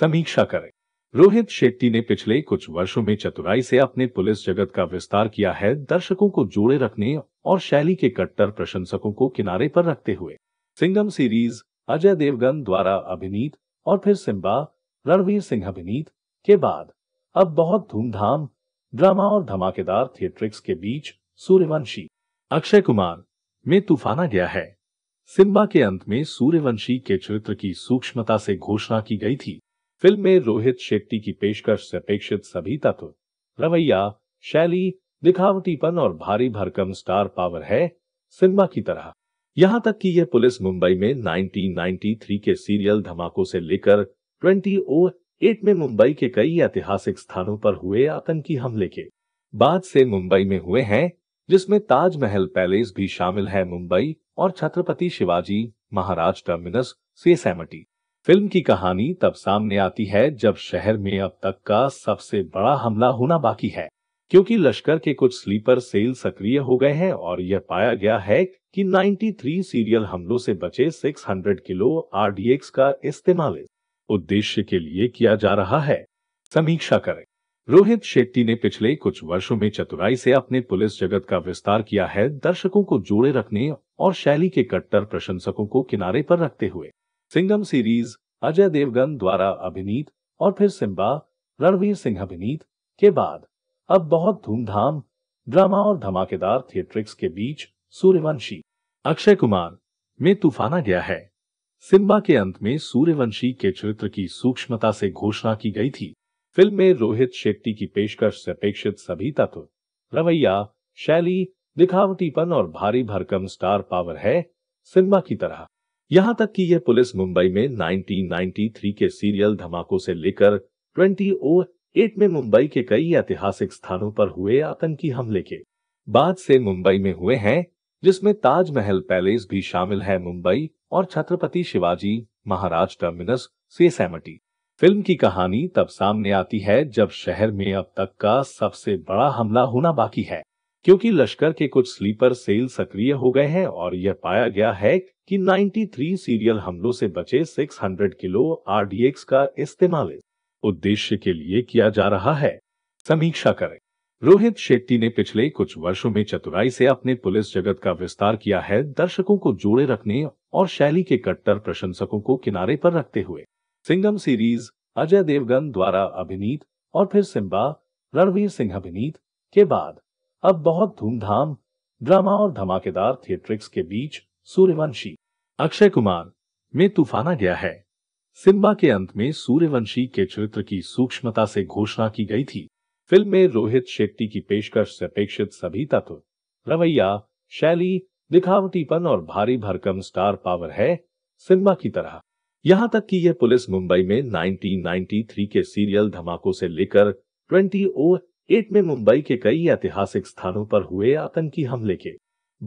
समीक्षा करें रोहित शेट्टी ने पिछले कुछ वर्षों में चतुराई से अपने पुलिस जगत का विस्तार किया है दर्शकों को जोड़े रखने और शैली के कट्टर प्रशंसकों को किनारे पर रखते हुए सिंगम सीरीज अजय देवगन द्वारा अभिनीत और फिर सिम्बा रणवीर सिंह अभिनीत के बाद अब बहुत धूमधाम ड्रामा और धमाकेदार थिएट्रिक्स के बीच सूर्यवंशी अक्षय कुमार में तूफाना गया है सिम्बा के अंत में सूर्यवंशी के चरित्र की सूक्ष्मता से घोषणा की गई थी फिल्म में रोहित शेट्टी की पेशकश से अपेक्षित सभी तत्व रवैया शैली दिखावटीपन और भारी भरकम स्टार पावर है सिनेमा की तरह यहाँ तक कि यह पुलिस मुंबई में 1993 के सीरियल धमाकों से लेकर 2008 में मुंबई के कई ऐतिहासिक स्थानों पर हुए आतंकी हमले के बाद से मुंबई में हुए हैं जिसमें ताजमहल पैलेस भी शामिल है मुंबई और छत्रपति शिवाजी महाराज टर्मिनस से सहमति फिल्म की कहानी तब सामने आती है जब शहर में अब तक का सबसे बड़ा हमला होना बाकी है क्योंकि लश्कर के कुछ स्लीपर सेल सक्रिय हो गए हैं और यह पाया गया है कि 93 सीरियल हमलों से बचे 600 किलो आरडीएक्स का इस्तेमाल इस उद्देश्य के लिए किया जा रहा है समीक्षा करें रोहित शेट्टी ने पिछले कुछ वर्षों में चतुराई से अपने पुलिस जगत का विस्तार किया है दर्शकों को जोड़े रखने और शैली के कट्टर प्रशंसकों को किनारे पर रखते हुए सिंगम सीरीज अजय देवगन द्वारा अभिनीत और फिर सिम्बा रणवीर सिंह अभिनीत के बाद अब बहुत धूमधाम ड्रामा और धमाकेदार थिएट्रिक्स के बीच सूर्यवंशी अक्षय कुमार में तूफाना गया है सिम्बा के अंत में सूर्यवंशी के चरित्र की सूक्ष्मता से घोषणा की गई थी फिल्म में रोहित शेट्टी की पेशकश से अपेक्षित सभी तत्व रवैया शैली दिखावटीपन और भारी भरकम स्टार पावर है सिम्बा की तरह यहां तक कि यह पुलिस मुंबई में 1993 के सीरियल धमाकों से लेकर 2008 में मुंबई के कई ऐतिहासिक स्थानों पर हुए आतंकी हमले के बाद से मुंबई में हुए हैं जिसमें ताजमहल पैलेस भी शामिल है मुंबई और छत्रपति शिवाजी महाराज टर्मिनस से सहमटी फिल्म की कहानी तब सामने आती है जब शहर में अब तक का सबसे बड़ा हमला होना बाकी है क्योंकि लश्कर के कुछ स्लीपर सेल सक्रिय हो गए हैं और यह पाया गया है कि 93 सीरियल हमलों से बचे 600 किलो आरडीएक्स का इस्तेमाल इस उद्देश्य के लिए किया जा रहा है समीक्षा करें रोहित शेट्टी ने पिछले कुछ वर्षों में चतुराई से अपने पुलिस जगत का विस्तार किया है दर्शकों को जोड़े रखने और शैली के कट्टर प्रशंसकों को किनारे पर रखते हुए सिंगम सीरीज अजय देवगन द्वारा अभिनीत और फिर सिम्बा रणवीर सिंह अभिनीत के बाद अब बहुत धूमधाम ड्रामा और धमाकेदार थिएट्रिक्स के बीच सूर्यवंशी अक्षय कुमार में तूफाना गया है सिम्बा के अंत में सूर्यवंशी के चरित्र की सूक्ष्मता से घोषणा की गई थी फिल्म में रोहित शेट्टी की पेशकश से अपेक्षित सभी तत्व रवैया शैली दिखावटीपन और भारी भरकम स्टार पावर है सिम्बा की तरह यहाँ तक कि यह पुलिस मुंबई में 1993 के सीरियल धमाकों से लेकर 2008 में मुंबई के कई ऐतिहासिक स्थानों पर हुए आतंकी हमले के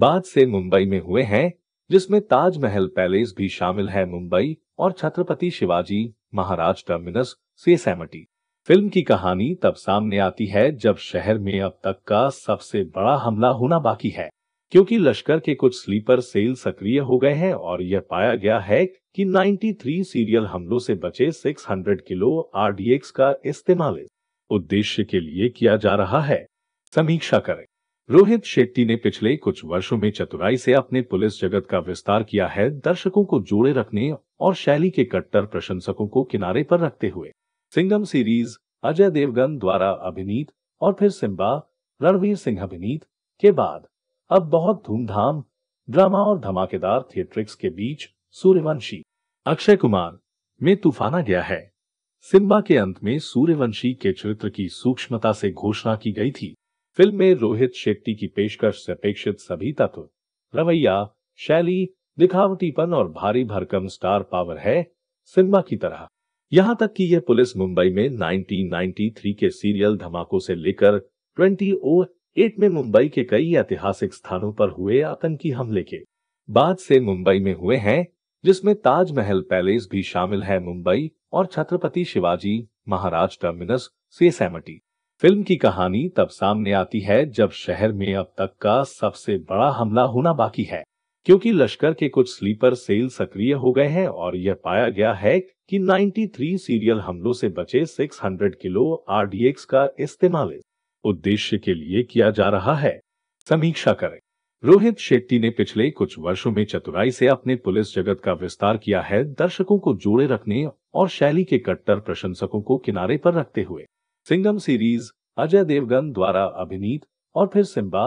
बाद से मुंबई में हुए हैं जिसमें ताजमहल पैलेस भी शामिल है मुंबई और छत्रपति शिवाजी महाराज टर्मिनस से सहमटी फिल्म की कहानी तब सामने आती है जब शहर में अब तक का सबसे बड़ा हमला होना बाकी है क्योंकि लश्कर के कुछ स्लीपर सेल सक्रिय हो गए हैं और यह पाया गया है कि 93 सीरियल हमलों से बचे 600 किलो आरडीएक्स का इस्तेमाल उद्देश्य के लिए किया जा रहा है समीक्षा करें रोहित शेट्टी ने पिछले कुछ वर्षों में चतुराई से अपने पुलिस जगत का विस्तार किया है दर्शकों को जोड़े रखने और शैली के कट्टर प्रशंसकों को किनारे पर रखते हुए सिंगम सीरीज अजय देवगन द्वारा अभिनीत और फिर सिम्बा रणवीर सिंह अभिनीत के बाद अब बहुत धूमधाम ड्रामा और धमाकेदार थिएट्रिक्स के बीच सूर्यवंशी अक्षय कुमार में तूफाना गया है सिम्बा के अंत में सूर्यवंशी के चरित्र की सूक्ष्मता से घोषणा की गई थी फिल्म में रोहित शेट्टी की पेशकश से अपेक्षित सभी तत्व रवैया शैली दिखावटीपन और भारी भरकम स्टार पावर है सिनेमा की तरह यहाँ तक कि यह पुलिस मुंबई में 1993 के सीरियल धमाकों से लेकर 2008 में मुंबई के कई ऐतिहासिक स्थानों पर हुए आतंकी हमले के बाद से मुंबई में हुए हैं जिसमें ताजमहल पैलेस भी शामिल है मुंबई और छत्रपति शिवाजी महाराज टर्मिनस से सहमति फिल्म की कहानी तब सामने आती है जब शहर में अब तक का सबसे बड़ा हमला होना बाकी है क्योंकि लश्कर के कुछ स्लीपर सेल सक्रिय हो गए हैं और यह पाया गया है कि 93 सीरियल हमलों से बचे 600 किलो आरडीएक्स का इस्तेमाल इस उद्देश्य के लिए किया जा रहा है समीक्षा करें रोहित शेट्टी ने पिछले कुछ वर्षों में चतुराई से अपने पुलिस जगत का विस्तार किया है दर्शकों को जोड़े रखने और शैली के कट्टर प्रशंसकों को किनारे पर रखते हुए सिंगम सीरीज अजय देवगन द्वारा अभिनीत और फिर सिम्बा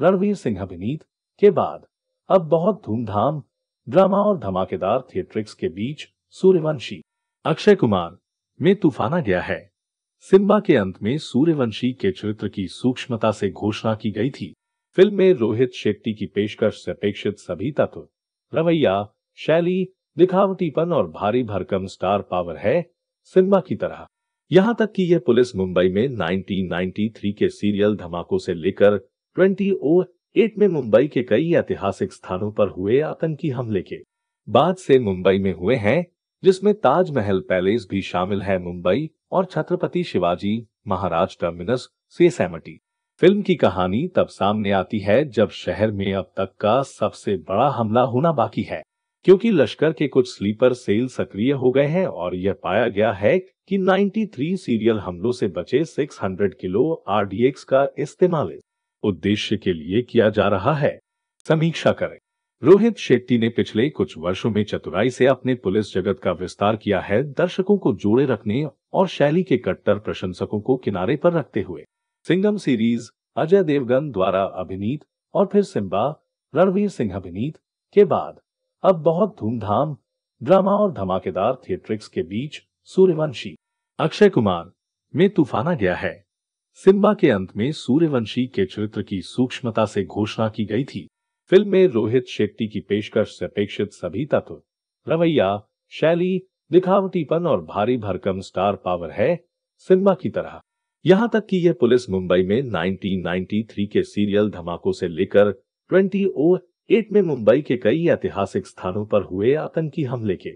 रणवीर सिंह अभिनीत के बाद अब बहुत धूमधाम ड्रामा और धमाकेदार थिएट्रिक्स के बीच सूर्यवंशी अक्षय कुमार में तूफाना गया है सिम्बा के अंत में सूर्यवंशी के चरित्र की सूक्ष्मता से घोषणा की गई थी फिल्म में रोहित शेट्टी की पेशकश से अपेक्षित सभी तत्व रवैया शैली दिखावटीपन और भारी भरकम स्टार पावर है सिम्बा की तरह यहां तक कि यह पुलिस मुंबई में 1993 के सीरियल धमाकों से लेकर 2008 में मुंबई के कई ऐतिहासिक स्थानों पर हुए आतंकी हमले के बाद से मुंबई में हुए हैं जिसमें ताजमहल पैलेस भी शामिल है मुंबई और छत्रपति शिवाजी महाराज टर्मिनस से सहमटी फिल्म की कहानी तब सामने आती है जब शहर में अब तक का सबसे बड़ा हमला होना बाकी है क्योंकि लश्कर के कुछ स्लीपर सेल सक्रिय हो गए हैं और यह पाया गया है कि 93 सीरियल हमलों से बचे 600 किलो आरडीएक्स का इस्तेमाल इस उद्देश्य के लिए किया जा रहा है समीक्षा करें रोहित शेट्टी ने पिछले कुछ वर्षों में चतुराई से अपने पुलिस जगत का विस्तार किया है दर्शकों को जोड़े रखने और शैली के कट्टर प्रशंसकों को किनारे पर रखते हुए सिंगम सीरीज अजय देवगन द्वारा अभिनीत और फिर सिम्बा रणवीर सिंह अभिनीत के बाद अब बहुत धूमधाम ड्रामा और धमाकेदार थिएट्रिक्स के बीच सूर्यवंशी अक्षय कुमार में तूफाना गया है सिम्बा के अंत में सूर्यवंशी के चरित्र की सूक्ष्मता से घोषणा की गई थी फिल्म में रोहित शेट्टी की पेशकश से अपेक्षित सभी तत्व रवैया शैली दिखावटीपन और भारी भरकम स्टार पावर है सिम्बा की तरह यहाँ तक कि यह पुलिस मुंबई में 1993 के सीरियल धमाकों से लेकर 20 एट में मुंबई के कई ऐतिहासिक स्थानों पर हुए आतंकी हमले के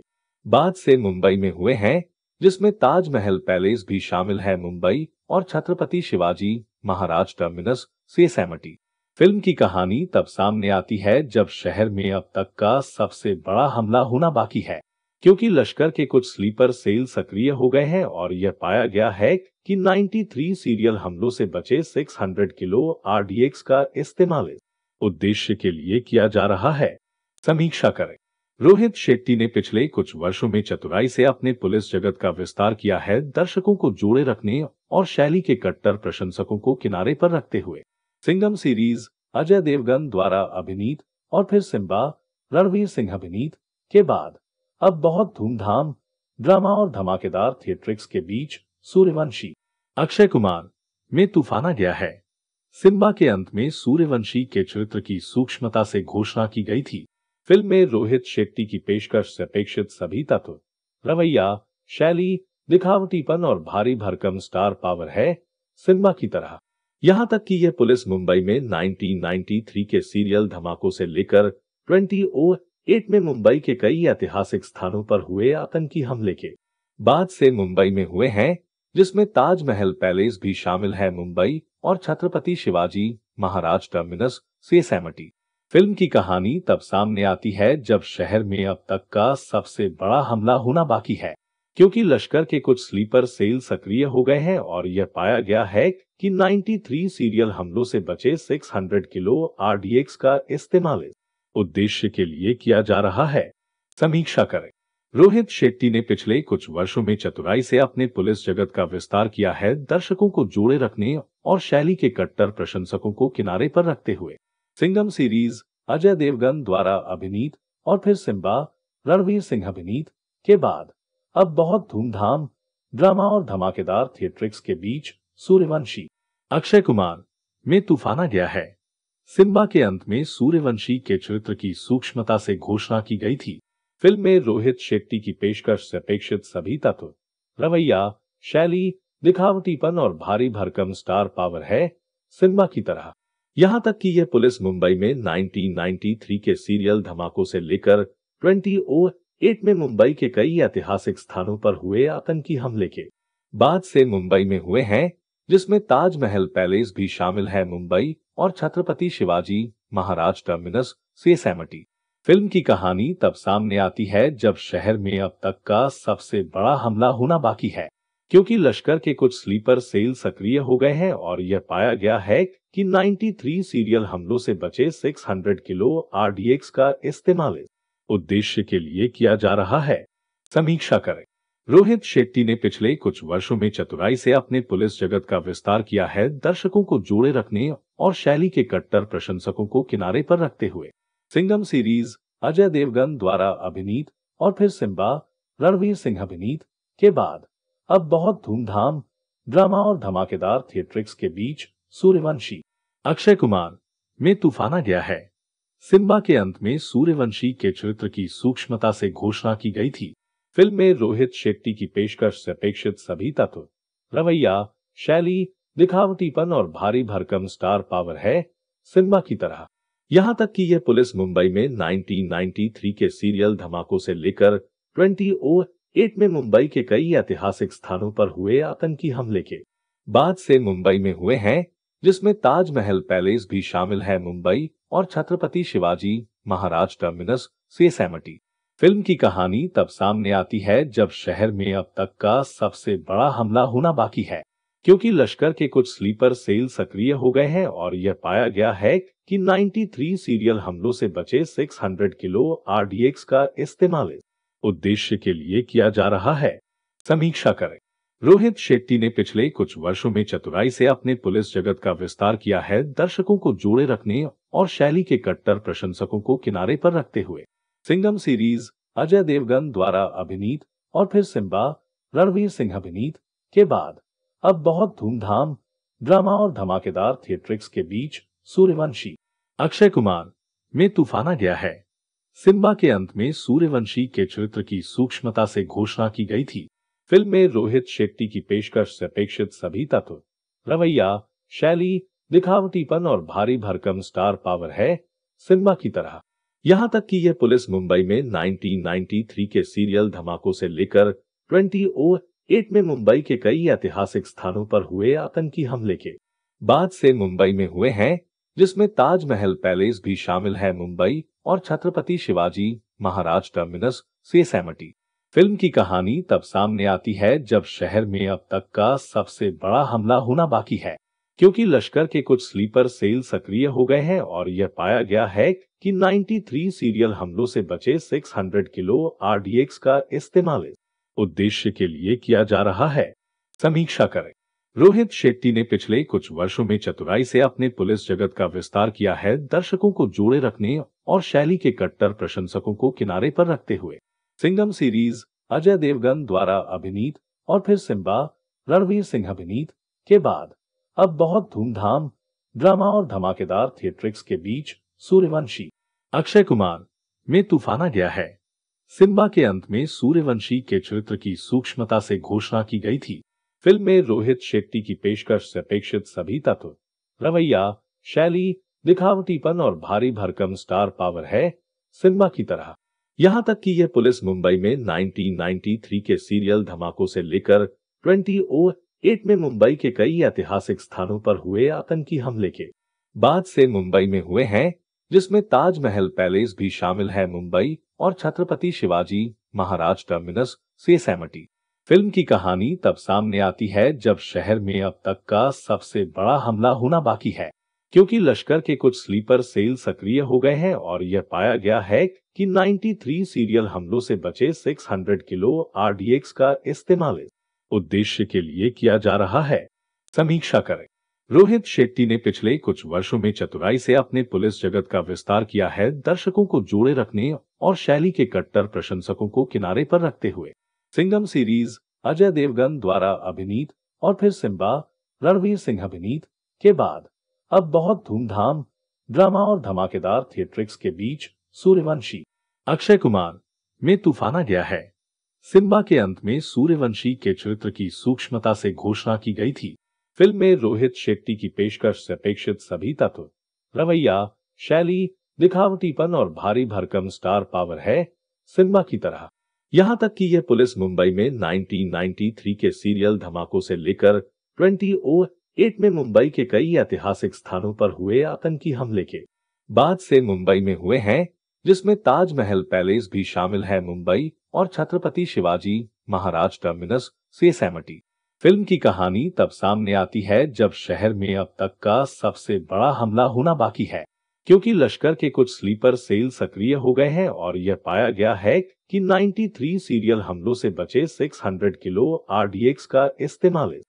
बाद से मुंबई में हुए हैं जिसमें ताजमहल पैलेस भी शामिल है मुंबई और छत्रपति शिवाजी महाराज टर्मिनस से सहमटी फिल्म की कहानी तब सामने आती है जब शहर में अब तक का सबसे बड़ा हमला होना बाकी है क्योंकि लश्कर के कुछ स्लीपर सेल सक्रिय हो गए हैं और यह पाया गया है कि 93 सीरियल हमलों से बचे 600 किलो आरडीएक्स का इस्तेमाल उद्देश्य के लिए किया जा रहा है समीक्षा करें रोहित शेट्टी ने पिछले कुछ वर्षों में चतुराई से अपने पुलिस जगत का विस्तार किया है दर्शकों को जोड़े रखने और शैली के कट्टर प्रशंसकों को किनारे पर रखते हुए सिंगम सीरीज अजय देवगन द्वारा अभिनीत और फिर सिम्बा रणवीर सिंह अभिनीत के बाद अब बहुत धूमधाम ड्रामा और धमाकेदार थिएट्रिक्स के बीच सूर्यवंशी अक्षय कुमार में तूफाना गया है सिनेमा के अंत में सूर्यवंशी के चरित्र की सूक्ष्मता से घोषणा की गई थी फिल्म में रोहित शेट्टी की पेशकश से अपेक्षित सभी तत्व रवैया शैली दिखावटीपन और भारी भरकम स्टार पावर है सिनेमा की तरह यहाँ तक कि यह पुलिस मुंबई में 1993 के सीरियल धमाकों से लेकर 2008 में मुंबई के कई ऐतिहासिक स्थानों पर हुए आतंकी हमले के बाद से मुंबई में हुए हैं जिसमें ताजमहल पैलेस भी शामिल है मुंबई और छत्रपति शिवाजी महाराज टर्मिनस से सहमति फिल्म की कहानी तब सामने आती है जब शहर में अब तक का सबसे बड़ा हमला होना बाकी है क्योंकि लश्कर के कुछ स्लीपर सेल सक्रिय हो गए हैं और यह पाया गया है कि 93 सीरियल हमलों से बचे 600 किलो आरडीएक्स का इस्तेमाल इस उद्देश्य के लिए किया जा रहा है समीक्षा करें रोहित शेट्टी ने पिछले कुछ वर्षों में चतुराई से अपने पुलिस जगत का विस्तार किया है दर्शकों को जोड़े रखने और शैली के कट्टर प्रशंसकों को किनारे पर रखते हुए सिंगम सीरीज अजय देवगन द्वारा अभिनीत और फिर सिम्बा रणवीर सिंह अभिनीत के बाद अब बहुत धूमधाम ड्रामा और धमाकेदार थिएट्रिक्स के बीच सूर्यवंशी अक्षय कुमार में तूफाना गया है सिम्बा के अंत में सूर्यवंशी के चरित्र की सूक्ष्मता से घोषणा की गई थी फिल्म में रोहित शेट्टी की पेशकश से अपेक्षित सभी तत्व रवैया शैली दिखावटीपन और भारी भरकम स्टार पावर है सिनेमा की तरह यहाँ तक कि यह पुलिस मुंबई में 1993 के सीरियल धमाकों से लेकर 2008 में मुंबई के कई ऐतिहासिक स्थानों पर हुए आतंकी हमले के बाद से मुंबई में हुए हैं जिसमें ताजमहल पैलेस भी शामिल है मुंबई और छत्रपति शिवाजी महाराज टर्मिनस से सहमति फिल्म की कहानी तब सामने आती है जब शहर में अब तक का सबसे बड़ा हमला होना बाकी है क्योंकि लश्कर के कुछ स्लीपर सेल सक्रिय हो गए हैं और यह पाया गया है कि 93 सीरियल हमलों से बचे 600 किलो आरडीएक्स का इस्तेमाल इस उद्देश्य के लिए किया जा रहा है समीक्षा करें रोहित शेट्टी ने पिछले कुछ वर्षों में चतुराई से अपने पुलिस जगत का विस्तार किया है दर्शकों को जोड़े रखने और शैली के कट्टर प्रशंसकों को किनारे पर रखते हुए सिंगम सीरीज अजय देवगन द्वारा अभिनीत और फिर सिम्बा रणवीर सिंह अभिनीत के बाद अब बहुत धूमधाम ड्रामा और धमाकेदार थिएट्रिक्स के बीच सूर्यवंशी अक्षय कुमार में तूफाना गया है सिम्बा के अंत में सूर्यवंशी के चरित्र की सूक्ष्मता से घोषणा की गई थी फिल्म में रोहित शेट्टी की पेशकश से अपेक्षित सभी तत्व रवैया शैली दिखावटीपन और भारी भरकम स्टार पावर है सिम्बा की तरह यहां तक कि यह पुलिस मुंबई में 1993 के सीरियल धमाकों से लेकर 2008 में मुंबई के कई ऐतिहासिक स्थानों पर हुए आतंकी हमले के बाद से मुंबई में हुए हैं जिसमें ताजमहल पैलेस भी शामिल है मुंबई और छत्रपति शिवाजी महाराज टर्मिनस से सहमटी फिल्म की कहानी तब सामने आती है जब शहर में अब तक का सबसे बड़ा हमला होना बाकी है क्योंकि लश्कर के कुछ स्लीपर सेल सक्रिय हो गए हैं और यह पाया गया है कि 93 सीरियल हमलों से बचे 600 किलो आरडीएक्स का इस्तेमाल इस उद्देश्य के लिए किया जा रहा है समीक्षा करें रोहित शेट्टी ने पिछले कुछ वर्षों में चतुराई से अपने पुलिस जगत का विस्तार किया है दर्शकों को जोड़े रखने और शैली के कट्टर प्रशंसकों को किनारे पर रखते हुए सिंगम सीरीज अजय देवगन द्वारा अभिनीत और फिर सिम्बा रणवीर सिंह अभिनीत के बाद अब बहुत धूमधाम ड्रामा और धमाकेदार थिएट्रिक्स के बीच सूर्यवंशी अक्षय कुमार में तूफाना गया है सिम्बा के अंत में सूर्यवंशी के चरित्र की सूक्ष्मता से घोषणा की गई थी फिल्म में रोहित शेट्टी की पेशकश से अपेक्षित सभी तत्व रवैया शैली दिखावटीपन और भारी भरकम स्टार पावर है सिम्बा की तरह यहाँ तक कि यह पुलिस मुंबई में 1993 के सीरियल धमाकों से लेकर 2008 में मुंबई के कई ऐतिहासिक स्थानों पर हुए आतंकी हमले के बाद से मुंबई में हुए हैं जिसमें ताजमहल पैलेस भी शामिल है मुंबई और छत्रपति शिवाजी महाराज टर्मिनस से सहमटी फिल्म की कहानी तब सामने आती है जब शहर में अब तक का सबसे बड़ा हमला होना बाकी है क्योंकि लश्कर के कुछ स्लीपर सेल सक्रिय हो गए हैं और यह पाया गया है कि 93 सीरियल हमलों से बचे 600 किलो आरडीएक्स का इस्तेमाल इस उद्देश्य के लिए किया जा रहा है समीक्षा करें रोहित शेट्टी ने पिछले कुछ वर्षों में चतुराई से अपने पुलिस जगत का विस्तार किया है दर्शकों को जोड़े रखने और शैली के कट्टर प्रशंसकों को किनारे पर रखते हुए सिंगम सीरीज अजय देवगन द्वारा अभिनीत और फिर सिम्बा रणवीर सिंह अभिनीत के बाद अब बहुत धूमधाम ड्रामा और धमाकेदार थिएट्रिक्स के बीच सूर्यवंशी अक्षय कुमार में तूफाना गया है सिम्बा के अंत में सूर्यवंशी के चरित्र की सूक्ष्मता से घोषणा की गई थी फिल्म में रोहित शेट्टी की पेशकश से अपेक्षित सभी तत्व रवैया शैली दिखावटीपन और भारी भरकम स्टार पावर है सिनेमा की तरह यहाँ तक कि यह पुलिस मुंबई में 1993 के सीरियल धमाकों से लेकर 2008 में मुंबई के कई ऐतिहासिक स्थानों पर हुए आतंकी हमले के बाद से मुंबई में हुए हैं जिसमें ताजमहल पैलेस भी शामिल है मुंबई और छत्रपति शिवाजी महाराज टर्मिनस से सहमटी फिल्म की कहानी तब सामने आती है जब शहर में अब तक का सबसे बड़ा हमला होना बाकी है क्योंकि लश्कर के कुछ स्लीपर सेल सक्रिय हो गए हैं और यह पाया गया है कि 93 सीरियल हमलों से बचे 600 किलो आरडीएक्स का इस्तेमाल इस उद्देश्य के लिए किया जा रहा है समीक्षा करें रोहित शेट्टी ने पिछले कुछ वर्षों में चतुराई से अपने पुलिस जगत का विस्तार किया है दर्शकों को जोड़े रखने और शैली के कट्टर प्रशंसकों को किनारे पर रखते हुए सिंगम सीरीज अजय देवगन द्वारा अभिनीत और फिर सिम्बा रणवीर सिंह अभिनीत के बाद अब बहुत धूमधाम ड्रामा और धमाकेदार थिएट्रिक्स के बीच सूर्यवंशी अक्षय कुमार में तूफाना गया है सिम्बा के अंत में सूर्यवंशी के चरित्र की सूक्ष्मता से घोषणा की गई थी फिल्म में रोहित शेट्टी की पेशकश से अपेक्षित सभी तत्व रवैया शैली दिखावटीपन और भारी भरकम स्टार पावर है सिम्बा की तरह यहां तक कि यह पुलिस मुंबई में 1993 के सीरियल धमाकों से लेकर 2008 में मुंबई के कई ऐतिहासिक स्थानों पर हुए आतंकी हमले के बाद से मुंबई में हुए हैं जिसमें ताजमहल पैलेस भी शामिल है मुंबई और छत्रपति शिवाजी महाराज टर्मिनस से सहमटी फिल्म की कहानी तब सामने आती है जब शहर में अब तक का सबसे बड़ा हमला होना बाकी है क्योंकि लश्कर के कुछ स्लीपर सेल सक्रिय हो गए हैं और यह पाया गया है कि 93 सीरियल हमलों से बचे 600 किलो आरडीएक्स का इस्तेमाल इस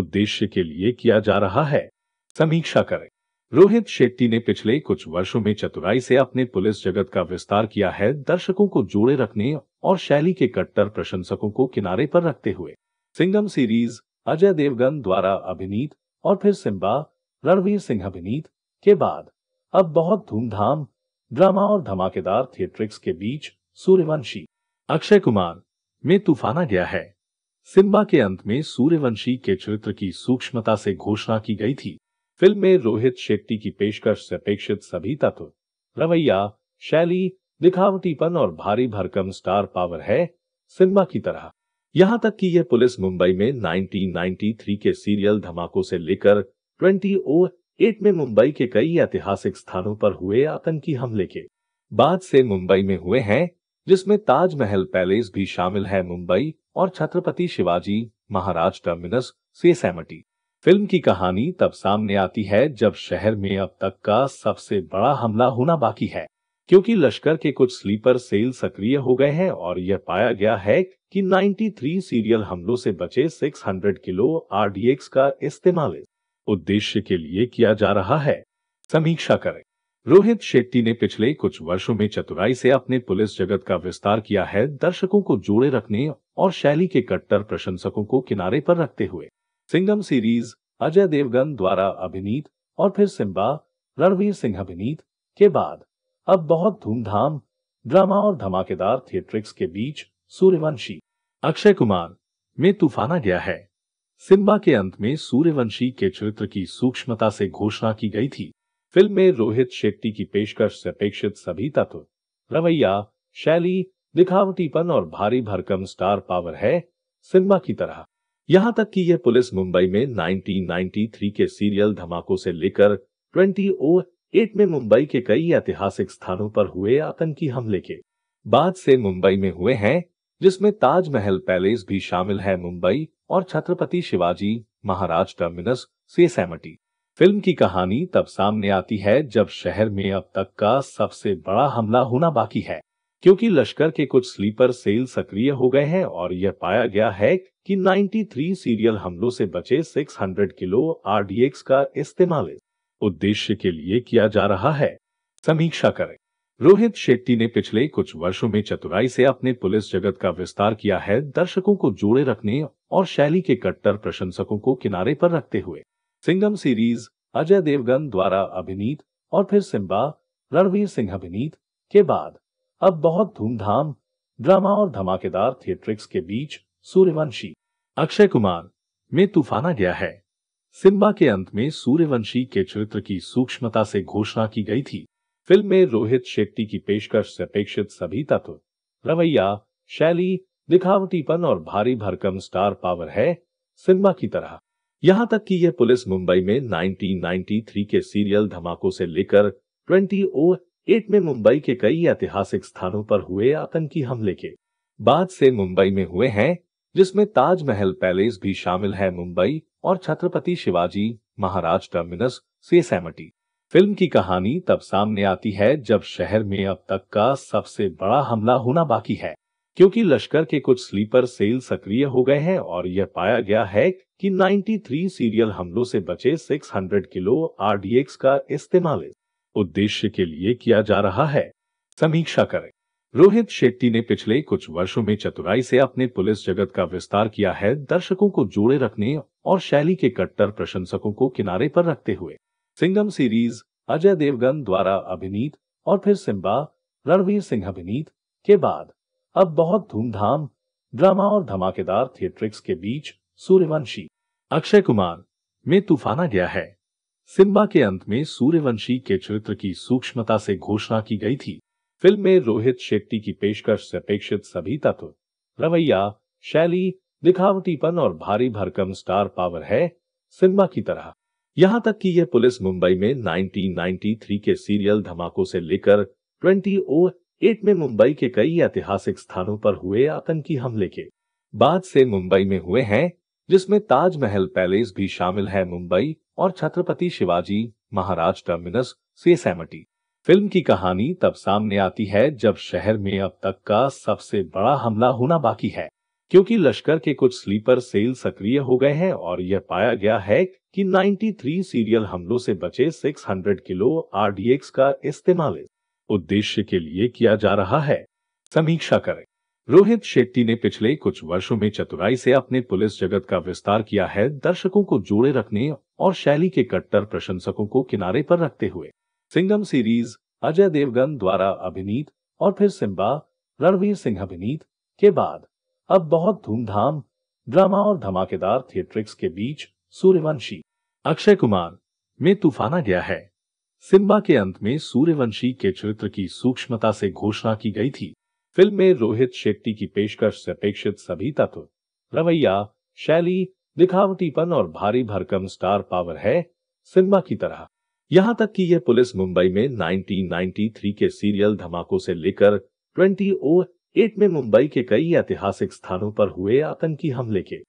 उद्देश्य के लिए किया जा रहा है समीक्षा करें रोहित शेट्टी ने पिछले कुछ वर्षों में चतुराई से अपने पुलिस जगत का विस्तार किया है दर्शकों को जोड़े रखने और शैली के कट्टर प्रशंसकों को किनारे पर रखते हुए सिंगम सीरीज अजय देवगन द्वारा अभिनीत और फिर सिम्बा रणवीर सिंह अभिनीत के बाद अब बहुत धूमधाम ड्रामा और धमाकेदार थिएट्रिक्स के बीच सूर्यवंशी अक्षय कुमार में तूफाना गया है सिम्बा के अंत में सूर्यवंशी के चरित्र की सूक्ष्मता से घोषणा की गई थी फिल्म में रोहित शेट्टी की पेशकश से अपेक्षित सभी तत्व रवैया शैली दिखावटीपन और भारी भरकम स्टार पावर है सिम्बा की तरह यहाँ तक कि यह पुलिस मुंबई में 1993 के सीरियल धमाकों से लेकर 20 एट में मुंबई के कई ऐतिहासिक स्थानों पर हुए आतंकी हमले के बाद से मुंबई में हुए हैं जिसमें ताजमहल पैलेस भी शामिल है मुंबई और छत्रपति शिवाजी महाराज टर्मिनस से सहमटी फिल्म की कहानी तब सामने आती है जब शहर में अब तक का सबसे बड़ा हमला होना बाकी है क्योंकि लश्कर के कुछ स्लीपर सेल सक्रिय हो गए हैं और यह पाया गया है कि 93 सीरियल हमलों से बचे 600 किलो आरडीएक्स का इस्तेमाल उद्देश्य के लिए किया जा रहा है समीक्षा करें रोहित शेट्टी ने पिछले कुछ वर्षों में चतुराई से अपने पुलिस जगत का विस्तार किया है दर्शकों को जोड़े रखने और शैली के कट्टर प्रशंसकों को किनारे पर रखते हुए सिंगम सीरीज अजय देवगन द्वारा अभिनीत और फिर सिम्बा रणवीर सिंह अभिनीत के बाद अब बहुत धूमधाम ड्रामा और धमाकेदार थिएट्रिक्स के बीच सूर्यवंशी अक्षय कुमार में तूफाना गया है सिम्बा के अंत में सूर्यवंशी के चरित्र की सूक्ष्मता से घोषणा की गई थी फिल्म में रोहित शेट्टी की पेशकश से अपेक्षित सभी तत्व रवैया शैली दिखावटीपन और भारी भरकम स्टार पावर है सिनेमा की तरह यहाँ तक कि यह पुलिस मुंबई में 1993 के सीरियल धमाकों से लेकर 2008 में मुंबई के कई ऐतिहासिक स्थानों पर हुए आतंकी हमले के बाद से मुंबई में हुए हैं जिसमें ताजमहल पैलेस भी शामिल है मुंबई और छत्रपति शिवाजी महाराज टर्मिनस से सहमति फिल्म की कहानी तब सामने आती है जब शहर में अब तक का सबसे बड़ा हमला होना बाकी है क्योंकि लश्कर के कुछ स्लीपर सेल सक्रिय हो गए हैं और यह पाया गया है कि 93 सीरियल हमलों से बचे 600 किलो आरडीएक्स का इस्तेमाल इस उद्देश्य के लिए किया जा रहा है समीक्षा करें रोहित शेट्टी ने पिछले कुछ वर्षों में चतुराई से अपने पुलिस जगत का विस्तार किया है दर्शकों को जोड़े रखने और शैली के कट्टर प्रशंसकों को किनारे पर रखते हुए सिंगम सीरीज अजय देवगन द्वारा अभिनीत और फिर सिम्बा रणवीर सिंह अभिनीत के बाद अब बहुत धूमधाम ड्रामा और धमाकेदार थिएट्रिक्स के बीच सूर्यवंशी अक्षय कुमार में तूफाना गया है सिम्बा के अंत में सूर्यवंशी के चरित्र की सूक्ष्मता से घोषणा की गई थी फिल्म में रोहित शेट्टी की पेशकश से अपेक्षित सभी तत्व रवैया शैली दिखावटीपन और भारी भरकम स्टार पावर है सिनेमा की तरह यहाँ तक कि यह पुलिस मुंबई में 1993 के सीरियल धमाकों से लेकर 2008 में मुंबई के कई ऐतिहासिक स्थानों पर हुए आतंकी हमले के बाद से मुंबई में हुए हैं जिसमें ताजमहल पैलेस भी शामिल है मुंबई और छत्रपति शिवाजी महाराज टर्मिनस से सहमटी फिल्म की कहानी तब सामने आती है जब शहर में अब तक का सबसे बड़ा हमला होना बाकी है क्योंकि लश्कर के कुछ स्लीपर सेल सक्रिय हो गए हैं और यह पाया गया है कि 93 सीरियल हमलों से बचे 600 किलो आरडीएक्स का इस्तेमाल इस उद्देश्य के लिए किया जा रहा है समीक्षा करें रोहित शेट्टी ने पिछले कुछ वर्षों में चतुराई से अपने पुलिस जगत का विस्तार किया है दर्शकों को जोड़े रखने और शैली के कट्टर प्रशंसकों को किनारे पर रखते हुए सिंगम सीरीज अजय देवगन द्वारा अभिनीत और फिर सिम्बा रणवीर सिंह अभिनीत के बाद अब बहुत धूमधाम ड्रामा और धमाकेदार थिएट्रिक्स के बीच सूर्यवंशी अक्षय कुमार में तूफाना गया है सिम्बा के अंत में सूर्यवंशी के चरित्र की सूक्ष्मता से घोषणा की गई थी फिल्म में रोहित शेट्टी की पेशकश से अपेक्षित सभी तत्व रवैया शैली दिखावटीपन और भारी भरकम स्टार पावर है सिम्बा की तरह यहाँ तक कि यह पुलिस मुंबई में 1993 के सीरियल धमाकों से लेकर ट्वेंटी एट में मुंबई के कई ऐतिहासिक स्थानों पर हुए आतंकी हमले के बाद से मुंबई में हुए हैं जिसमें ताजमहल पैलेस भी शामिल है मुंबई और छत्रपति शिवाजी महाराज टर्मिनस से सहमटी फिल्म की कहानी तब सामने आती है जब शहर में अब तक का सबसे बड़ा हमला होना बाकी है क्योंकि लश्कर के कुछ स्लीपर सेल सक्रिय हो गए हैं और यह पाया गया है कि 93 सीरियल हमलों से बचे 600 किलो आरडीएक्स का इस्तेमाल उद्देश्य के लिए किया जा रहा है समीक्षा करें रोहित शेट्टी ने पिछले कुछ वर्षों में चतुराई से अपने पुलिस जगत का विस्तार किया है दर्शकों को जोड़े रखने और शैली के कट्टर प्रशंसकों को किनारे पर रखते हुए सिंगम सीरीज अजय देवगन द्वारा अभिनीत और फिर सिम्बा रणवीर सिंह अभिनीत के बाद अब बहुत धूमधाम ड्रामा और धमाकेदार थिएट्रिक्स के बीच सूर्यवंशी अक्षय कुमार में तूफाना गया है सिनेमा के अंत में सूर्यवंशी के चरित्र की सूक्ष्मता से घोषणा की गई थी फिल्म में रोहित शेट्टी की पेशकश से अपेक्षित सभी तत्व रवैया शैली दिखावटीपन और भारी भरकम स्टार पावर है सिनेमा की तरह यहाँ तक कि यह पुलिस मुंबई में 1993 के सीरियल धमाकों से लेकर 2008 में मुंबई के कई ऐतिहासिक स्थानों पर हुए आतंकी हमले के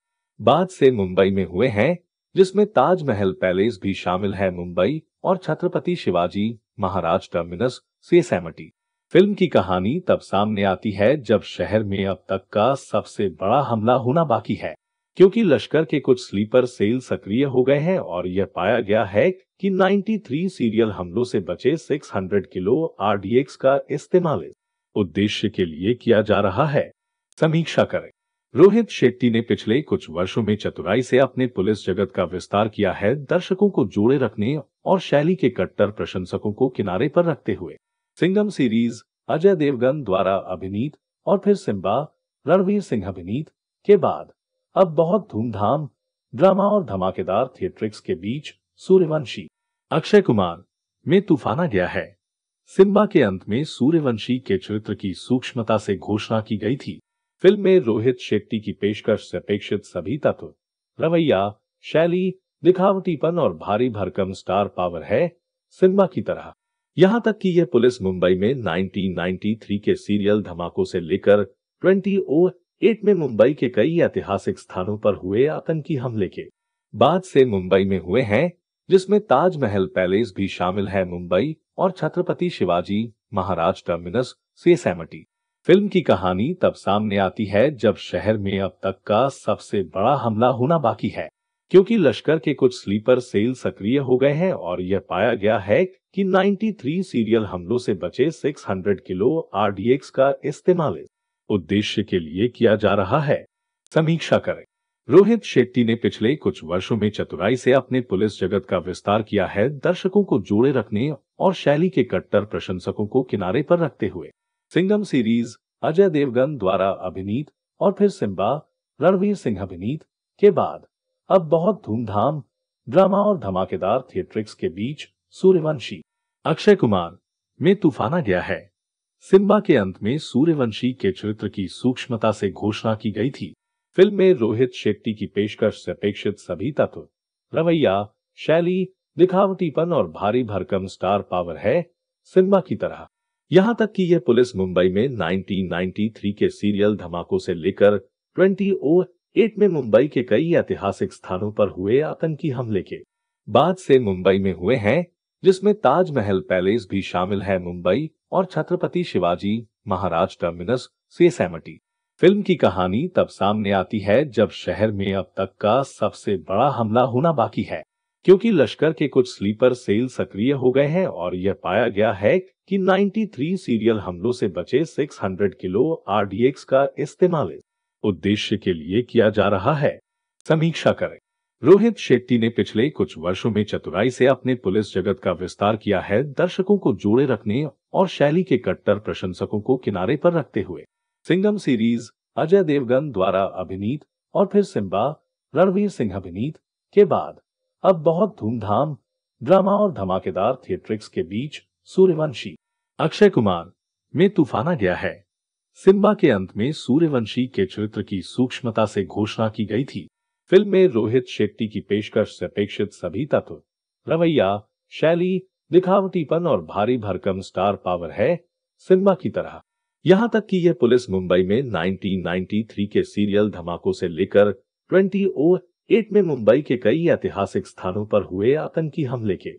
बाद से मुंबई में हुए हैं जिसमें ताजमहल पैलेस भी शामिल है मुंबई और छत्रपति शिवाजी महाराज टर्मिनस से सहमति फिल्म की कहानी तब सामने आती है जब शहर में अब तक का सबसे बड़ा हमला होना बाकी है क्योंकि लश्कर के कुछ स्लीपर सेल सक्रिय हो गए हैं और यह पाया गया है कि 93 सीरियल हमलों से बचे 600 किलो आरडीएक्स का इस्तेमाल इस उद्देश्य के लिए किया जा रहा है समीक्षा करें रोहित शेट्टी ने पिछले कुछ वर्षों में चतुराई से अपने पुलिस जगत का विस्तार किया है दर्शकों को जोड़े रखने और शैली के कट्टर प्रशंसकों को किनारे पर रखते हुए सिंगम सीरीज अजय देवगन द्वारा अभिनीत और फिर सिम्बा रणवीर सिंह अभिनीत के बाद अब बहुत धूमधाम ड्रामा और धमाकेदार थिएट्रिक्स के बीच सूर्यवंशी अक्षय कुमार में तूफाना गया है सिम्बा के अंत में सूर्यवंशी के चरित्र की सूक्ष्मता से घोषणा की गई थी फिल्म में रोहित शेट्टी की पेशकश से अपेक्षित सभी तत्व रवैया शैली दिखावटीपन और भारी भरकम स्टार पावर है सिनेमा की तरह यहाँ तक कि यह पुलिस मुंबई में 1993 के सीरियल धमाकों से लेकर 2008 में मुंबई के कई ऐतिहासिक स्थानों पर हुए आतंकी हमले के बाद से मुंबई में हुए हैं जिसमें ताजमहल पैलेस भी शामिल है मुंबई और छत्रपति शिवाजी महाराज टर्मिनस से सहमति फिल्म की कहानी तब सामने आती है जब शहर में अब तक का सबसे बड़ा हमला होना बाकी है क्योंकि लश्कर के कुछ स्लीपर सेल सक्रिय हो गए हैं और यह पाया गया है कि 93 सीरियल हमलों से बचे 600 किलो आरडीएक्स का इस्तेमाल इस उद्देश्य के लिए किया जा रहा है समीक्षा करें रोहित शेट्टी ने पिछले कुछ वर्षों में चतुराई से अपने पुलिस जगत का विस्तार किया है दर्शकों को जोड़े रखने और शैली के कट्टर प्रशंसकों को किनारे पर रखते हुए सिंगम सीरीज अजय देवगन द्वारा अभिनीत और फिर सिम्बा रणवीर सिंह अभिनीत के बाद अब बहुत धूमधाम ड्रामा और धमाकेदार थिएट्रिक्स के बीच सूर्यवंशी अक्षय कुमार में तूफाना गया है सिम्बा के अंत में सूर्यवंशी के चरित्र की सूक्ष्मता से घोषणा की गई थी फिल्म में रोहित शेट्टी की पेशकश से अपेक्षित सभी तत्व रवैया शैली दिखावटीपन और भारी भरकम स्टार पावर है सिम्बा की तरह यहां तक कि यह पुलिस मुंबई में 1993 के सीरियल धमाकों से लेकर 2008 में मुंबई के कई ऐतिहासिक स्थानों पर हुए आतंकी हमले के बाद से मुंबई में हुए हैं जिसमें ताजमहल पैलेस भी शामिल है मुंबई और छत्रपति शिवाजी महाराज टर्मिनस से सहमटी फिल्म की कहानी तब सामने आती है जब शहर में अब तक का सबसे बड़ा हमला होना बाकी है क्योंकि लश्कर के कुछ स्लीपर सेल सक्रिय हो गए हैं और यह पाया गया है कि 93 सीरियल हमलों से बचे 600 किलो आरडीएक्स का इस्तेमाल इस उद्देश्य के लिए किया जा रहा है समीक्षा करें रोहित शेट्टी ने पिछले कुछ वर्षों में चतुराई से अपने पुलिस जगत का विस्तार किया है दर्शकों को जोड़े रखने और शैली के कट्टर प्रशंसकों को किनारे पर रखते हुए सिंगम सीरीज अजय देवगन द्वारा अभिनीत और फिर सिम्बा रणवीर सिंह अभिनीत के बाद अब बहुत धूमधाम ड्रामा और धमाकेदार थिएट्रिक्स के बीच सूर्यवंशी अक्षय कुमार में तूफाना गया है सिम्बा के अंत में सूर्यवंशी के चरित्र की सूक्ष्मता से घोषणा की गई थी फिल्म में रोहित शेट्टी की पेशकश से अपेक्षित सभी तत्व रवैया शैली दिखावटीपन और भारी भरकम स्टार पावर है सिम्बा की तरह यहाँ तक कि यह पुलिस मुंबई में 1993 के सीरियल धमाकों से लेकर 20 एट में मुंबई के कई ऐतिहासिक स्थानों पर हुए आतंकी हमले के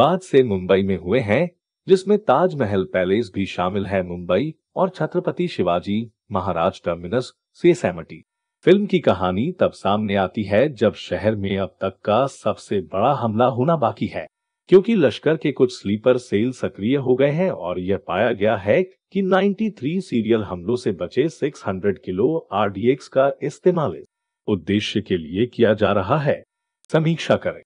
बाद से मुंबई में हुए हैं जिसमें ताजमहल पैलेस भी शामिल है मुंबई और छत्रपति शिवाजी महाराज टर्मिनस से सहमटी फिल्म की कहानी तब सामने आती है जब शहर में अब तक का सबसे बड़ा हमला होना बाकी है क्योंकि लश्कर के कुछ स्लीपर सेल सक्रिय हो गए हैं और यह पाया गया है कि 93 सीरियल हमलों से बचे 600 किलो आरडीएक्स का इस्तेमाल उद्देश्य के लिए किया जा रहा है समीक्षा करें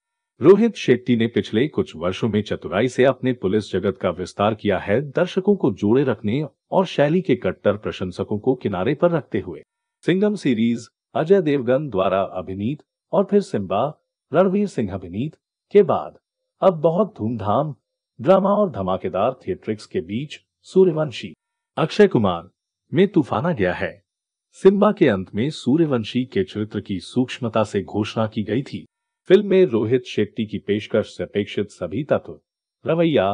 रोहित शेट्टी ने पिछले कुछ वर्षों में चतुराई से अपने पुलिस जगत का विस्तार किया है दर्शकों को जोड़े रखने और शैली के कट्टर प्रशंसकों को किनारे पर रखते हुए सिंगम सीरीज अजय देवगन द्वारा अभिनीत और फिर सिम्बा रणवीर सिंह अभिनीत के बाद अब बहुत धूमधाम ड्रामा और धमाकेदार थिएट्रिक्स के बीच सूर्यवंशी अक्षय कुमार में तूफाना गया है सिम्बा के अंत में सूर्यवंशी के चरित्र की सूक्ष्मता से घोषणा की गई थी फिल्म में रोहित शेट्टी की पेशकश से अपेक्षित सभी तत्व रवैया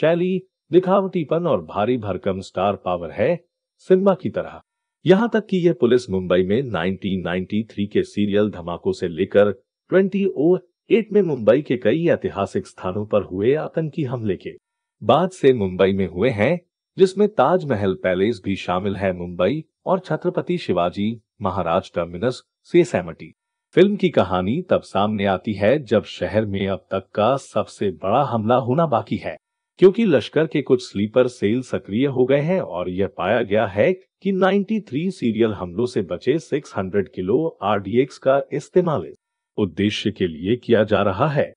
शैली दिखावटीपन और भारी भरकम स्टार पावर है सिनेमा की तरह यहाँ तक कि यह पुलिस मुंबई में 1993 के सीरियल धमाकों से लेकर 2008 में मुंबई के कई ऐतिहासिक स्थानों पर हुए आतंकी हमले के बाद से मुंबई में हुए हैं जिसमें ताजमहल पैलेस भी शामिल है मुंबई और छत्रपति शिवाजी महाराज टर्मिनस से सहमटी फिल्म की कहानी तब सामने आती है जब शहर में अब तक का सबसे बड़ा हमला होना बाकी है क्योंकि लश्कर के कुछ स्लीपर सेल सक्रिय हो गए हैं और यह पाया गया है कि 93 सीरियल हमलों से बचे 600 किलो आरडीएक्स का इस्तेमाल इस उद्देश्य के लिए किया जा रहा है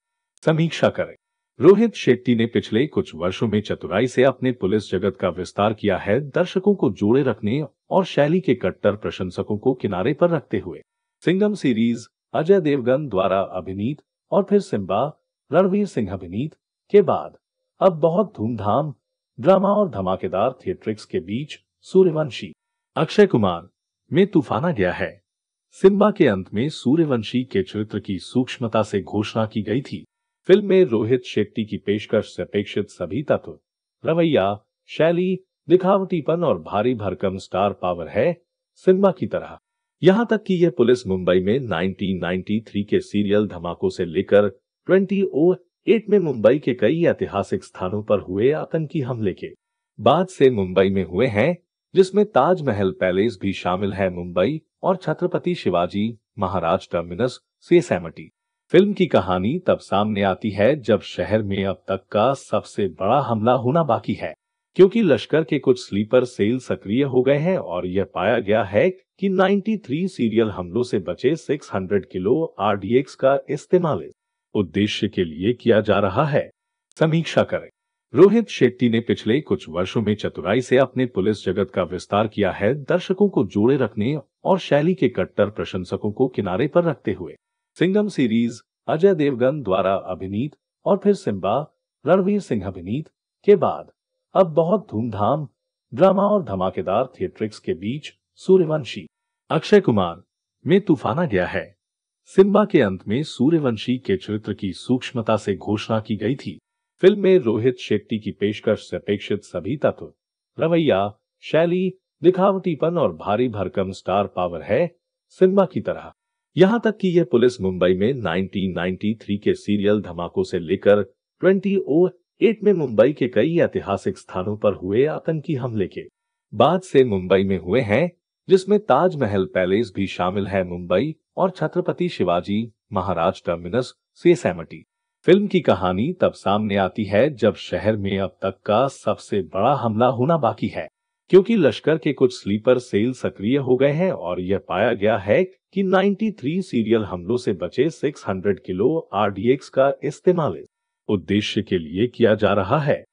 समीक्षा करें रोहित शेट्टी ने पिछले कुछ वर्षों में चतुराई से अपने पुलिस जगत का विस्तार किया है दर्शकों को जोड़े रखने और शैली के कट्टर प्रशंसकों को किनारे पर रखते हुए सिंगम सीरीज अजय देवगन द्वारा अभिनीत और फिर सिम्बा रणवीर सिंह अभिनीत के बाद अब बहुत धूमधाम ड्रामा और धमाकेदार थिएट्रिक्स के बीच सूर्यवंशी अक्षय कुमार में तूफाना गया है सिम्बा के अंत में सूर्यवंशी के चरित्र की सूक्ष्मता से घोषणा की गई थी फिल्म में रोहित शेट्टी की पेशकश से अपेक्षित सभी तत्व रवैया शैली दिखावटीपन और भारी भरकम स्टार पावर है सिनेमा की तरह यहाँ तक कि यह पुलिस मुंबई में 1993 के सीरियल धमाकों से लेकर 2008 में मुंबई के कई ऐतिहासिक स्थानों पर हुए आतंकी हमले के बाद से मुंबई में हुए हैं जिसमें ताजमहल पैलेस भी शामिल है मुंबई और छत्रपति शिवाजी महाराज टर्मिनस से सैमटी फिल्म की कहानी तब सामने आती है जब शहर में अब तक का सबसे बड़ा हमला होना बाकी है क्योंकि लश्कर के कुछ स्लीपर सेल सक्रिय हो गए हैं और यह पाया गया है कि 93 सीरियल हमलों से बचे 600 किलो आरडीएक्स का इस्तेमाल इस उद्देश्य के लिए किया जा रहा है समीक्षा करें रोहित शेट्टी ने पिछले कुछ वर्षों में चतुराई से अपने पुलिस जगत का विस्तार किया है दर्शकों को जोड़े रखने और शैली के कट्टर प्रशंसकों को किनारे पर रखते हुए सिंघम सीरीज अजय देवगन द्वारा अभिनीत और फिर सिम्बा रणवीर सिंह अभिनीत के बाद अब बहुत धूमधाम ड्रामा और धमाकेदार थिएट्रिक्स के बीच सूर्यवंशी अक्षय कुमार में तूफाना गया है सिम्बा के अंत में सूर्यवंशी के चरित्र की सूक्ष्मता से घोषणा की गई थी फिल्म में रोहित शेट्टी की पेशकश से अपेक्षित सभी तत्व रवैया शैली दिखावटीपन और भारी भरकम स्टार पावर है सिम्बा की तरह यहां तक कि यह पुलिस मुंबई में 1993 के सीरियल धमाकों से लेकर 2008 में मुंबई के कई ऐतिहासिक स्थानों पर हुए आतंकी हमले के बाद से मुंबई में हुए हैं जिसमें ताजमहल पैलेस भी शामिल है मुंबई और छत्रपति शिवाजी महाराज टर्मिनस से सहमटी फिल्म की कहानी तब सामने आती है जब शहर में अब तक का सबसे बड़ा हमला होना बाकी है क्योंकि लश्कर के कुछ स्लीपर सेल सक्रिय हो गए हैं और यह पाया गया है कि 93 सीरियल हमलों से बचे 600 किलो आरडीएक्स का इस्तेमाल इस उद्देश्य के लिए किया जा रहा है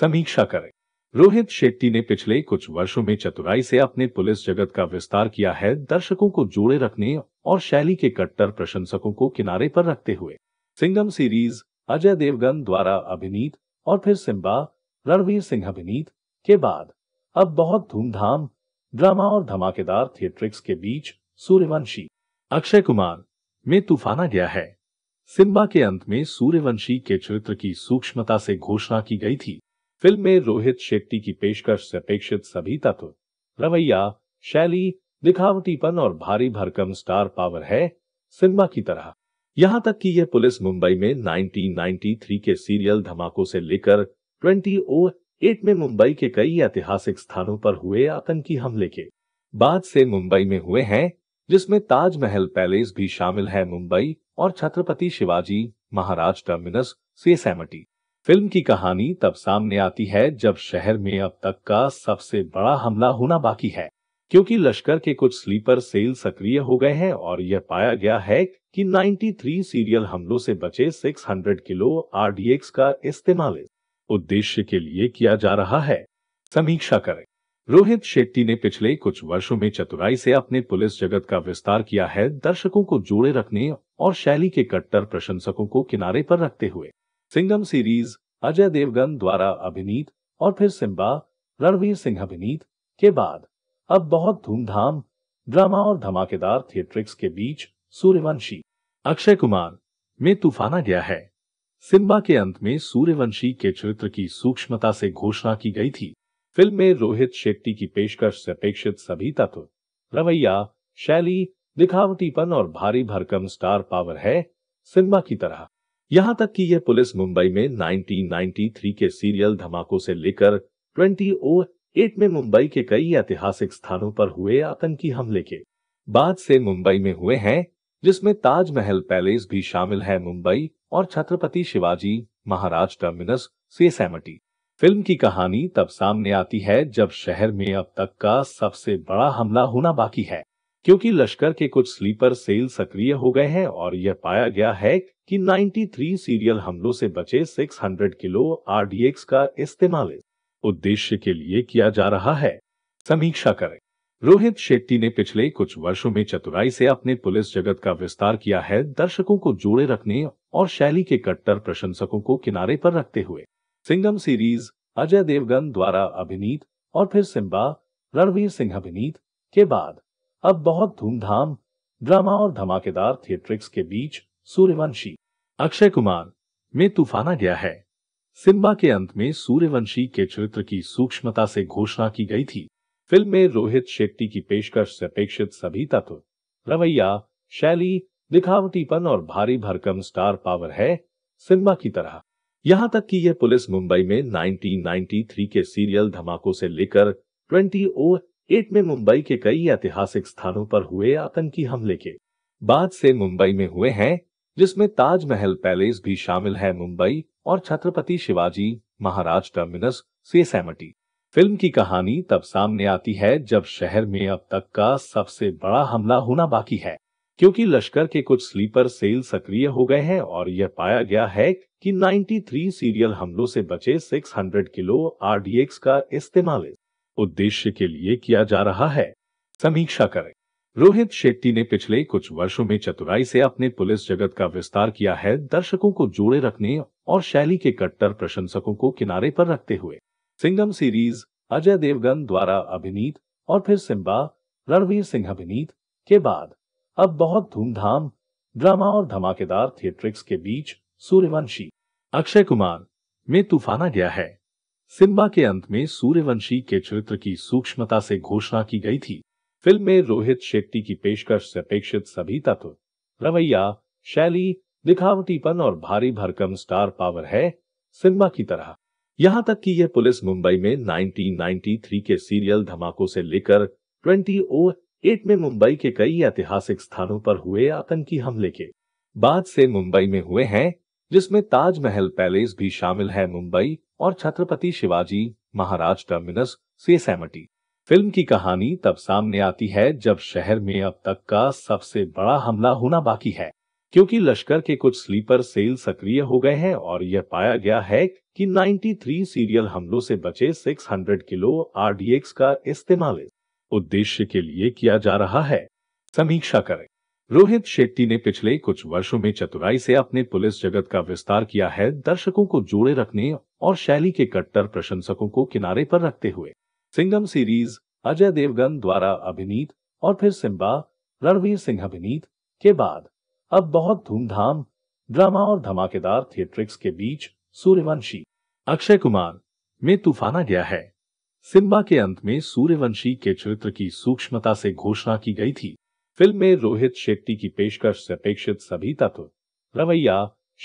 समीक्षा करें रोहित शेट्टी ने पिछले कुछ वर्षों में चतुराई से अपने पुलिस जगत का विस्तार किया है दर्शकों को जोड़े रखने और शैली के कट्टर प्रशंसकों को किनारे पर रखते हुए सिंगम सीरीज अजय देवगन द्वारा अभिनीत और फिर सिम्बा रणवीर सिंह अभिनीत के बाद अब बहुत धूमधाम ड्रामा और धमाकेदार थिएट्रिक्स के बीच सूर्यवंशी अक्षय कुमार में तूफाना गया है सिम्बा के अंत में सूर्यवंशी के चरित्र की सूक्ष्मता से घोषणा की गई थी फिल्म में रोहित शेट्टी की पेशकश से अपेक्षित सभी तत्व रवैया शैली दिखावटीपन और भारी भरकम स्टार पावर है सिम्बा की तरह यहाँ तक कि यह पुलिस मुंबई में 1993 के सीरियल धमाकों से लेकर 2008 में मुंबई के कई ऐतिहासिक स्थानों पर हुए आतंकी हमले के बाद से मुंबई में हुए हैं जिसमें ताजमहल पैलेस भी शामिल है मुंबई और छत्रपति शिवाजी महाराज टर्मिनस से सहमटी फिल्म की कहानी तब सामने आती है जब शहर में अब तक का सबसे बड़ा हमला होना बाकी है क्योंकि लश्कर के कुछ स्लीपर सेल सक्रिय हो गए हैं और यह पाया गया है कि 93 सीरियल हमलों से बचे 600 किलो आरडीएक्स का इस्तेमाल उद्देश्य के लिए किया जा रहा है समीक्षा करें रोहित शेट्टी ने पिछले कुछ वर्षों में चतुराई से अपने पुलिस जगत का विस्तार किया है दर्शकों को जोड़े रखने और शैली के कट्टर प्रशंसकों को किनारे पर रखते हुए सिंगम सीरीज अजय देवगन द्वारा अभिनीत और फिर सिम्बा रणवीर सिंह अभिनीत के बाद अब बहुत धूमधाम ड्रामा और धमाकेदार थिएट्रिक्स के बीच सूर्यवंशी अक्षय कुमार में तूफाना गया है सिम्बा के अंत में सूर्यवंशी के चरित्र की सूक्ष्मता से घोषणा की गई थी फिल्म में रोहित शेट्टी की पेशकश से अपेक्षित सभी तत्व रवैया शैली दिखावटीपन और भारी भरकम स्टार पावर है सिनेमा की तरह यहाँ तक कि यह पुलिस मुंबई में 1993 के सीरियल धमाकों से लेकर 2008 में मुंबई के कई ऐतिहासिक स्थानों पर हुए आतंकी हमले के बाद से मुंबई में हुए हैं जिसमें ताजमहल पैलेस भी शामिल है मुंबई और छत्रपति शिवाजी महाराज टर्मिनस से सैमटी फिल्म की कहानी तब सामने आती है जब शहर में अब तक का सबसे बड़ा हमला होना बाकी है क्योंकि लश्कर के कुछ स्लीपर सेल सक्रिय हो गए हैं और यह पाया गया है कि 93 सीरियल हमलों से बचे 600 किलो आरडीएक्स का इस्तेमाल इस उद्देश्य के लिए किया जा रहा है समीक्षा करें रोहित शेट्टी ने पिछले कुछ वर्षों में चतुराई से अपने पुलिस जगत का विस्तार किया है दर्शकों को जोड़े रखने और शैली के कट्टर प्रशंसकों को किनारे पर रखते हुए सिंघम सीरीज अजय देवगन द्वारा अभिनीत और फिर सिम्बा रणवीर सिंह अभिनीत के बाद अब बहुत धूमधाम ड्रामा और धमाकेदार थिएट्रिक्स के बीच सूर्यवंशी अक्षय कुमार में तूफाना गया है सिम्बा के अंत में सूर्यवंशी के चरित्र की सूक्ष्मता से घोषणा की गई थी फिल्म में रोहित शेट्टी की पेशकश से अपेक्षित सभी तत्व रवैया शैली दिखावटीपन और भारी भरकम स्टार पावर है सिम्बा की तरह यहां तक कि यह पुलिस मुंबई में 1993 के सीरियल धमाकों से लेकर 2008 में मुंबई के कई ऐतिहासिक स्थानों पर हुए आतंकी हमले के बाद से मुंबई में हुए हैं जिसमें ताजमहल पैलेस भी शामिल है मुंबई और छत्रपति शिवाजी महाराज टर्मिनस से सहमटी फिल्म की कहानी तब सामने आती है जब शहर में अब तक का सबसे बड़ा हमला होना बाकी है क्योंकि लश्कर के कुछ स्लीपर सेल सक्रिय हो गए हैं और यह पाया गया है कि 93 सीरियल हमलों से बचे 600 किलो आरडीएक्स का इस्तेमाल इस उद्देश्य के लिए किया जा रहा है समीक्षा करें रोहित शेट्टी ने पिछले कुछ वर्षों में चतुराई से अपने पुलिस जगत का विस्तार किया है दर्शकों को जोड़े रखने और शैली के कट्टर प्रशंसकों को किनारे पर रखते हुए सिंगम सीरीज अजय देवगन द्वारा अभिनीत और फिर सिम्बा रणवीर सिंह अभिनीत के बाद अब बहुत धूमधाम ड्रामा और धमाकेदार थिएट्रिक्स के बीच सूर्यवंशी अक्षय कुमार में तूफाना गया है सिनेमा के अंत में सूर्यवंशी के चरित्र की सूक्ष्मता से घोषणा की गई थी फिल्म में रोहित शेट्टी की पेशकश से अपेक्षित सभी तत्व रवैया शैली दिखावटीपन और भारी भरकम स्टार पावर है सिनेमा की तरह यहाँ तक कि यह पुलिस मुंबई में 1993 के सीरियल धमाकों से लेकर 2008 में मुंबई के कई ऐतिहासिक स्थानों पर हुए आतंकी हमले के बाद से मुंबई में हुए हैं जिसमें ताजमहल पैलेस भी शामिल है मुंबई और छत्रपति शिवाजी महाराज टर्मिनस से सहमटी फिल्म की कहानी तब सामने आती है जब शहर में अब तक का सबसे बड़ा हमला होना बाकी है क्योंकि लश्कर के कुछ स्लीपर सेल सक्रिय हो गए हैं और यह पाया गया है कि 93 सीरियल हमलों से बचे 600 किलो आरडीएक्स का इस्तेमाल उद्देश्य के लिए किया जा रहा है समीक्षा करें रोहित शेट्टी ने पिछले कुछ वर्षों में चतुराई से अपने पुलिस जगत का विस्तार किया है दर्शकों को जोड़े रखने और शैली के कट्टर प्रशंसकों को किनारे पर रखते हुए सिंगम सीरीज अजय देवगन द्वारा अभिनीत और फिर सिम्बा रणवीर सिंह अभिनीत के बाद अब बहुत धूमधाम ड्रामा और धमाकेदार थिएट्रिक्स के बीच सूर्यवंशी अक्षय कुमार में तूफाना गया है सिम्बा के अंत में सूर्यवंशी के चरित्र की सूक्ष्मता से घोषणा की गई थी फिल्म में रोहित शेट्टी की पेशकश से अपेक्षित सभी तत्व रवैया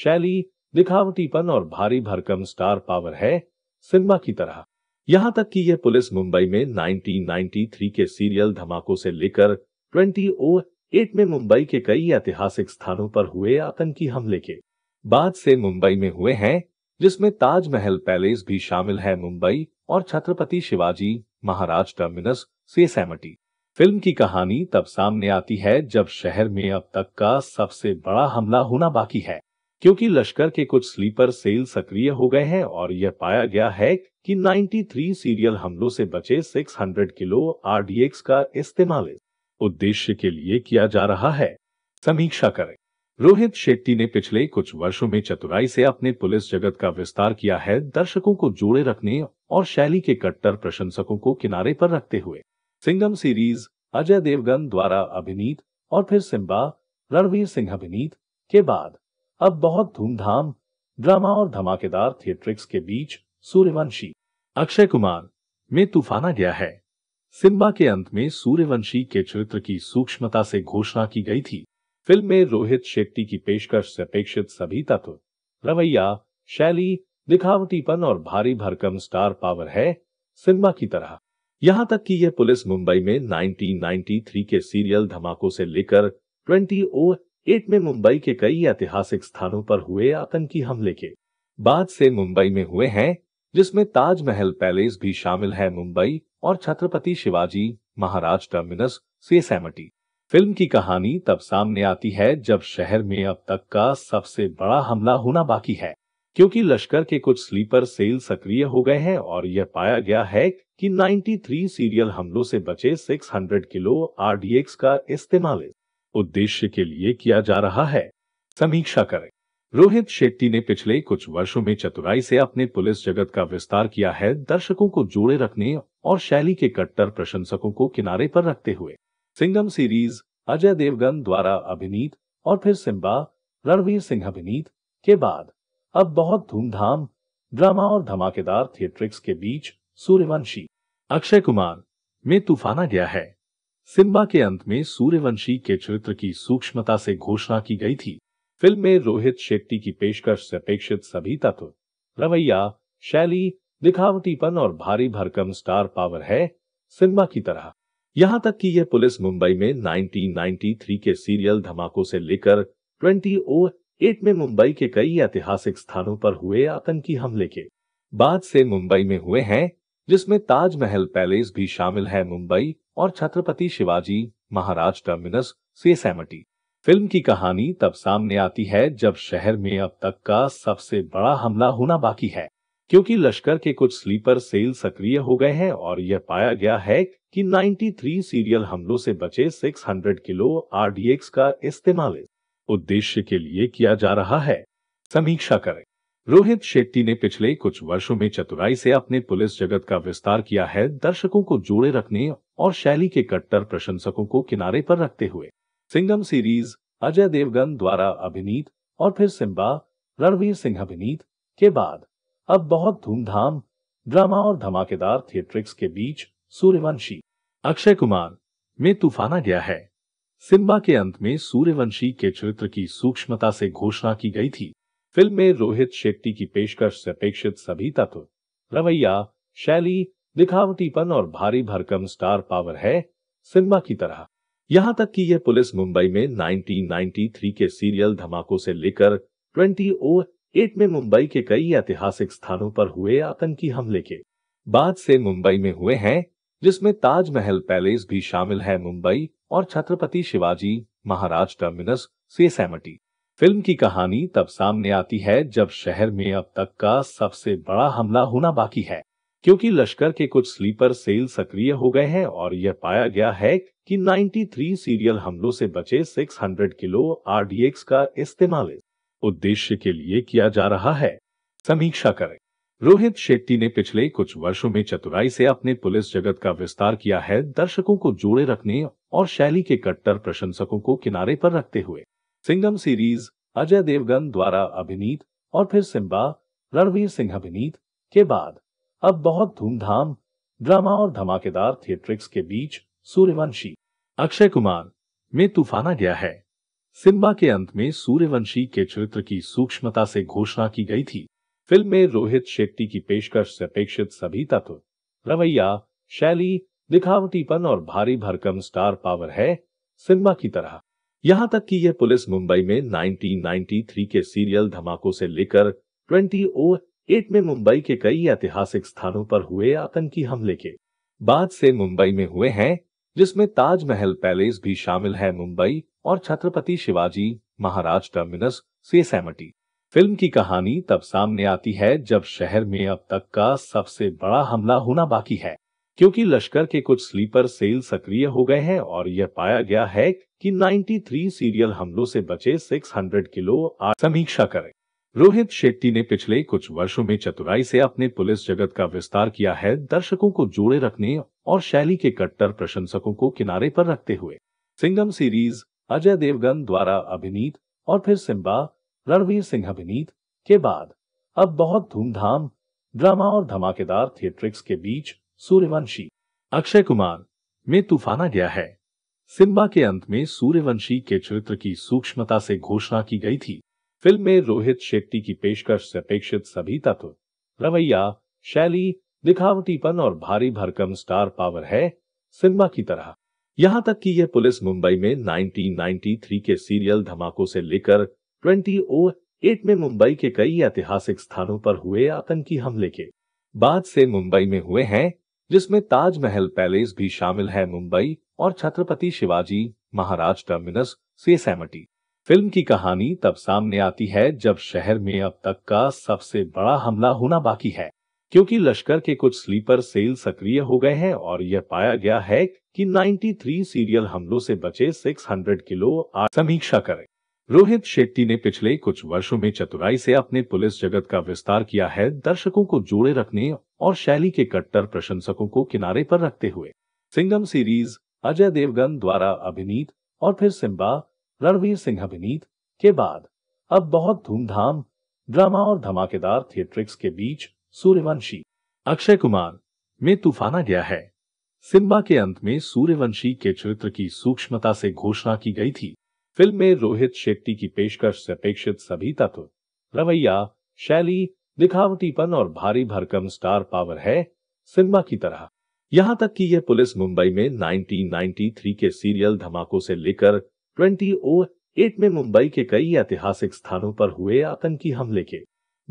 शैली दिखावटीपन और भारी भरकम स्टार पावर है सिनेमा की तरह यहाँ तक कि यह पुलिस मुंबई में 1993 के सीरियल धमाकों से लेकर 2008 में मुंबई के कई ऐतिहासिक स्थानों पर हुए आतंकी हमले के बाद से मुंबई में हुए हैं जिसमें ताजमहल पैलेस भी शामिल है मुंबई और छत्रपति शिवाजी महाराज टर्मिनस से सहमति फिल्म की कहानी तब सामने आती है जब शहर में अब तक का सबसे बड़ा हमला होना बाकी है क्योंकि लश्कर के कुछ स्लीपर सेल सक्रिय हो गए हैं और यह पाया गया है कि 93 सीरियल हमलों से बचे 600 किलो आरडीएक्स का इस्तेमाल इस उद्देश्य के लिए किया जा रहा है समीक्षा करें रोहित शेट्टी ने पिछले कुछ वर्षों में चतुराई से अपने पुलिस जगत का विस्तार किया है दर्शकों को जोड़े रखने और शैली के कट्टर प्रशंसकों को किनारे पर रखते हुए सिंगम सीरीज अजय देवगन द्वारा अभिनीत और फिर सिम्बा रणवीर सिंह अभिनीत के बाद अब बहुत धूमधाम ड्रामा और धमाकेदार थिएट्रिक्स के बीच सूर्यवंशी अक्षय कुमार में तूफाना गया है सिम्बा के अंत में सूर्यवंशी के चरित्र की सूक्ष्मता से घोषणा की गई थी फिल्म में रोहित शेट्टी की पेशकश से अपेक्षित सभी तत्व रवैया शैली दिखावटीपन और भारी भरकम स्टार पावर है सिम्बा की तरह यहां तक कि यह पुलिस मुंबई में 1993 के सीरियल धमाकों से लेकर 2008 में मुंबई के कई ऐतिहासिक स्थानों पर हुए आतंकी हमले के बाद से मुंबई में हुए हैं जिसमें ताजमहल पैलेस भी शामिल है मुंबई और छत्रपति शिवाजी महाराज टर्मिनस से सहमटी फिल्म की कहानी तब सामने आती है जब शहर में अब तक का सबसे बड़ा हमला होना बाकी है क्योंकि लश्कर के कुछ स्लीपर सेल सक्रिय हो गए हैं और यह पाया गया है कि 93 सीरियल हमलों से बचे 600 किलो आरडीएक्स का इस्तेमाल इस उद्देश्य के लिए किया जा रहा है समीक्षा करें रोहित शेट्टी ने पिछले कुछ वर्षों में चतुराई से अपने पुलिस जगत का विस्तार किया है दर्शकों को जोड़े रखने और शैली के कट्टर प्रशंसकों को किनारे पर रखते हुए सिंगम सीरीज अजय देवगन द्वारा अभिनीत और फिर सिम्बा रणवीर सिंह अभिनीत के बाद अब बहुत धूमधाम ड्रामा और धमाकेदार थिएट्रिक्स के बीच सूर्यवंशी अक्षय कुमार में तूफाना गया है सिम्बा के अंत में सूर्यवंशी के चरित्र की सूक्ष्मता से घोषणा की गई थी फिल्म में रोहित शेट्टी की पेशकश से अपेक्षित सभी तत्व रवैया शैली दिखावटीपन और भारी भरकम स्टार पावर है सिनेमा की तरह यहाँ तक कि यह पुलिस मुंबई में 1993 के सीरियल धमाकों से लेकर 20 एट में मुंबई के कई ऐतिहासिक स्थानों पर हुए आतंकी हमले के बाद से मुंबई में हुए हैं जिसमें ताजमहल पैलेस भी शामिल है मुंबई और छत्रपति शिवाजी महाराज टर्मिनस से सहमटी फिल्म की कहानी तब सामने आती है जब शहर में अब तक का सबसे बड़ा हमला होना बाकी है क्योंकि लश्कर के कुछ स्लीपर सेल सक्रिय हो गए हैं और यह पाया गया है कि 93 सीरियल हमलों से बचे 600 किलो आरडीएक्स का इस्तेमाल उद्देश्य के लिए किया जा रहा है समीक्षा करें रोहित शेट्टी ने पिछले कुछ वर्षों में चतुराई से अपने पुलिस जगत का विस्तार किया है दर्शकों को जोड़े रखने और शैली के कट्टर प्रशंसकों को किनारे पर रखते हुए सिंगम सीरीज अजय देवगन द्वारा अभिनीत और फिर सिम्बा रणवीर सिंह अभिनीत के बाद अब बहुत धूमधाम ड्रामा और धमाकेदार थिएट्रिक्स के बीच सूर्यवंशी अक्षय कुमार में तूफाना गया है सिम्बा के अंत में सूर्यवंशी के चरित्र की सूक्ष्मता से घोषणा की गई थी फिल्म में रोहित शेट्टी की पेशकश से अपेक्षित सभी तत्व रवैया शैली दिखावटीपन और भारी भरकम स्टार पावर है सिम्बा की तरह यहाँ तक कि यह पुलिस मुंबई में 1993 के सीरियल धमाकों से लेकर 2008 में मुंबई के कई ऐतिहासिक स्थानों पर हुए आतंकी हमले के बाद से मुंबई में हुए हैं जिसमें ताजमहल पैलेस भी शामिल है मुंबई और छत्रपति शिवाजी महाराज टर्मिनस से सहमटी फिल्म की कहानी तब सामने आती है जब शहर में अब तक का सबसे बड़ा हमला होना बाकी है क्योंकि लश्कर के कुछ स्लीपर सेल सक्रिय हो गए हैं और यह पाया गया है कि 93 सीरियल हमलों से बचे 600 किलो आरडीएक्स का इस्तेमाल इस उद्देश्य के लिए किया जा रहा है समीक्षा करें रोहित शेट्टी ने पिछले कुछ वर्षों में चतुराई से अपने पुलिस जगत का विस्तार किया है दर्शकों को जोड़े रखने और शैली के कट्टर प्रशंसकों को किनारे पर रखते हुए सिंगम सीरीज अजय देवगन द्वारा अभिनीत और फिर सिम्बा रणवीर सिंह अभिनीत के बाद अब बहुत धूमधाम ड्रामा और धमाकेदार थिएट्रिक्स के बीच सूर्यवंशी अक्षय कुमार में तूफाना गया है सिम्बा के अंत में सूर्यवंशी के चरित्र की सूक्ष्मता से घोषणा की गई थी फिल्म में रोहित शेट्टी की पेशकश से अपेक्षित सभी तत्व रवैया शैली दिखावटीपन और भारी भरकम स्टार पावर है सिनेमा की तरह यहाँ तक कि यह पुलिस मुंबई में 1993 के सीरियल धमाकों से लेकर 2008 में मुंबई के कई ऐतिहासिक स्थानों पर हुए आतंकी हमले के बाद से मुंबई में हुए हैं जिसमें ताजमहल पैलेस भी शामिल है मुंबई और छत्रपति शिवाजी महाराज टर्मिनस से सैमटी फिल्म की कहानी तब सामने आती है जब शहर में अब तक का सबसे बड़ा हमला होना बाकी है क्योंकि लश्कर के कुछ स्लीपर सेल सक्रिय हो गए हैं और यह पाया गया है कि 93 सीरियल हमलों से बचे 600 किलो समीक्षा करें रोहित शेट्टी ने पिछले कुछ वर्षों में चतुराई से अपने पुलिस जगत का विस्तार किया है दर्शकों को जोड़े रखने और शैली के कट्टर प्रशंसकों को किनारे पर रखते हुए सिंगम सीरीज अजय देवगन द्वारा अभिनीत और फिर सिम्बा रणवीर सिंह अभिनीत के बाद अब बहुत धूमधाम ड्रामा और धमाकेदार थिएट्रिक्स के बीच सूर्यवंशी अक्षय कुमार में तूफाना गया है सिम्बा के अंत में सूर्यवंशी के चरित्र की सूक्ष्मता से घोषणा की गई थी फिल्म में रोहित शेट्टी की पेशकश से अपेक्षित सभी तत्व रवैया शैली दिखावटीपन और भारी भरकम स्टार पावर है सिम्बा की तरह यहाँ तक कि यह पुलिस मुंबई में 1993 के सीरियल धमाकों से लेकर 2008 में मुंबई के कई ऐतिहासिक स्थानों पर हुए आतंकी हमले के बाद से मुंबई में हुए हैं जिसमें ताजमहल पैलेस भी शामिल है मुंबई और छत्रपति शिवाजी महाराज टर्मिनस से सहमटी फिल्म की कहानी तब सामने आती है जब शहर में अब तक का सबसे बड़ा हमला होना बाकी है क्योंकि लश्कर के कुछ स्लीपर सेल सक्रिय हो गए हैं और यह पाया गया है कि 93 सीरियल हमलों से बचे 600 किलो समीक्षा करें रोहित शेट्टी ने पिछले कुछ वर्षों में चतुराई से अपने पुलिस जगत का विस्तार किया है दर्शकों को जोड़े रखने और शैली के कट्टर प्रशंसकों को किनारे पर रखते हुए सिंगम सीरीज अजय देवगन द्वारा अभिनीत और फिर सिम्बा रणवीर सिंह अभिनीत के बाद अब बहुत धूमधाम ड्रामा और धमाकेदार थिएट्रिक्स के बीच सूर्यवंशी अक्षय कुमार में तूफाना गया है सिम्बा के अंत में सूर्यवंशी के चरित्र की सूक्ष्मता से घोषणा की गई थी फिल्म में रोहित शेट्टी की पेशकश से अपेक्षित सभी तत्व रवैया शैली दिखावटीपन और भारी भरकम स्टार पावर है सिनेमा की तरह यहाँ तक कि यह पुलिस मुंबई में 1993 के सीरियल धमाकों से लेकर 2008 में मुंबई के कई ऐतिहासिक स्थानों पर हुए आतंकी हमले के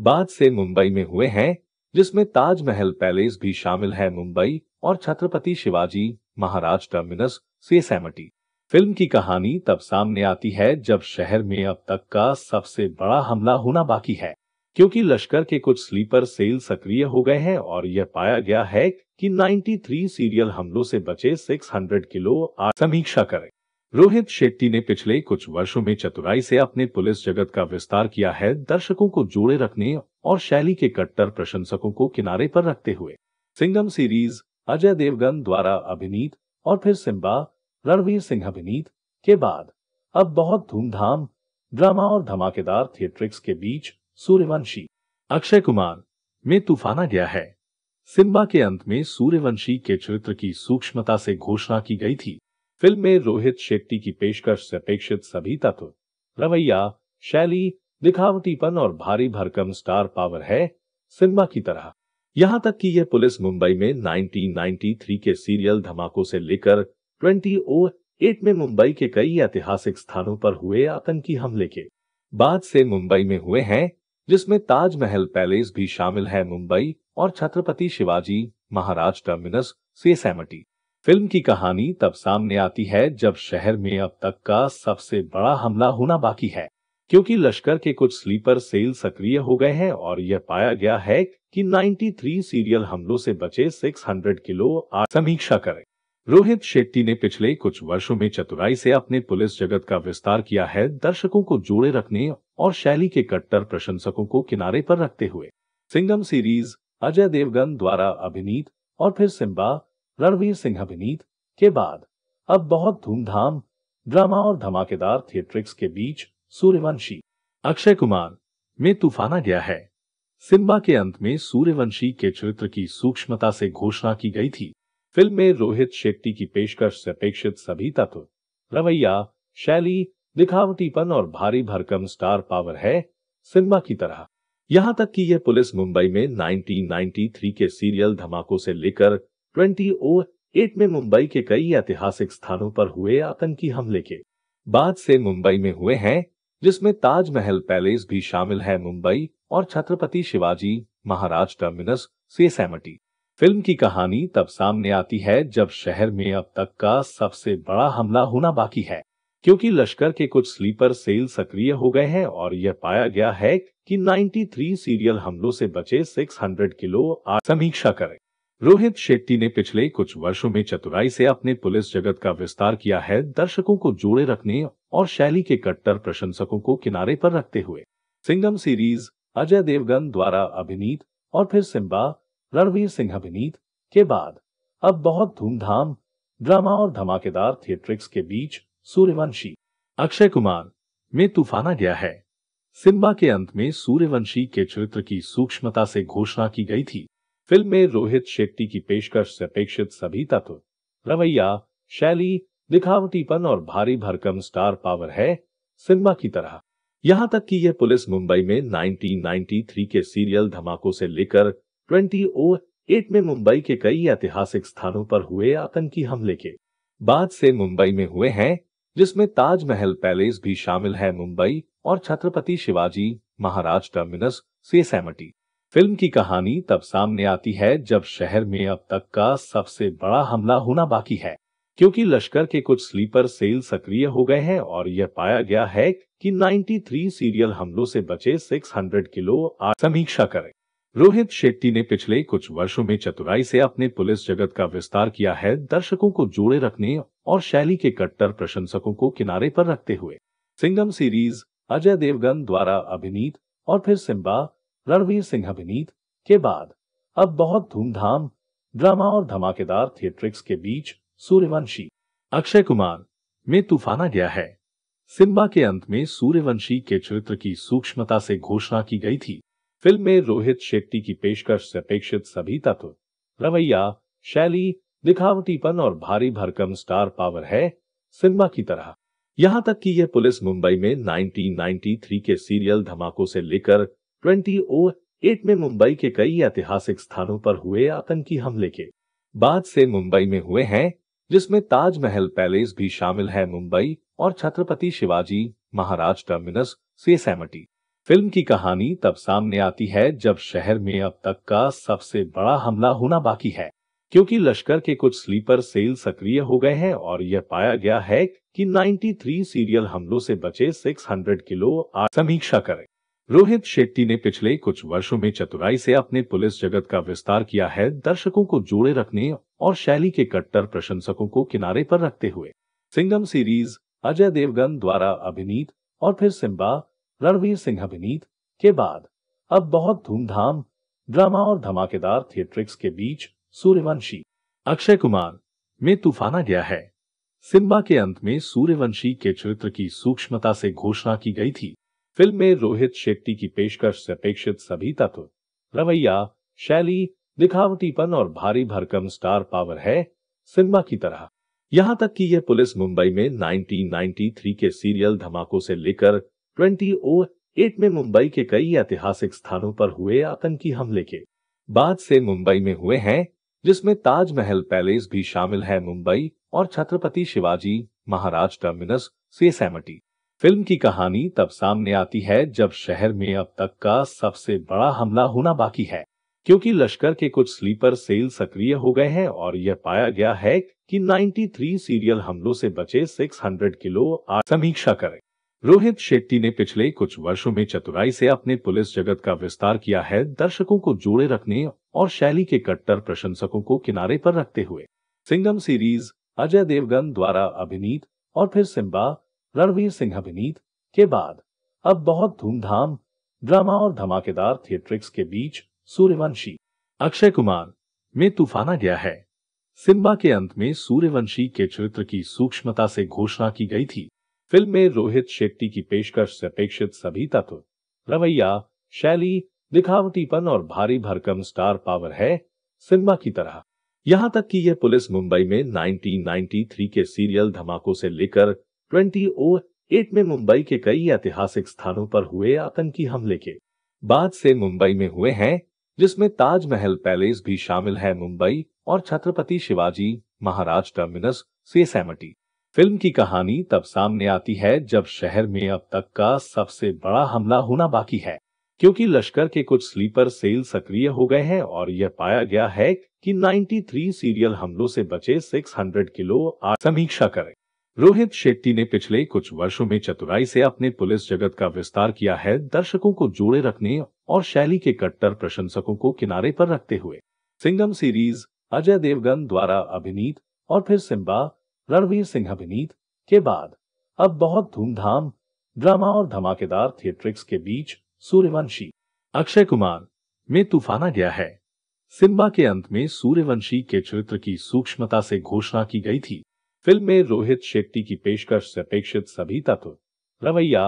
बाद से मुंबई में हुए हैं जिसमें ताजमहल पैलेस भी शामिल है मुंबई और छत्रपति शिवाजी महाराज टर्मिनस से सहमति फिल्म की कहानी तब सामने आती है जब शहर में अब तक का सबसे बड़ा हमला होना बाकी है क्योंकि लश्कर के कुछ स्लीपर सेल सक्रिय हो गए हैं और यह पाया गया है कि 93 सीरियल हमलों से बचे 600 किलो समीक्षा करें रोहित शेट्टी ने पिछले कुछ वर्षों में चतुराई से अपने पुलिस जगत का विस्तार किया है दर्शकों को जोड़े रखने और शैली के कट्टर प्रशंसकों को किनारे पर रखते हुए सिंगम सीरीज अजय देवगन द्वारा अभिनीत और फिर सिम्बा रणवीर सिंह अभिनीत के बाद अब बहुत धूमधाम ड्रामा और धमाकेदार थिएट्रिक्स के बीच सूर्यवंशी अक्षय कुमार में तूफाना गया है सिम्बा के अंत में सूर्यवंशी के चरित्र की सूक्ष्मता से घोषणा की गई थी फिल्म में रोहित शेट्टी की पेशकश से अपेक्षित सभी तत्व रवैया शैली दिखावटीपन और भारी भरकम स्टार पावर है सिनेमा की तरह यहाँ तक कि यह पुलिस मुंबई में 1993 के सीरियल धमाकों से लेकर 2008 में मुंबई के कई ऐतिहासिक स्थानों पर हुए आतंकी हमले के बाद से मुंबई में हुए हैं जिसमें ताजमहल पैलेस भी शामिल है मुंबई और छत्रपति शिवाजी महाराज टर्मिनस से सहमटी फिल्म की कहानी तब सामने आती है जब शहर में अब तक का सबसे बड़ा हमला होना बाकी है क्योंकि लश्कर के कुछ स्लीपर सेल सक्रिय हो गए हैं और यह पाया गया है कि 93 सीरियल हमलों से बचे 600 किलो समीक्षा करें रोहित शेट्टी ने पिछले कुछ वर्षों में चतुराई से अपने पुलिस जगत का विस्तार किया है दर्शकों को जोड़े रखने और शैली के कट्टर प्रशंसकों को किनारे पर रखते हुए सिंगम सीरीज अजय देवगन द्वारा अभिनीत और फिर सिम्बा रणवीर सिंह अभिनीत के बाद अब बहुत धूमधाम ड्रामा और धमाकेदार थिएट्रिक्स के बीच सूर्यवंशी अक्षय कुमार में तूफाना गया है सिम्बा के अंत में सूर्यवंशी के चरित्र की सूक्ष्मता से घोषणा की गई थी फिल्म में रोहित शेट्टी की पेशकश से अपेक्षित सभी तत्व रवैया शैली दिखावटीपन और भारी भरकम स्टार पावर है सिनेमा की तरह यहाँ तक कि यह पुलिस मुंबई में 1993 के सीरियल धमाकों से लेकर 2008 में मुंबई के कई ऐतिहासिक स्थानों पर हुए आतंकी हमले के बाद से मुंबई में हुए हैं जिसमें ताजमहल पैलेस भी शामिल है मुंबई और छत्रपति शिवाजी महाराज टर्मिनस से सहमति फिल्म की कहानी तब सामने आती है जब शहर में अब तक का सबसे बड़ा हमला होना बाकी है क्योंकि लश्कर के कुछ स्लीपर सेल सक्रिय हो गए हैं और यह पाया गया है कि 93 सीरियल हमलों से बचे 600 किलो समीक्षा करें रोहित शेट्टी ने पिछले कुछ वर्षों में चतुराई से अपने पुलिस जगत का विस्तार किया है दर्शकों को जोड़े रखने और शैली के कट्टर प्रशंसकों को किनारे पर रखते हुए सिंगम सीरीज अजय देवगन द्वारा अभिनीत और फिर सिम्बा रणवीर सिंह अभिनीत के बाद अब बहुत धूमधाम ड्रामा और धमाकेदार थिएट्रिक्स के बीच सूर्यवंशी अक्षय कुमार में तूफाना गया है सिनेमा के अंत में सूर्यवंशी के चरित्र की सूक्ष्मता से घोषणा की गई थी फिल्म में रोहित शेट्टी की पेशकश से अपेक्षित सभी तत्व रवैया शैली दिखावटीपन और भारी भरकम स्टार पावर है सिनेमा की तरह यहाँ तक कि यह पुलिस मुंबई में 1993 के सीरियल धमाकों से लेकर 2008 में मुंबई के कई ऐतिहासिक स्थानों पर हुए आतंकी हमले के बाद से मुंबई में हुए हैं जिसमें ताजमहल पैलेस भी शामिल है मुंबई और छत्रपति शिवाजी महाराज टर्मिनस से सहमटी फिल्म की कहानी तब सामने आती है जब शहर में अब तक का सबसे बड़ा हमला होना बाकी है क्योंकि लश्कर के कुछ स्लीपर सेल सक्रिय हो गए हैं और यह पाया गया है कि 93 सीरियल हमलों से बचे 600 किलो समीक्षा करें रोहित शेट्टी ने पिछले कुछ वर्षों में चतुराई से अपने पुलिस जगत का विस्तार किया है दर्शकों को जोड़े रखने और शैली के कट्टर प्रशंसकों को किनारे पर रखते हुए सिंगम सीरीज अजय देवगन द्वारा अभिनीत और फिर सिम्बा रणवीर सिंह अभिनीत के बाद अब बहुत धूमधाम ड्रामा और धमाकेदार थिएट्रिक्स के बीच सूर्यवंशी अक्षय कुमार में तूफाना गया है सिम्बा के अंत में सूर्यवंशी के चरित्र की सूक्ष्मता से घोषणा की गई थी फिल्म में रोहित शेट्टी की पेशकश से अपेक्षित सभी तत्व रवैया शैली दिखावटीपन और भारी भरकम स्टार पावर है सिनेमा की तरह यहाँ तक कि यह पुलिस मुंबई में 1993 के सीरियल धमाकों से लेकर 2008 में मुंबई के कई ऐतिहासिक स्थानों पर हुए आतंकी हमले के बाद से मुंबई में हुए हैं जिसमें ताजमहल पैलेस भी शामिल है मुंबई और छत्रपति शिवाजी महाराज टर्मिनस से सहमति फिल्म की कहानी तब सामने आती है जब शहर में अब तक का सबसे बड़ा हमला होना बाकी है क्योंकि लश्कर के कुछ स्लीपर सेल सक्रिय हो गए हैं और यह पाया गया है कि 93 सीरियल हमलों से बचे 600 किलो समीक्षा करें रोहित शेट्टी ने पिछले कुछ वर्षों में चतुराई से अपने पुलिस जगत का विस्तार किया है दर्शकों को जोड़े रखने और शैली के कट्टर प्रशंसकों को किनारे पर रखते हुए सिंगम सीरीज अजय देवगन द्वारा अभिनीत और फिर सिम्बा रणवीर सिंह अभिनीत के बाद अब बहुत धूमधाम ड्रामा और धमाकेदार थिएट्रिक्स के बीच सूर्यवंशी अक्षय कुमार में तूफाना गया है सिम्बा के अंत में सूर्यवंशी के चरित्र की सूक्ष्मता से घोषणा की गई थी फिल्म में रोहित शेट्टी की पेशकश से अपेक्षित सभी तत्व रवैया शैली दिखावटीपन और भारी भरकम स्टार पावर है सिनेमा की तरह यहाँ तक कि यह पुलिस मुंबई में 1993 के सीरियल धमाकों से लेकर 2008 में मुंबई के कई ऐतिहासिक स्थानों पर हुए आतंकी हमले के बाद से मुंबई में हुए हैं जिसमें ताजमहल पैलेस भी शामिल है मुंबई और छत्रपति शिवाजी महाराज टर्मिनस से सहमटी फिल्म की कहानी तब सामने आती है जब शहर में अब तक का सबसे बड़ा हमला होना बाकी है क्योंकि लश्कर के कुछ स्लीपर सेल सक्रिय हो गए हैं और यह पाया गया है कि 93 सीरियल हमलों से बचे 600 किलो समीक्षा करें रोहित शेट्टी ने पिछले कुछ वर्षों में चतुराई से अपने पुलिस जगत का विस्तार किया है दर्शकों को जोड़े रखने और शैली के कट्टर प्रशंसकों को किनारे पर रखते हुए सिंगम सीरीज अजय देवगन द्वारा अभिनीत और फिर सिम्बा रणवीर सिंह अभिनीत के बाद अब बहुत धूमधाम ड्रामा और धमाकेदार थिएट्रिक्स के बीच सूर्यवंशी अक्षय कुमार में तूफाना गया है सिम्बा के अंत में सूर्यवंशी के चरित्र की सूक्ष्मता से घोषणा की गई थी फिल्म में रोहित शेट्टी की पेशकश से अपेक्षित सभी तत्व रवैया शैली दिखावटीपन और भारी भरकम स्टार पावर है सिनेमा की तरह यहाँ तक कि यह पुलिस मुंबई में 1993 के सीरियल धमाकों से लेकर 2008 में मुंबई के कई ऐतिहासिक स्थानों पर हुए आतंकी हमले के बाद से मुंबई में हुए हैं जिसमें ताजमहल पैलेस भी शामिल है मुंबई और छत्रपति शिवाजी महाराज टर्मिनस से सहमटी फिल्म की कहानी तब सामने आती है जब शहर में अब तक का सबसे बड़ा हमला होना बाकी है क्योंकि लश्कर के कुछ स्लीपर सेल सक्रिय हो गए हैं और यह पाया गया है कि 93 सीरियल हमलों से बचे 600 किलो समीक्षा करें रोहित शेट्टी ने पिछले कुछ वर्षों में चतुराई से अपने पुलिस जगत का विस्तार किया है दर्शकों को जोड़े रखने और शैली के कट्टर प्रशंसकों को किनारे पर रखते हुए सिंगम सीरीज अजय देवगन द्वारा अभिनीत और फिर सिम्बा रणवीर सिंह अभिनीत के बाद अब बहुत धूमधाम ड्रामा और धमाकेदार थिएट्रिक्स के बीच सूर्यवंशी अक्षय कुमार में तूफाना गया है सिम्बा के अंत में सूर्यवंशी के चरित्र की सूक्ष्मता से घोषणा की गई थी फिल्म में रोहित शेट्टी की पेशकश से अपेक्षित सभी तत्व रवैया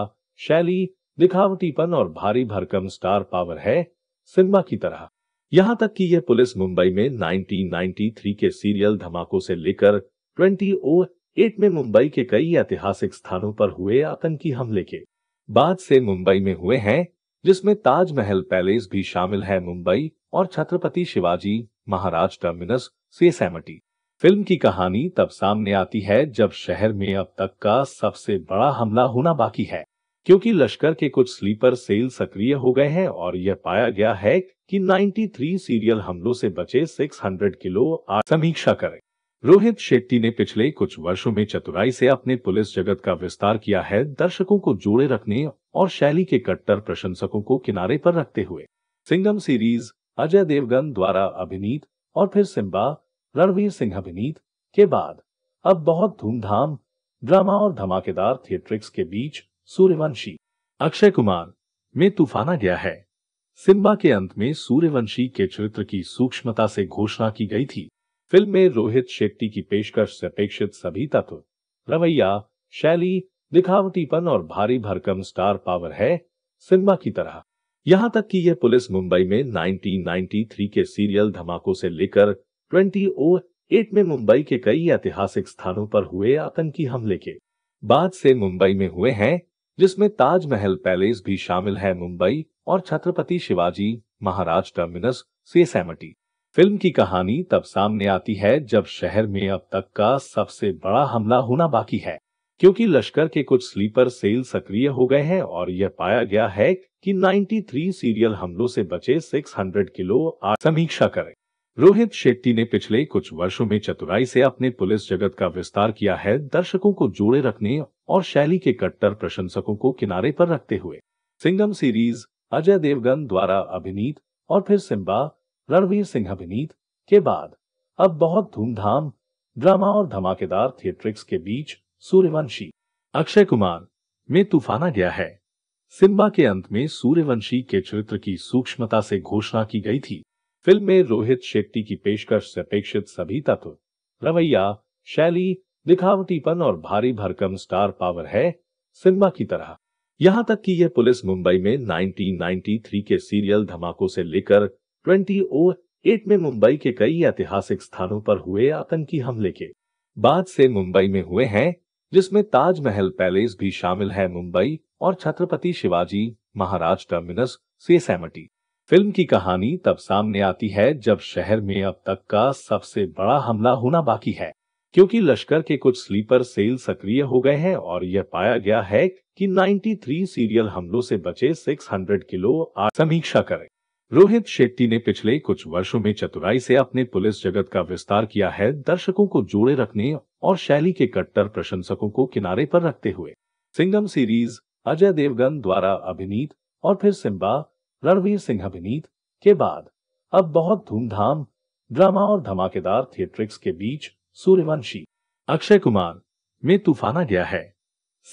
शैली दिखावटीपन और भारी भरकम स्टार पावर है सिम्बा की तरह यहाँ तक कि यह पुलिस मुंबई में 1993 के सीरियल धमाकों से लेकर 2008 में मुंबई के कई ऐतिहासिक स्थानों पर हुए आतंकी हमले के बाद से मुंबई में हुए हैं जिसमें ताजमहल पैलेस भी शामिल है मुंबई और छत्रपति शिवाजी महाराज टर्मिनस से सहमटी फिल्म की कहानी तब सामने आती है जब शहर में अब तक का सबसे बड़ा हमला होना बाकी है क्योंकि लश्कर के कुछ स्लीपर सेल सक्रिय हो गए हैं और यह पाया गया है कि 93 सीरियल हमलों से बचे 600 किलो समीक्षा करें रोहित शेट्टी ने पिछले कुछ वर्षों में चतुराई से अपने पुलिस जगत का विस्तार किया है दर्शकों को जोड़े रखने और शैली के कट्टर प्रशंसकों को किनारे पर रखते हुए सिंगम सीरीज अजय देवगन द्वारा अभिनीत और फिर सिम्बा रणवीर सिंह अभिनीत के बाद अब बहुत धूमधाम ड्रामा और धमाकेदार थिएट्रिक्स के बीच सूर्यवंशी अक्षय कुमार में तूफाना गया है सिम्बा के अंत में सूर्यवंशी के चरित्र की सूक्ष्मता से घोषणा की गई थी फिल्म में रोहित शेट्टी की पेशकश से अपेक्षित सभी तत्व रवैया शैली दिखावटीपन और भारी भरकम स्टार पावर है सिनेमा की तरह यहाँ तक कि यह पुलिस मुंबई में 1993 के सीरियल धमाकों से लेकर 2008 में मुंबई के कई ऐतिहासिक स्थानों पर हुए आतंकी हमले के बाद से मुंबई में हुए हैं जिसमें ताजमहल पैलेस भी शामिल है मुंबई और छत्रपति शिवाजी महाराज टर्मिनस से सैमटी फिल्म की कहानी तब सामने आती है जब शहर में अब तक का सबसे बड़ा हमला होना बाकी है क्योंकि लश्कर के कुछ स्लीपर सेल सक्रिय हो गए हैं और यह पाया गया है कि 93 सीरियल हमलों से बचे 600 किलो समीक्षा करें रोहित शेट्टी ने पिछले कुछ वर्षों में चतुराई से अपने पुलिस जगत का विस्तार किया है दर्शकों को जोड़े रखने और शैली के कट्टर प्रशंसकों को किनारे पर रखते हुए सिंगम सीरीज अजय देवगन द्वारा अभिनीत और फिर सिम्बा रणवीर सिंह अभिनीत के बाद अब बहुत धूमधाम ड्रामा और धमाकेदार थिएट्रिक्स के बीच सूर्यवंशी अक्षय कुमार में तूफाना गया है सिम्बा के अंत में सूर्यवंशी के चरित्र की सूक्ष्मता से घोषणा की गई थी फिल्म में रोहित शेट्टी की पेशकश से अपेक्षित सभी तत्व रवैया शैली दिखावटीपन और भारी भरकम स्टार पावर है सिम्बा की तरह यहाँ तक कि यह पुलिस मुंबई में 1993 के सीरियल धमाकों से लेकर 2008 में मुंबई के कई ऐतिहासिक स्थानों पर हुए आतंकी हमले के बाद से मुंबई में हुए हैं जिसमें ताजमहल पैलेस भी शामिल है मुंबई और छत्रपति शिवाजी महाराज टर्मिनस से सहमटी फिल्म की कहानी तब सामने आती है जब शहर में अब तक का सबसे बड़ा हमला होना बाकी है क्योंकि लश्कर के कुछ स्लीपर सेल सक्रिय हो गए हैं और यह पाया गया है कि 93 सीरियल हमलों से बचे 600 किलो समीक्षा करें रोहित शेट्टी ने पिछले कुछ वर्षों में चतुराई से अपने पुलिस जगत का विस्तार किया है दर्शकों को जोड़े रखने और शैली के कट्टर प्रशंसकों को किनारे पर रखते हुए सिंगम सीरीज अजय देवगन द्वारा अभिनीत और फिर सिम्बा रणवीर सिंह अभिनीत के बाद अब बहुत धूमधाम ड्रामा और धमाकेदार थिएट्रिक्स के बीच सूर्यवंशी अक्षय कुमार में तूफाना गया है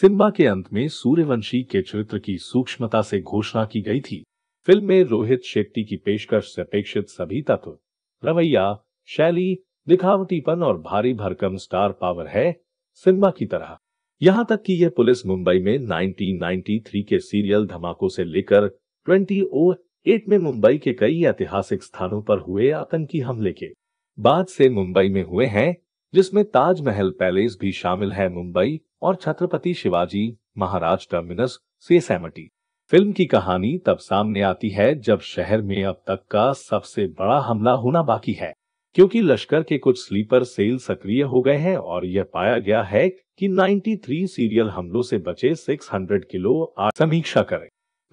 सिम्बा के अंत में सूर्यवंशी के चरित्र की सूक्ष्मता से घोषणा की गई थी फिल्म में रोहित शेट्टी की पेशकश से अपेक्षित सभी तत्व रवैया शैली दिखावटीपन और भारी भरकम स्टार पावर है सिनेमा की तरह यहाँ तक कि यह पुलिस मुंबई में 1993 के सीरियल धमाकों से लेकर 2008 में मुंबई के कई ऐतिहासिक स्थानों पर हुए आतंकी हमले के बाद से मुंबई में हुए हैं जिसमें ताजमहल पैलेस भी शामिल है मुंबई और छत्रपति शिवाजी महाराज टर्मिनस से सैमटी फिल्म की कहानी तब सामने आती है जब शहर में अब तक का सबसे बड़ा हमला होना बाकी है क्योंकि लश्कर के कुछ स्लीपर सेल सक्रिय हो गए हैं और यह पाया गया है कि 93 सीरियल हमलों से बचे 600 किलो समीक्षा करें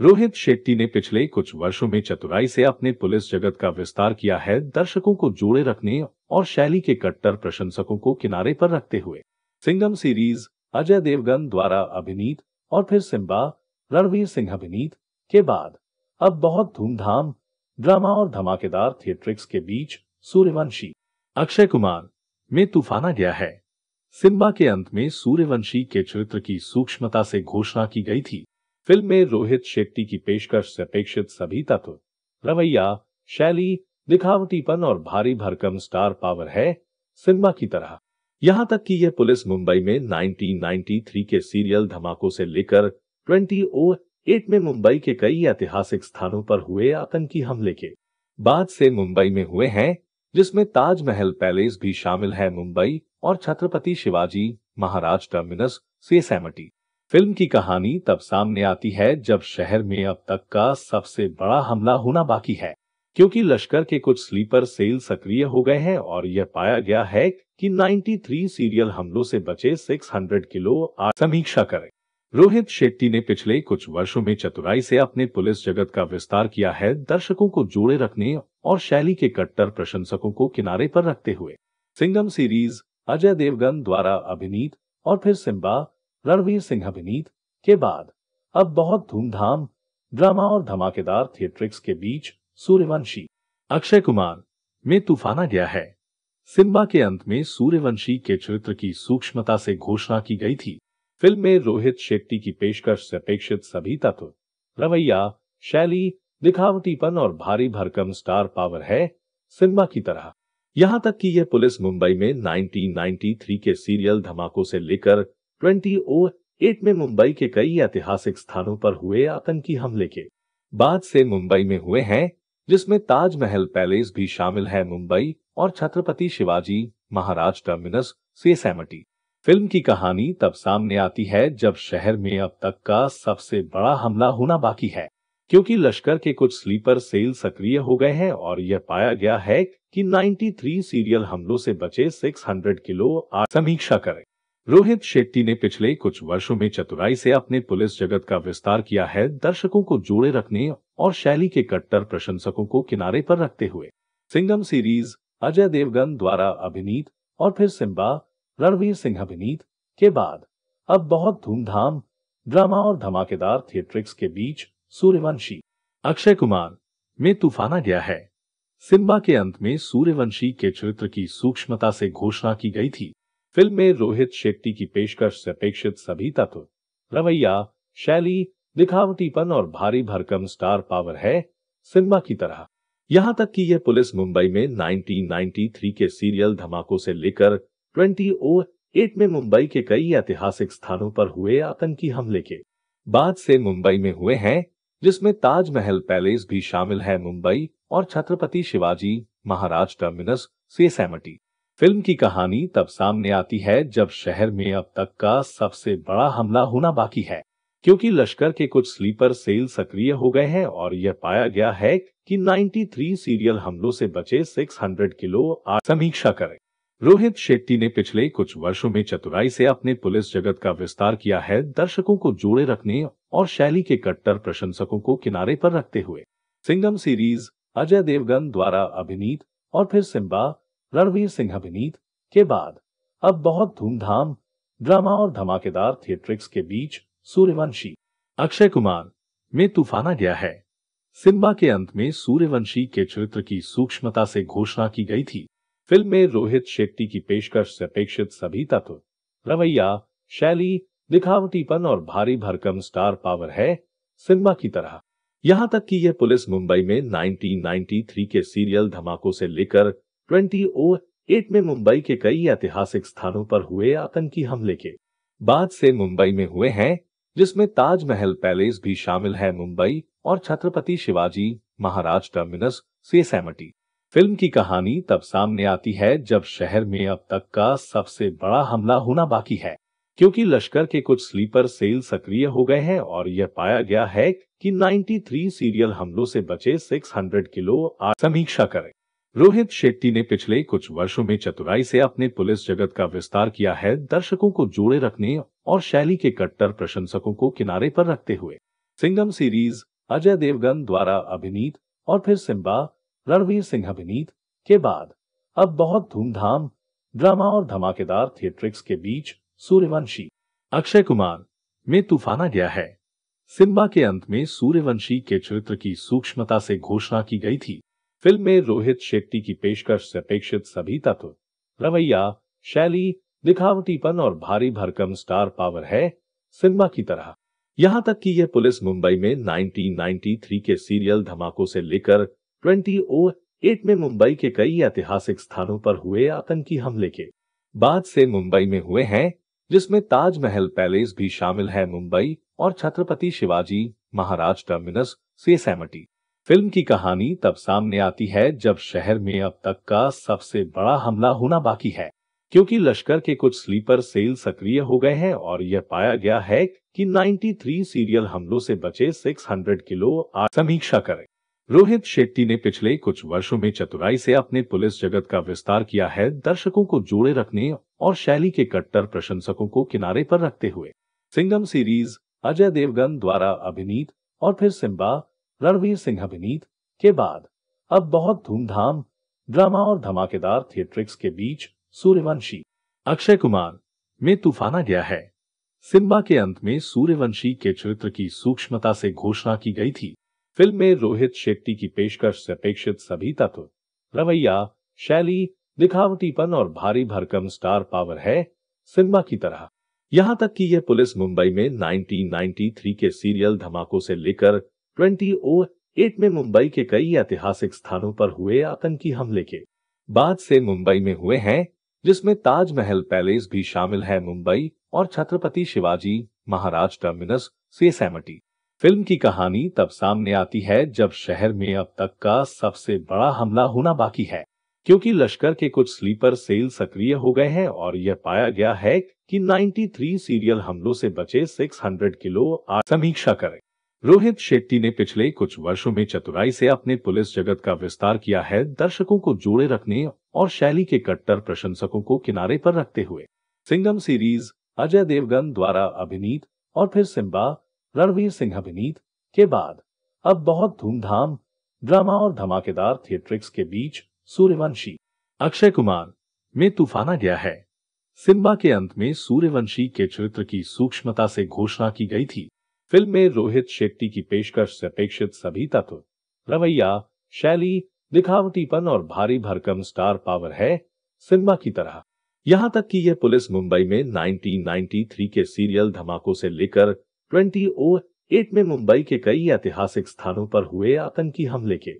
रोहित शेट्टी ने पिछले कुछ वर्षों में चतुराई से अपने पुलिस जगत का विस्तार किया है दर्शकों को जोड़े रखने और शैली के कट्टर प्रशंसकों को किनारे पर रखते हुए सिंगम सीरीज अजय देवगन द्वारा अभिनीत और फिर सिम्बा रणवीर सिंह अभिनीत के बाद अब बहुत धूमधाम ड्रामा और धमाकेदार थिएट्रिक्स के बीच सूर्यवंशी अक्षय कुमार में तूफाना गया है सिम्बा के अंत में सूर्यवंशी के चरित्र की सूक्ष्मता से घोषणा की गई थी फिल्म में रोहित शेट्टी की पेशकश से अपेक्षित सभी तत्व रवैया शैली दिखावटीपन और भारी भरकम स्टार पावर है सिम्बा की तरह यहाँ तक कि यह पुलिस मुंबई में 1993 के सीरियल धमाकों से लेकर 2008 में मुंबई के कई ऐतिहासिक स्थानों पर हुए आतंकी हमले के बाद से मुंबई में हुए हैं जिसमें ताजमहल पैलेस भी शामिल है मुंबई और छत्रपति शिवाजी महाराज टर्मिनस से सहमटी फिल्म की कहानी तब सामने आती है जब शहर में अब तक का सबसे बड़ा हमला होना बाकी है क्योंकि लश्कर के कुछ स्लीपर सेल सक्रिय हो गए हैं और यह पाया गया है कि 93 सीरियल हमलों से बचे 600 किलो समीक्षा करें रोहित शेट्टी ने पिछले कुछ वर्षों में चतुराई से अपने पुलिस जगत का विस्तार किया है दर्शकों को जोड़े रखने और शैली के कट्टर प्रशंसकों को किनारे पर रखते हुए सिंगम सीरीज अजय देवगन द्वारा अभिनीत और फिर सिम्बा रणवीर सिंह अभिनीत के बाद अब बहुत धूमधाम ड्रामा और धमाकेदार थिएट्रिक्स के बीच सूर्यवंशी अक्षय कुमार में तूफाना गया है सिम्बा के अंत में सूर्यवंशी के चरित्र की सूक्ष्मता से घोषणा की गई थी फिल्म में रोहित शेट्टी की पेशकश से अपेक्षित सभी तत्व रवैया शैली दिखावटीपन और भारी भरकम स्टार पावर है सिनेमा की तरह यहाँ तक कि यह पुलिस मुंबई में 1993 के सीरियल धमाकों से लेकर 2008 में मुंबई के कई ऐतिहासिक स्थानों पर हुए आतंकी हमले के बाद से मुंबई में हुए हैं जिसमें ताजमहल पैलेस भी शामिल है मुंबई और छत्रपति शिवाजी महाराज टर्मिनस से सहमति फिल्म की कहानी तब सामने आती है जब शहर में अब तक का सबसे बड़ा हमला होना बाकी है क्योंकि लश्कर के कुछ स्लीपर सेल सक्रिय हो गए हैं और यह पाया गया है कि 93 सीरियल हमलों से बचे 600 किलो समीक्षा करें रोहित शेट्टी ने पिछले कुछ वर्षों में चतुराई से अपने पुलिस जगत का विस्तार किया है दर्शकों को जोड़े रखने और शैली के कट्टर प्रशंसकों को किनारे पर रखते हुए सिंगम सीरीज अजय देवगन द्वारा अभिनीत और फिर सिम्बा रणवीर सिंह अभिनीत के बाद अब बहुत धूमधाम ड्रामा और धमाकेदार थिएट्रिक्स के बीच सूर्यवंशी अक्षय कुमार में तूफाना गया है सिनेमा के अंत में सूर्यवंशी के चरित्र की सूक्ष्मता से घोषणा की गई थी फिल्म में रोहित शेट्टी की पेशकश से अपेक्षित सभी तत्व रवैया शैली दिखावटीपन और भारी भरकम स्टार पावर है सिनेमा की तरह यहाँ तक कि यह पुलिस मुंबई में 1993 के सीरियल धमाकों से लेकर 2008 में मुंबई के कई ऐतिहासिक स्थानों पर हुए आतंकी हमले के बाद से मुंबई में हुए हैं जिसमें ताजमहल पैलेस भी शामिल है मुंबई और छत्रपति शिवाजी महाराज टर्मिनस से सहमति फिल्म की कहानी तब सामने आती है जब शहर में अब तक का सबसे बड़ा हमला होना बाकी है क्योंकि लश्कर के कुछ स्लीपर सेल सक्रिय हो गए हैं और यह पाया गया है कि 93 सीरियल हमलों से बचे 600 किलो समीक्षा करें रोहित शेट्टी ने पिछले कुछ वर्षों में चतुराई से अपने पुलिस जगत का विस्तार किया है दर्शकों को जोड़े रखने और शैली के कट्टर प्रशंसकों को किनारे पर रखते हुए सिंगम सीरीज अजय देवगन द्वारा अभिनीत और फिर सिम्बा रणवीर सिंह अभिनीत के बाद अब बहुत धूमधाम ड्रामा और धमाकेदार थिएट्रिक्स के बीच सूर्यवंशी अक्षय कुमार में तूफाना गया है सिम्बा के अंत में सूर्यवंशी के चरित्र की सूक्ष्मता से घोषणा की गई थी फिल्म में रोहित शेट्टी की पेशकश से अपेक्षित सभी तत्व रवैया शैली दिखावटीपन और भारी भरकम स्टार पावर है सिनेमा की तरह यहाँ तक कि यह पुलिस मुंबई में 1993 के सीरियल धमाकों से लेकर 2008 में मुंबई के कई ऐतिहासिक स्थानों पर हुए आतंकी हमले के बाद से मुंबई में हुए हैं जिसमें ताजमहल पैलेस भी शामिल है मुंबई और छत्रपति शिवाजी महाराज टर्मिनस से सहमति फिल्म की कहानी तब सामने आती है जब शहर में अब तक का सबसे बड़ा हमला होना बाकी है क्योंकि लश्कर के कुछ स्लीपर सेल सक्रिय हो गए हैं और यह पाया गया है कि 93 सीरियल हमलों से बचे 600 किलो समीक्षा करें रोहित शेट्टी ने पिछले कुछ वर्षों में चतुराई से अपने पुलिस जगत का विस्तार किया है दर्शकों को जोड़े रखने और शैली के कट्टर प्रशंसकों को किनारे पर रखते हुए सिंगम सीरीज अजय देवगन द्वारा अभिनीत और फिर सिम्बा रणवीर सिंह अभिनीत के बाद अब बहुत धूमधाम ड्रामा और धमाकेदार थिएट्रिक्स के बीच सूर्यवंशी अक्षय कुमार में तूफाना गया है सिम्बा के अंत में सूर्यवंशी के चरित्र की सूक्ष्मता से घोषणा की गई थी फिल्म में रोहित शेट्टी की पेशकश से अपेक्षित सभी तत्व रवैया शैली दिखावटीपन और भारी भरकम स्टार पावर है सिनेमा की तरह यहाँ तक कि यह पुलिस मुंबई में 1993 के सीरियल धमाकों से लेकर 2008 में मुंबई के कई ऐतिहासिक स्थानों पर हुए आतंकी हमले के बाद से मुंबई में हुए हैं जिसमें ताजमहल पैलेस भी शामिल है मुंबई और छत्रपति शिवाजी महाराज टर्मिनस से सहमटी फिल्म की कहानी तब सामने आती है जब शहर में अब तक का सबसे बड़ा हमला होना बाकी है क्योंकि लश्कर के कुछ स्लीपर सेल सक्रिय हो गए हैं और यह पाया गया है कि 93 सीरियल हमलों से बचे 600 किलो समीक्षा करें रोहित शेट्टी ने पिछले कुछ वर्षों में चतुराई से अपने पुलिस जगत का विस्तार किया है दर्शकों को जोड़े रखने और शैली के कट्टर प्रशंसकों को किनारे पर रखते हुए सिंगम सीरीज अजय देवगन द्वारा अभिनीत और फिर सिम्बा रणवीर सिंह अभिनीत के बाद अब बहुत धूमधाम ड्रामा और धमाकेदार थिएट्रिक्स के बीच सूर्यवंशी अक्षय कुमार में तूफाना गया है सिम्बा के अंत में सूर्यवंशी के चरित्र की सूक्ष्मता से घोषणा की गई थी फिल्म में रोहित शेट्टी की पेशकश से अपेक्षित सभी तत्व रवैया शैली दिखावटीपन और भारी भरकम स्टार पावर है सिनेमा की तरह यहाँ तक कि यह पुलिस मुंबई में 1993 के सीरियल धमाकों से लेकर 2008 में मुंबई के कई ऐतिहासिक स्थानों पर हुए आतंकी हमले के बाद से मुंबई में हुए हैं जिसमें ताजमहल पैलेस भी शामिल है मुंबई और छत्रपति शिवाजी महाराज टर्मिनस से सहमटी फिल्म की कहानी तब सामने आती है जब शहर में अब तक का सबसे बड़ा हमला होना बाकी है क्योंकि लश्कर के कुछ स्लीपर सेल सक्रिय हो गए हैं और यह पाया गया है कि 93 सीरियल हमलों से बचे 600 किलो समीक्षा करें रोहित शेट्टी ने पिछले कुछ वर्षों में चतुराई से अपने पुलिस जगत का विस्तार किया है दर्शकों को जोड़े रखने और शैली के कट्टर प्रशंसकों को किनारे पर रखते हुए सिंगम सीरीज अजय देवगन द्वारा अभिनीत और फिर सिम्बा रणवीर सिंह अभिनीत के बाद अब बहुत धूमधाम ड्रामा और धमाकेदार थिएट्रिक्स के बीच सूर्यवंशी अक्षय कुमार में तूफाना गया है सिम्बा के अंत में सूर्यवंशी के चरित्र की सूक्ष्मता से घोषणा की गई थी फिल्म में रोहित शेट्टी की पेशकश से अपेक्षित सभी तत्व रवैया शैली दिखावटीपन और भारी भरकम स्टार पावर है सिम्बा की तरह यहाँ तक कि यह पुलिस मुंबई में 1993 के सीरियल धमाकों से लेकर 2008 में मुंबई के कई ऐतिहासिक स्थानों पर हुए आतंकी हमले के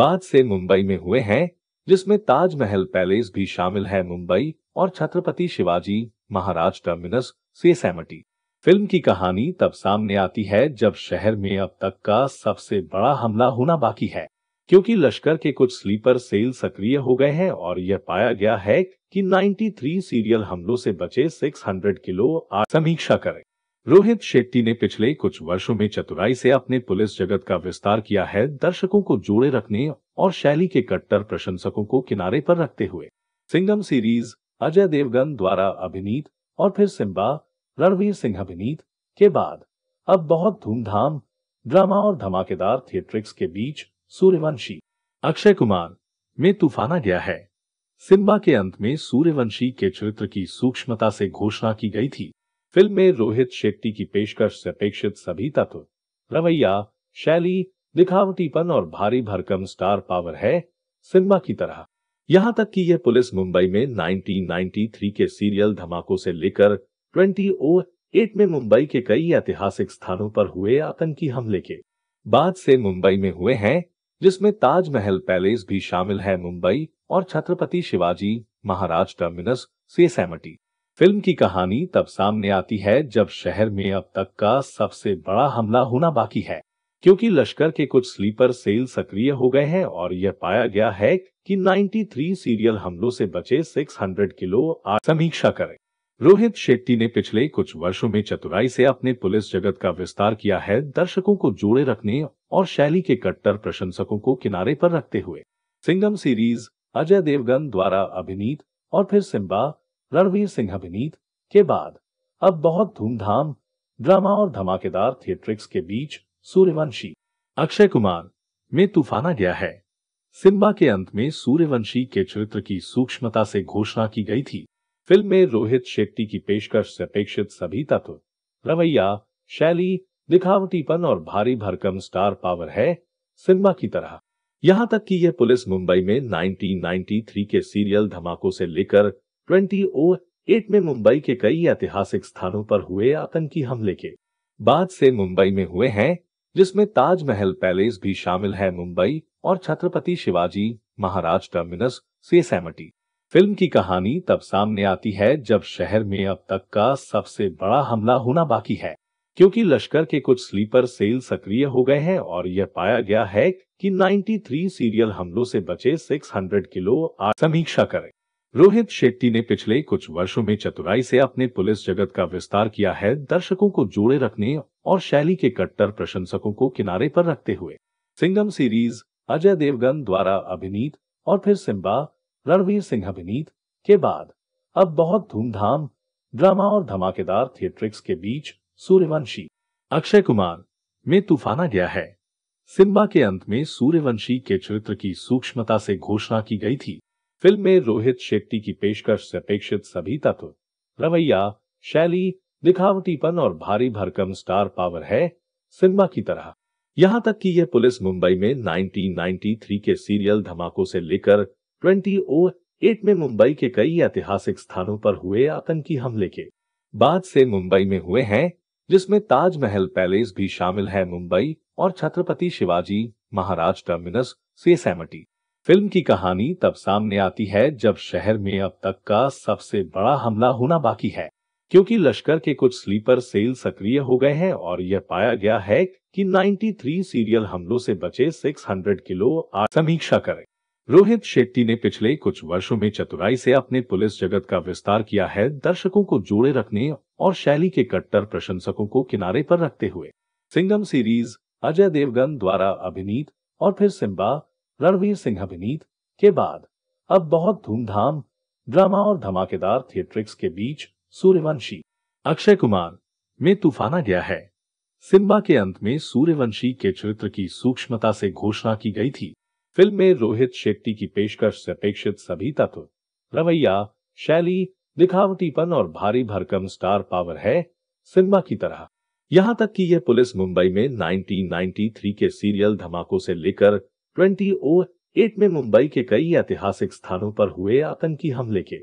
बाद से मुंबई में हुए हैं जिसमें ताजमहल पैलेस भी शामिल है मुंबई और छत्रपति शिवाजी महाराज टर्मिनस से सहमति फिल्म की कहानी तब सामने आती है जब शहर में अब तक का सबसे बड़ा हमला होना बाकी है क्योंकि लश्कर के कुछ स्लीपर सेल सक्रिय हो गए हैं और यह पाया गया है कि 93 सीरियल हमलों से बचे 600 किलो समीक्षा करें रोहित शेट्टी ने पिछले कुछ वर्षों में चतुराई से अपने पुलिस जगत का विस्तार किया है दर्शकों को जोड़े रखने और शैली के कट्टर प्रशंसकों को किनारे पर रखते हुए सिंगम सीरीज अजय देवगन द्वारा अभिनीत और फिर सिम्बा रणवीर सिंह अभिनीत के बाद अब बहुत धूमधाम ड्रामा और धमाकेदार थिएट्रिक्स के बीच सूर्यवंशी अक्षय कुमार में तूफाना गया है सिम्बा के अंत में सूर्यवंशी के चरित्र की सूक्ष्मता से घोषणा की गई थी फिल्म में रोहित शेट्टी की पेशकश से अपेक्षित सभी तत्व रवैया शैली दिखावटीपन और भारी भरकम स्टार पावर है सिनेमा की तरह यहाँ तक कि यह पुलिस मुंबई में 1993 के सीरियल धमाकों से लेकर 2008 में मुंबई के कई ऐतिहासिक स्थानों पर हुए आतंकी हमले के बाद से मुंबई में हुए हैं जिसमें ताजमहल पैलेस भी शामिल है मुंबई और छत्रपति शिवाजी महाराज टर्मिनस से सैमटी फिल्म की कहानी तब सामने आती है जब शहर में अब तक का सबसे बड़ा हमला होना बाकी है क्योंकि लश्कर के कुछ स्लीपर सेल सक्रिय हो गए हैं और यह पाया गया है कि 93 सीरियल हमलों से बचे 600 किलो समीक्षा करें रोहित शेट्टी ने पिछले कुछ वर्षों में चतुराई से अपने पुलिस जगत का विस्तार किया है दर्शकों को जोड़े रखने और शैली के कट्टर प्रशंसकों को किनारे पर रखते हुए सिंगम सीरीज अजय देवगन द्वारा अभिनीत और फिर सिम्बा रणवीर सिंह अभिनीत के बाद अब बहुत धूमधाम ड्रामा और धमाकेदार थिएट्रिक्स के बीच सूर्यवंशी अक्षय कुमार में तूफाना गया है सिम्बा के अंत में सूर्यवंशी के चरित्र की सूक्ष्मता से घोषणा की गई थी फिल्म में रोहित शेट्टी की पेशकश से अपेक्षित सभी तत्व रवैया शैली दिखावटीपन और भारी भरकम स्टार पावर है सिम्बा की तरह यहाँ तक कि यह पुलिस मुंबई में 1993 के सीरियल धमाकों से लेकर 2008 में मुंबई के कई ऐतिहासिक स्थानों पर हुए आतंकी हमले के बाद से मुंबई में हुए हैं जिसमें ताजमहल पैलेस भी शामिल है मुंबई और छत्रपति शिवाजी महाराज टर्मिनस से सहमटी फिल्म की कहानी तब सामने आती है जब शहर में अब तक का सबसे बड़ा हमला होना बाकी है क्योंकि लश्कर के कुछ स्लीपर सेल सक्रिय हो गए हैं और यह पाया गया है कि 93 सीरियल हमलों से बचे 600 किलो समीक्षा करें रोहित शेट्टी ने पिछले कुछ वर्षों में चतुराई से अपने पुलिस जगत का विस्तार किया है दर्शकों को जोड़े रखने और शैली के कट्टर प्रशंसकों को किनारे पर रखते हुए सिंगम सीरीज अजय देवगन द्वारा अभिनीत और फिर सिम्बा रणवीर सिंह अभिनीत के बाद अब बहुत धूमधाम ड्रामा और धमाकेदार थिएट्रिक्स के बीच सूर्यवंशी अक्षय कुमार में तूफाना गया है सिम्बा के अंत में सूर्यवंशी के चरित्र की सूक्ष्मता से घोषणा की गई थी फिल्म में रोहित शेट्टी की पेशकश से अपेक्षित सभी तत्व रवैया शैली दिखावटीपन और भारी भरकम स्टार पावर है सिनेमा की तरह यहाँ तक कि यह पुलिस मुंबई में 1993 के सीरियल धमाकों से लेकर 2008 में मुंबई के कई ऐतिहासिक स्थानों पर हुए आतंकी हमले के बाद से मुंबई में हुए हैं जिसमें ताजमहल पैलेस भी शामिल है मुंबई और छत्रपति शिवाजी महाराज टर्मिनस से सैमटी फिल्म की कहानी तब सामने आती है जब शहर में अब तक का सबसे बड़ा हमला होना बाकी है क्योंकि लश्कर के कुछ स्लीपर सेल सक्रिय हो गए हैं और यह पाया गया है कि 93 सीरियल हमलों से बचे 600 किलो समीक्षा करें रोहित शेट्टी ने पिछले कुछ वर्षों में चतुराई से अपने पुलिस जगत का विस्तार किया है दर्शकों को जोड़े रखने और शैली के कट्टर प्रशंसकों को किनारे पर रखते हुए सिंगम सीरीज अजय देवगन द्वारा अभिनीत और फिर सिम्बा रणवीर सिंह अभिनीत के बाद अब बहुत धूमधाम ड्रामा और धमाकेदार थिएट्रिक्स के बीच सूर्यवंशी अक्षय कुमार में तूफाना गया है सिम्बा के अंत में सूर्यवंशी के चरित्र की सूक्ष्मता से घोषणा की गई थी फिल्म में रोहित शेट्टी की पेशकश से अपेक्षित सभी तत्व रवैया शैली दिखावटीपन और भारी भरकम स्टार पावर है सिनेमा की तरह यहाँ तक कि यह पुलिस मुंबई में 1993 के सीरियल धमाकों से लेकर 2008 में मुंबई के कई ऐतिहासिक स्थानों पर हुए आतंकी हमले के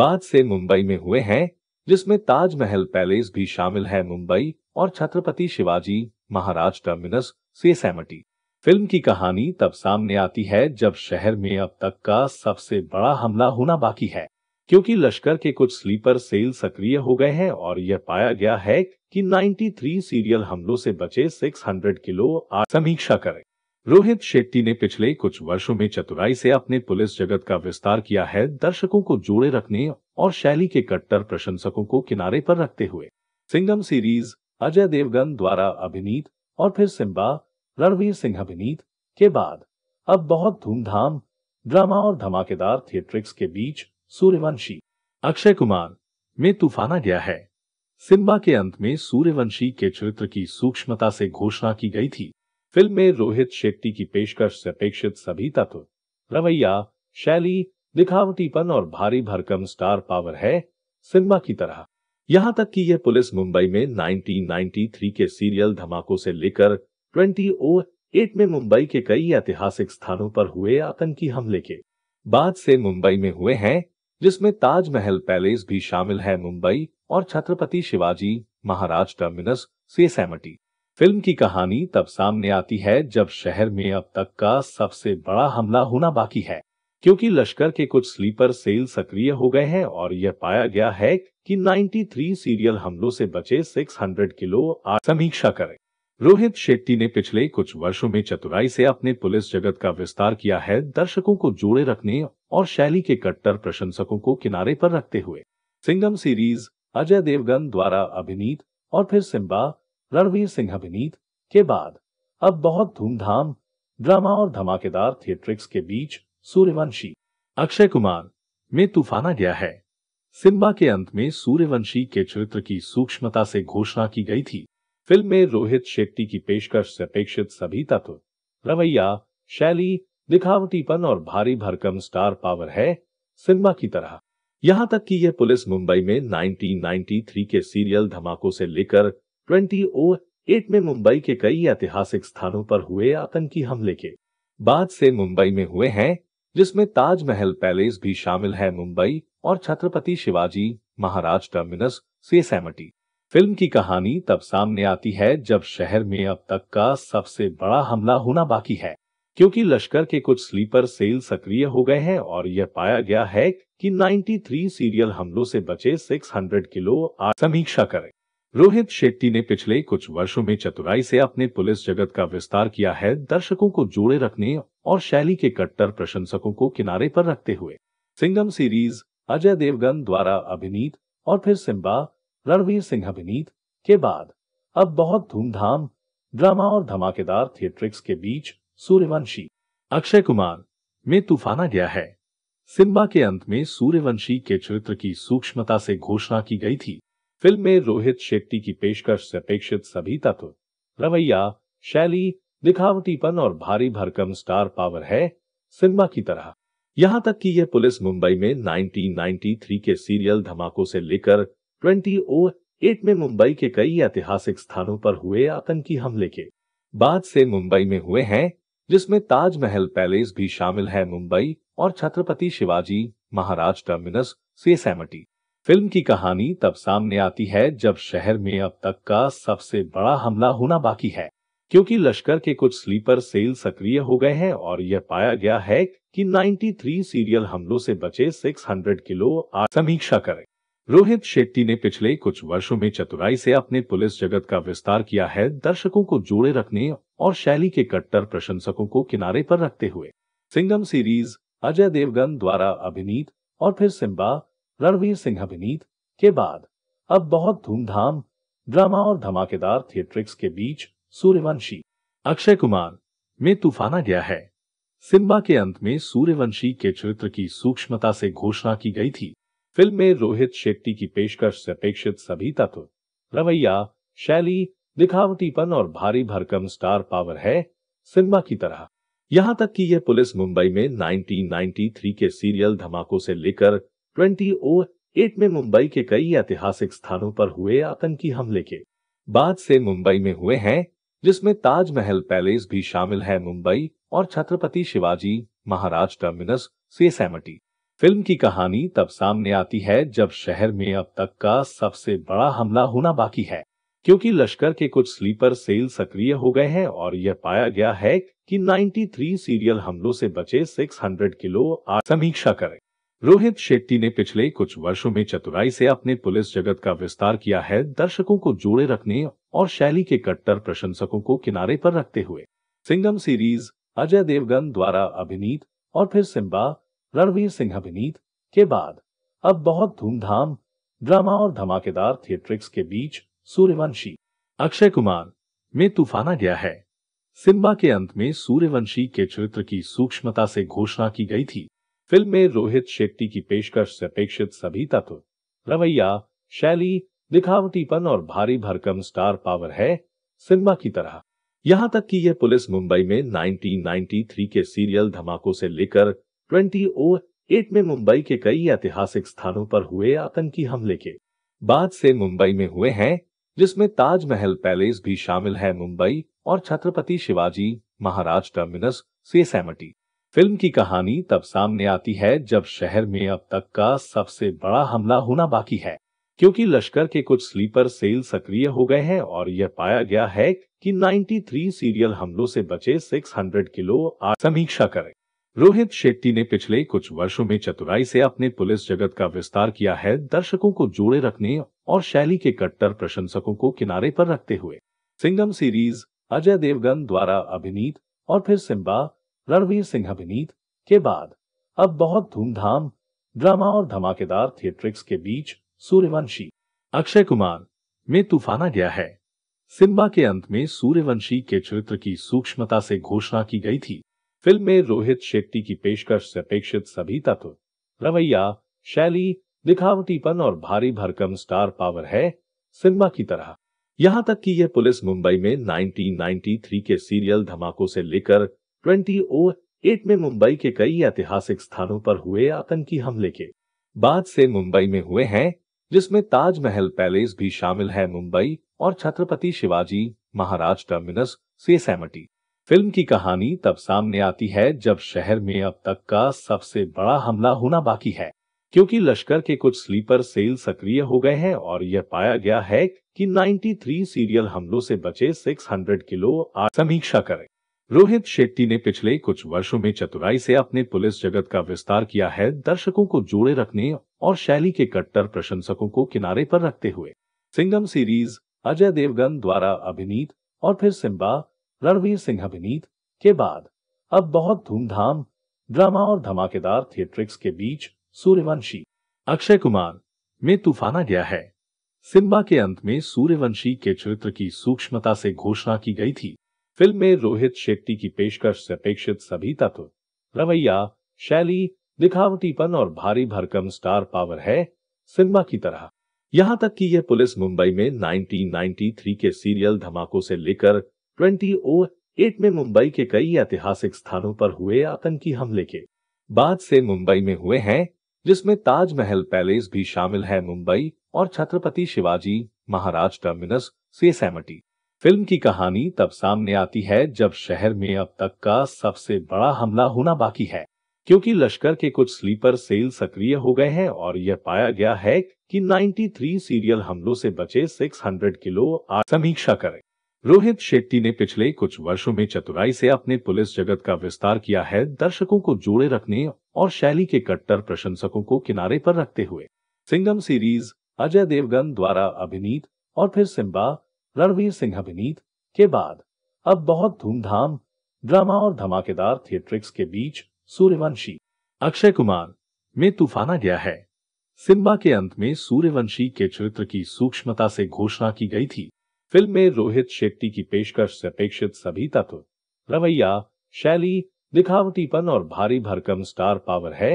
बाद से मुंबई में हुए हैं जिसमें ताजमहल पैलेस भी शामिल है मुंबई और छत्रपति शिवाजी महाराज टर्मिनस से सहमटी फिल्म की कहानी तब सामने आती है जब शहर में अब तक का सबसे बड़ा हमला होना बाकी है क्योंकि लश्कर के कुछ स्लीपर सेल सक्रिय हो गए हैं और यह पाया गया है कि 93 सीरियल हमलों से बचे 600 किलो समीक्षा करें रोहित शेट्टी ने पिछले कुछ वर्षों में चतुराई से अपने पुलिस जगत का विस्तार किया है दर्शकों को जोड़े रखने और शैली के कट्टर प्रशंसकों को किनारे पर रखते हुए सिंगम सीरीज अजय देवगन द्वारा अभिनीत और फिर सिम्बा रणवीर सिंह अभिनीत के बाद अब बहुत धूमधाम ड्रामा और धमाकेदार थिएट्रिक्स के बीच सूर्यवंशी अक्षय कुमार में तूफाना गया है सिम्बा के अंत में सूर्यवंशी के चरित्र की सूक्ष्मता से घोषणा की गई थी फिल्म में रोहित शेट्टी की पेशकश से अपेक्षित सभी तत्व रवैया शैली दिखावटीपन और भारी भरकम स्टार पावर है सिनेमा की तरह यहाँ तक कि यह पुलिस मुंबई में 1993 के सीरियल धमाकों से लेकर 2008 में मुंबई के कई ऐतिहासिक स्थानों पर हुए आतंकी हमले के बाद से मुंबई में हुए हैं जिसमें ताजमहल पैलेस भी शामिल है मुंबई और छत्रपति शिवाजी महाराज टर्मिनस से सहमति फिल्म की कहानी तब सामने आती है जब शहर में अब तक का सबसे बड़ा हमला होना बाकी है क्योंकि लश्कर के कुछ स्लीपर सेल सक्रिय हो गए हैं और यह पाया गया है कि 93 सीरियल हमलों से बचे 600 किलो समीक्षा करें रोहित शेट्टी ने पिछले कुछ वर्षों में चतुराई से अपने पुलिस जगत का विस्तार किया है दर्शकों को जोड़े रखने और शैली के कट्टर प्रशंसकों को किनारे पर रखते हुए सिंगम सीरीज अजय देवगन द्वारा अभिनीत और फिर सिम्बा रणवीर सिंह अभिनीत के बाद अब बहुत धूमधाम ड्रामा और धमाकेदार थिएट्रिक्स के बीच सूर्यवंशी अक्षय कुमार में तूफाना गया है सिनेमा के अंत में सूर्यवंशी के चरित्र की सूक्ष्मता से घोषणा की गई थी फिल्म में रोहित शेट्टी की पेशकश से अपेक्षित सभी तत्व रवैया शैली दिखावटीपन और भारी भरकम स्टार पावर है सिनेमा की तरह यहाँ तक कि यह पुलिस मुंबई में 1993 के सीरियल धमाकों से लेकर 2008 में मुंबई के कई ऐतिहासिक स्थानों पर हुए आतंकी हमले के बाद से मुंबई में हुए हैं जिसमें ताजमहल पैलेस भी शामिल है मुंबई और छत्रपति शिवाजी महाराज टर्मिनस से सहमटी फिल्म की कहानी तब सामने आती है जब शहर में अब तक का सबसे बड़ा हमला होना बाकी है क्योंकि लश्कर के कुछ स्लीपर सेल सक्रिय हो गए हैं और यह पाया गया है कि 93 सीरियल हमलों से बचे 600 किलो समीक्षा करें रोहित शेट्टी ने पिछले कुछ वर्षों में चतुराई से अपने पुलिस जगत का विस्तार किया है दर्शकों को जोड़े रखने और शैली के कट्टर प्रशंसकों को किनारे पर रखते हुए सिंगम सीरीज अजय देवगन द्वारा अभिनीत और फिर सिम्बा रणवीर सिंह अभिनीत के बाद अब बहुत धूमधाम ड्रामा और धमाकेदार थिएट्रिक्स के बीच सूर्यवंशी अक्षय कुमार में तूफाना गया है सिम्बा के अंत में सूर्यवंशी के चरित्र की सूक्ष्मता से घोषणा की गई थी फिल्म में रोहित शेट्टी की पेशकश से अपेक्षित सभी तत्व रवैया शैली दिखावटीपन और भारी भरकम स्टार पावर है सिनेमा की तरह यहाँ तक कि यह पुलिस मुंबई में 1993 के सीरियल धमाकों से लेकर 2008 में मुंबई के कई ऐतिहासिक स्थानों पर हुए आतंकी हमले के बाद से मुंबई में हुए हैं जिसमें ताजमहल पैलेस भी शामिल है मुंबई और छत्रपति शिवाजी महाराज टर्मिनस से सहमति फिल्म की कहानी तब सामने आती है जब शहर में अब तक का सबसे बड़ा हमला होना बाकी है क्योंकि लश्कर के कुछ स्लीपर सेल सक्रिय हो गए हैं और यह पाया गया है कि 93 सीरियल हमलों से बचे 600 किलो समीक्षा करें रोहित शेट्टी ने पिछले कुछ वर्षों में चतुराई से अपने पुलिस जगत का विस्तार किया है दर्शकों को जोड़े रखने और शैली के कट्टर प्रशंसकों को किनारे पर रखते हुए सिंगम सीरीज अजय देवगन द्वारा अभिनीत और फिर सिम्बा रणवीर सिंह अभिनीत के बाद अब बहुत धूमधाम ड्रामा और धमाकेदार थिएट्रिक्स के बीच सूर्यवंशी अक्षय कुमार में तूफाना गया है सिम्बा के अंत में सूर्यवंशी के चरित्र की सूक्ष्मता से घोषणा की गई थी फिल्म में रोहित शेट्टी की पेशकश से अपेक्षित सभी तत्व रवैया शैली दिखावटीपन और भारी भरकम स्टार पावर है सिम्बा की तरह यहाँ तक कि यह पुलिस मुंबई में 1993 के सीरियल धमाकों से लेकर 2008 में मुंबई के कई ऐतिहासिक स्थानों पर हुए आतंकी हमले के बाद से मुंबई में हुए हैं जिसमें ताजमहल पैलेस भी शामिल है मुंबई और छत्रपति शिवाजी महाराज टर्मिनस से सहमटी फिल्म की कहानी तब सामने आती है जब शहर में अब तक का सबसे बड़ा हमला होना बाकी है क्योंकि लश्कर के कुछ स्लीपर सेल सक्रिय हो गए हैं और यह पाया गया है कि 93 सीरियल हमलों से बचे 600 किलो समीक्षा करें रोहित शेट्टी ने पिछले कुछ वर्षों में चतुराई से अपने पुलिस जगत का विस्तार किया है दर्शकों को जोड़े रखने और शैली के कट्टर प्रशंसकों को किनारे पर रखते हुए सिंगम सीरीज अजय देवगन द्वारा अभिनीत और फिर सिम्बा रणवीर सिंह अभिनीत के बाद अब बहुत धूमधाम ड्रामा और धमाकेदार थिएट्रिक्स के बीच सूर्यवंशी अक्षय कुमार में तूफाना गया है सिम्बा के अंत में सूर्यवंशी के चरित्र की सूक्ष्मता से घोषणा की गई थी फिल्म में रोहित शेट्टी की पेशकश से अपेक्षित सभी तत्व रवैया शैली दिखावटीपन और भारी भरकम स्टार पावर है सिनेमा की तरह यहाँ तक कि यह पुलिस मुंबई में 1993 के सीरियल धमाकों से लेकर 2008 में मुंबई के कई ऐतिहासिक स्थानों पर हुए आतंकी हमले के बाद से मुंबई में हुए हैं जिसमें ताजमहल पैलेस भी शामिल है मुंबई और छत्रपति शिवाजी महाराज टर्मिनस से सहमति फिल्म की कहानी तब सामने आती है जब शहर में अब तक का सबसे बड़ा हमला होना बाकी है क्योंकि लश्कर के कुछ स्लीपर सेल सक्रिय हो गए हैं और यह पाया गया है कि 93 सीरियल हमलों से बचे 600 किलो समीक्षा करें रोहित शेट्टी ने पिछले कुछ वर्षों में चतुराई से अपने पुलिस जगत का विस्तार किया है दर्शकों को जोड़े रखने और शैली के कट्टर प्रशंसकों को किनारे पर रखते हुए सिंगम सीरीज अजय देवगन द्वारा अभिनीत और फिर सिम्बा रणवीर सिंह अभिनीत के बाद अब बहुत धूमधाम ड्रामा और धमाकेदार थिएट्रिक्स के बीच सूर्यवंशी अक्षय कुमार में तूफाना गया है सिम्बा के अंत में सूर्यवंशी के चरित्र की सूक्ष्मता से घोषणा की गई थी फिल्म में रोहित शेट्टी की पेशकश से अपेक्षित सभी तत्व रवैया शैली दिखावटीपन और भारी भरकम स्टार पावर है सिम्बा की तरह यहाँ तक कि यह पुलिस मुंबई में 1993 के सीरियल धमाकों से लेकर 2008 में मुंबई के कई ऐतिहासिक स्थानों पर हुए आतंकी हमले के बाद से मुंबई में हुए हैं जिसमें ताजमहल पैलेस भी शामिल है मुंबई और छत्रपति शिवाजी महाराज टर्मिनस से सहमटी फिल्म की कहानी तब सामने आती है जब शहर में अब तक का सबसे बड़ा हमला होना बाकी है क्योंकि लश्कर के कुछ स्लीपर सेल सक्रिय हो गए हैं और यह पाया गया है कि 93 सीरियल हमलों से बचे 600 किलो समीक्षा करें रोहित शेट्टी ने पिछले कुछ वर्षों में चतुराई से अपने पुलिस जगत का विस्तार किया है दर्शकों को जोड़े रखने और शैली के कट्टर प्रशंसकों को किनारे पर रखते हुए सिंगम सीरीज अजय देवगन द्वारा अभिनीत और फिर सिम्बा रणवीर सिंह अभिनीत के बाद अब बहुत धूमधाम ड्रामा और धमाकेदार थिएट्रिक्स के बीच सूर्यवंशी अक्षय कुमार में तूफाना गया है सिम्बा के अंत में सूर्यवंशी के चरित्र की सूक्ष्मता से घोषणा की गई थी फिल्म में रोहित शेट्टी की पेशकश से अपेक्षित सभी तत्व रवैया शैली दिखावटीपन और भारी भरकम स्टार पावर है सिनेमा की तरह यहाँ तक कि यह पुलिस मुंबई में 1993 के सीरियल धमाकों से लेकर 2008 में मुंबई के कई ऐतिहासिक स्थानों पर हुए आतंकी हमले के बाद से मुंबई में हुए हैं जिसमें ताजमहल पैलेस भी शामिल है मुंबई और छत्रपति शिवाजी महाराज टर्मिनस से सैमटी फिल्म की कहानी तब सामने आती है जब शहर में अब तक का सबसे बड़ा हमला होना बाकी है क्योंकि लश्कर के कुछ स्लीपर सेल सक्रिय हो गए हैं और यह पाया गया है कि 93 सीरियल हमलों से बचे 600 किलो समीक्षा करें रोहित शेट्टी ने पिछले कुछ वर्षों में चतुराई से अपने पुलिस जगत का विस्तार किया है दर्शकों को जोड़े रखने और शैली के कट्टर प्रशंसकों को किनारे पर रखते हुए सिंगम सीरीज अजय देवगन द्वारा अभिनीत और फिर सिम्बा रणवीर सिंह अभिनीत के बाद अब बहुत धूमधाम ड्रामा और धमाकेदार थिएट्रिक्स के बीच सूर्यवंशी अक्षय कुमार में तूफाना गया है सिम्बा के अंत में सूर्यवंशी के चरित्र की सूक्ष्मता से घोषणा की गई थी फिल्म में रोहित शेट्टी की पेशकश से अपेक्षित सभी तत्व रवैया शैली दिखावटीपन और भारी भरकम स्टार पावर है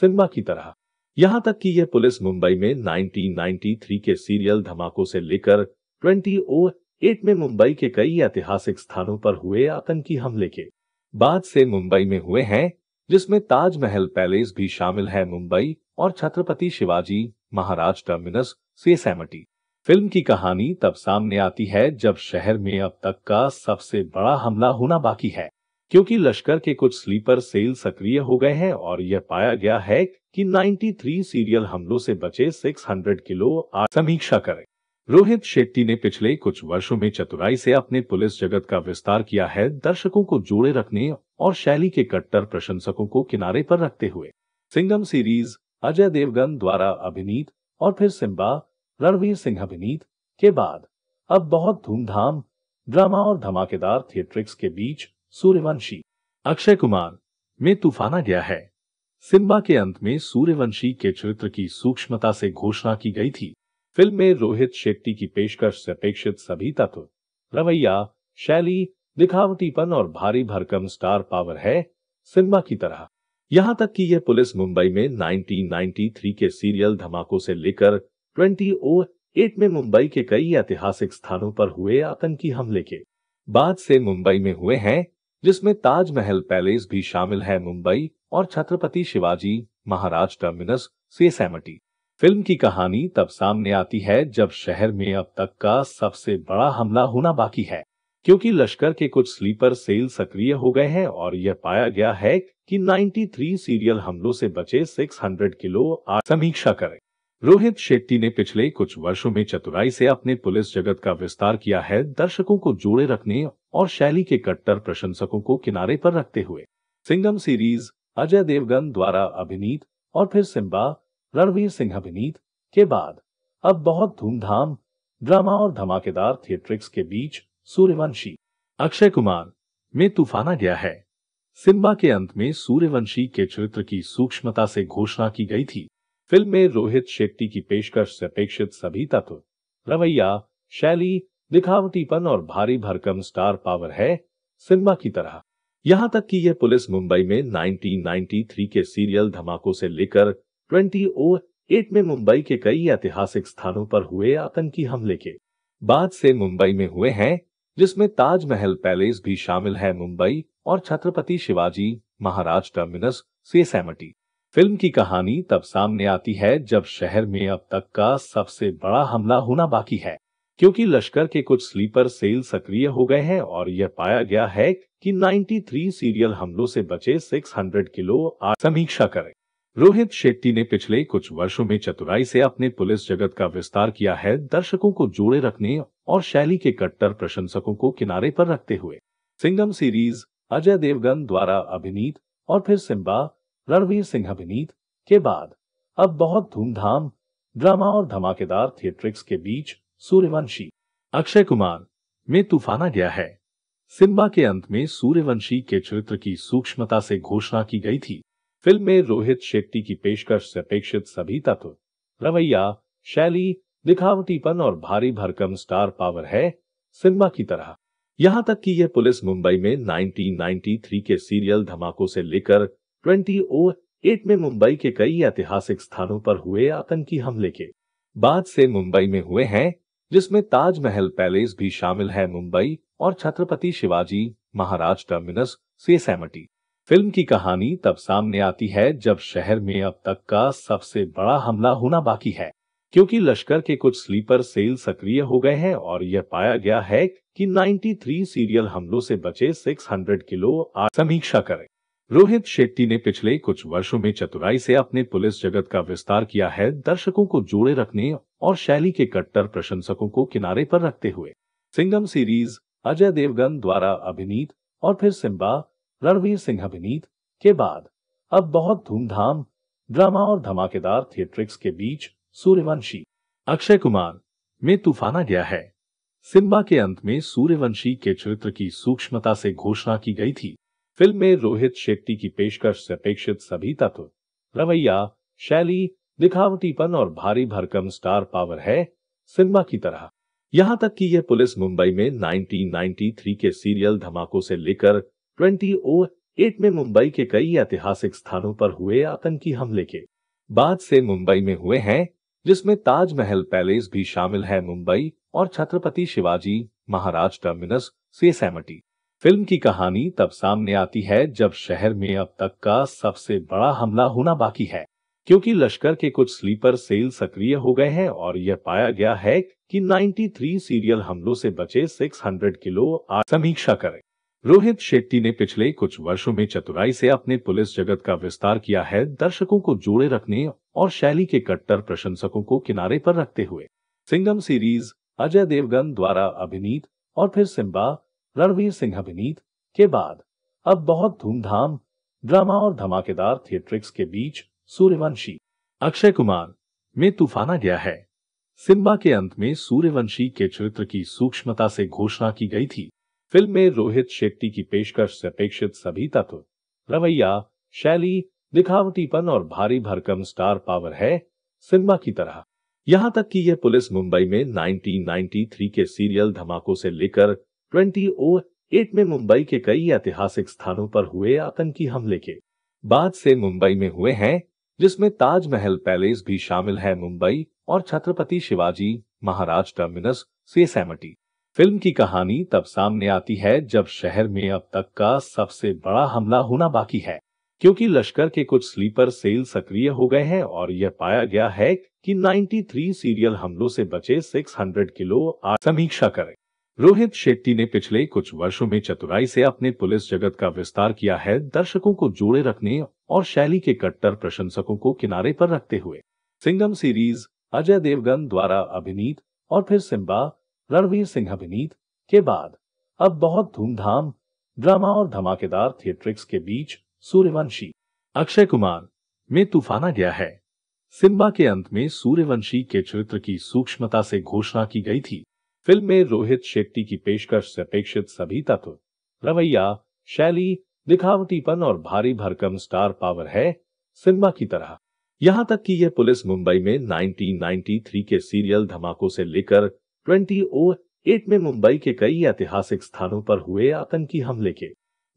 सिम्बा की तरह यहाँ तक कि यह पुलिस मुंबई में 1993 के सीरियल धमाकों से लेकर 2008 में मुंबई के कई ऐतिहासिक स्थानों पर हुए आतंकी हमले के बाद से मुंबई में हुए हैं जिसमें ताजमहल पैलेस भी शामिल है मुंबई और छत्रपति शिवाजी महाराज टर्मिनस से सहमटी फिल्म की कहानी तब सामने आती है जब शहर में अब तक का सबसे बड़ा हमला होना बाकी है क्योंकि लश्कर के कुछ स्लीपर सेल सक्रिय हो गए हैं और यह पाया गया है कि 93 सीरियल हमलों से बचे 600 किलो समीक्षा करें रोहित शेट्टी ने पिछले कुछ वर्षों में चतुराई से अपने पुलिस जगत का विस्तार किया है दर्शकों को जोड़े रखने और शैली के कट्टर प्रशंसकों को किनारे पर रखते हुए सिंगम सीरीज अजय देवगन द्वारा अभिनीत और फिर सिम्बा रणवीर सिंह अभिनीत के बाद अब बहुत धूमधाम ड्रामा और धमाकेदार थिएट्रिक्स के बीच सूर्यवंशी अक्षय कुमार में तूफाना गया है सिम्बा के अंत में सूर्यवंशी के चरित्र की सूक्ष्मता से घोषणा की गई थी फिल्म में रोहित शेट्टी की पेशकश से अपेक्षित सभी तत्व रवैया शैली दिखावटीपन और भारी भरकम स्टार पावर है सिनेमा की तरह यहाँ तक कि यह पुलिस मुंबई में 1993 के सीरियल धमाकों से लेकर 2008 में मुंबई के कई ऐतिहासिक स्थानों पर हुए आतंकी हमले के बाद से मुंबई में हुए हैं जिसमें ताजमहल पैलेस भी शामिल है मुंबई और छत्रपति शिवाजी महाराज टर्मिनस से सहमति फिल्म की कहानी तब सामने आती है जब शहर में अब तक का सबसे बड़ा हमला होना बाकी है क्योंकि लश्कर के कुछ स्लीपर सेल सक्रिय हो गए हैं और यह पाया गया है कि 93 सीरियल हमलों से बचे 600 किलो समीक्षा करें रोहित शेट्टी ने पिछले कुछ वर्षों में चतुराई से अपने पुलिस जगत का विस्तार किया है दर्शकों को जोड़े रखने और शैली के कट्टर प्रशंसकों को किनारे पर रखते हुए सिंगम सीरीज अजय देवगन द्वारा अभिनीत और फिर सिम्बा रणवीर सिंह अभिनीत के बाद अब बहुत धूमधाम ड्रामा और धमाकेदार थिएट्रिक्स के बीच सूर्यवंशी अक्षय कुमार में तूफाना गया है सिम्बा के अंत में सूर्यवंशी के चरित्र की सूक्ष्मता से घोषणा की गई थी फिल्म में रोहित शेट्टी की पेशकश से अपेक्षित सभी तत्व रवैया शैली दिखावटीपन और भारी भरकम स्टार पावर है सिम्बा की तरह यहाँ तक कि यह पुलिस मुंबई में 1993 के सीरियल धमाकों से लेकर 2008 में मुंबई के कई ऐतिहासिक स्थानों पर हुए आतंकी हमले के बाद से मुंबई में हुए हैं जिसमें ताजमहल पैलेस भी शामिल है मुंबई और छत्रपति शिवाजी महाराज टर्मिनस से सहमटी फिल्म की कहानी तब सामने आती है जब शहर में अब तक का सबसे बड़ा हमला होना बाकी है क्योंकि लश्कर के कुछ स्लीपर सेल सक्रिय हो गए हैं और यह पाया गया है कि 93 सीरियल हमलों से बचे 600 किलो समीक्षा करें रोहित शेट्टी ने पिछले कुछ वर्षों में चतुराई से अपने पुलिस जगत का विस्तार किया है दर्शकों को जोड़े रखने और शैली के कट्टर प्रशंसकों को किनारे पर रखते हुए सिंगम सीरीज अजय देवगन द्वारा अभिनीत और फिर सिम्बा रणवीर सिंह अभिनीत के बाद अब बहुत धूमधाम ड्रामा और धमाकेदार थिएट्रिक्स के बीच सूर्यवंशी अक्षय कुमार में तूफाना गया है सिम्बा के अंत में सूर्यवंशी के चरित्र की सूक्ष्मता से घोषणा की गई थी फिल्म में रोहित शेट्टी की पेशकश से अपेक्षित सभी तत्व रवैया शैली दिखावटीपन और भारी भरकम स्टार पावर है सिनेमा की तरह यहाँ तक कि यह पुलिस मुंबई में 1993 के सीरियल धमाकों से लेकर 2008 में मुंबई के कई ऐतिहासिक स्थानों पर हुए आतंकी हमले के बाद से मुंबई में हुए हैं जिसमें ताजमहल पैलेस भी शामिल है मुंबई और छत्रपति शिवाजी महाराज टर्मिनस से सहमति फिल्म की कहानी तब सामने आती है जब शहर में अब तक का सबसे बड़ा हमला होना बाकी है क्योंकि लश्कर के कुछ स्लीपर सेल सक्रिय हो गए हैं और यह पाया गया है कि 93 सीरियल हमलों से बचे 600 किलो समीक्षा करें रोहित शेट्टी ने पिछले कुछ वर्षों में चतुराई से अपने पुलिस जगत का विस्तार किया है दर्शकों को जोड़े रखने और शैली के कट्टर प्रशंसकों को किनारे पर रखते हुए सिंगम सीरीज अजय देवगन द्वारा अभिनीत और फिर सिम्बा रणवीर सिंह अभिनीत के बाद अब बहुत धूमधाम ड्रामा और धमाकेदार थिएट्रिक्स के बीच सूर्यवंशी अक्षय कुमार में तूफाना गया है सिनेमा के अंत में सूर्यवंशी के चरित्र की सूक्ष्मता से घोषणा की गई थी फिल्म में रोहित शेट्टी की पेशकश से अपेक्षित सभी तत्व रवैया शैली दिखावटीपन और भारी भरकम स्टार पावर है सिनेमा की तरह यहाँ तक कि यह पुलिस मुंबई में 1993 के सीरियल धमाकों से लेकर 2008 में मुंबई के कई ऐतिहासिक स्थानों पर हुए आतंकी हमले के बाद से मुंबई में हुए हैं जिसमें ताजमहल पैलेस भी शामिल है मुंबई और छत्रपति शिवाजी महाराज टर्मिनस से सहमटी फिल्म की कहानी तब सामने आती है जब शहर में अब तक का सबसे बड़ा हमला होना बाकी है क्योंकि लश्कर के कुछ स्लीपर सेल सक्रिय हो गए हैं और यह पाया गया है कि 93 सीरियल हमलों से बचे 600 किलो समीक्षा करें रोहित शेट्टी ने पिछले कुछ वर्षों में चतुराई से अपने पुलिस जगत का विस्तार किया है दर्शकों को जोड़े रखने और शैली के कट्टर प्रशंसकों को किनारे पर रखते हुए सिंगम सीरीज अजय देवगन द्वारा अभिनीत और फिर सिम्बा रणवीर सिंह अभिनीत के बाद अब बहुत धूमधाम ड्रामा और धमाकेदार थिएट्रिक्स के बीच सूर्यवंशी अक्षय कुमार में तूफाना गया है सिम्बा के अंत में सूर्यवंशी के चरित्र की सूक्ष्मता से घोषणा की गई थी फिल्म में रोहित शेट्टी की पेशकश से अपेक्षित सभी तत्व रवैया शैली दिखावटीपन और भारी भरकम स्टार पावर है सिनेमा की तरह यहाँ तक कि यह पुलिस मुंबई में 1993 के सीरियल धमाकों से लेकर 2008 में मुंबई के कई ऐतिहासिक स्थानों पर हुए आतंकी हमले के बाद से मुंबई में हुए हैं जिसमें ताजमहल पैलेस भी शामिल है मुंबई और छत्रपति शिवाजी महाराज टर्मिनस से सहमति फिल्म की कहानी तब सामने आती है जब शहर में अब तक का सबसे बड़ा हमला होना बाकी है क्योंकि लश्कर के कुछ स्लीपर सेल सक्रिय हो गए हैं और यह पाया गया है कि 93 सीरियल हमलों से बचे 600 किलो समीक्षा करें रोहित शेट्टी ने पिछले कुछ वर्षों में चतुराई से अपने पुलिस जगत का विस्तार किया है दर्शकों को जोड़े रखने और शैली के कट्टर प्रशंसकों को किनारे पर रखते हुए सिंगम सीरीज अजय देवगन द्वारा अभिनीत और फिर सिम्बा रणवीर सिंह अभिनीत के बाद अब बहुत धूमधाम ड्रामा और धमाकेदार थिएट्रिक्स के बीच सूर्यवंशी अक्षय कुमार में तूफाना गया है सिम्बा के अंत में सूर्यवंशी के चरित्र की सूक्ष्मता से घोषणा की गई थी फिल्म में रोहित शेट्टी की पेशकश से अपेक्षित सभी तत्व रवैया शैली दिखावटीपन और भारी भरकम स्टार पावर है सिनेमा की तरह यहाँ तक कि यह पुलिस मुंबई में 1993 के सीरियल धमाकों से लेकर 2008 में मुंबई के कई ऐतिहासिक स्थानों पर हुए आतंकी हमले के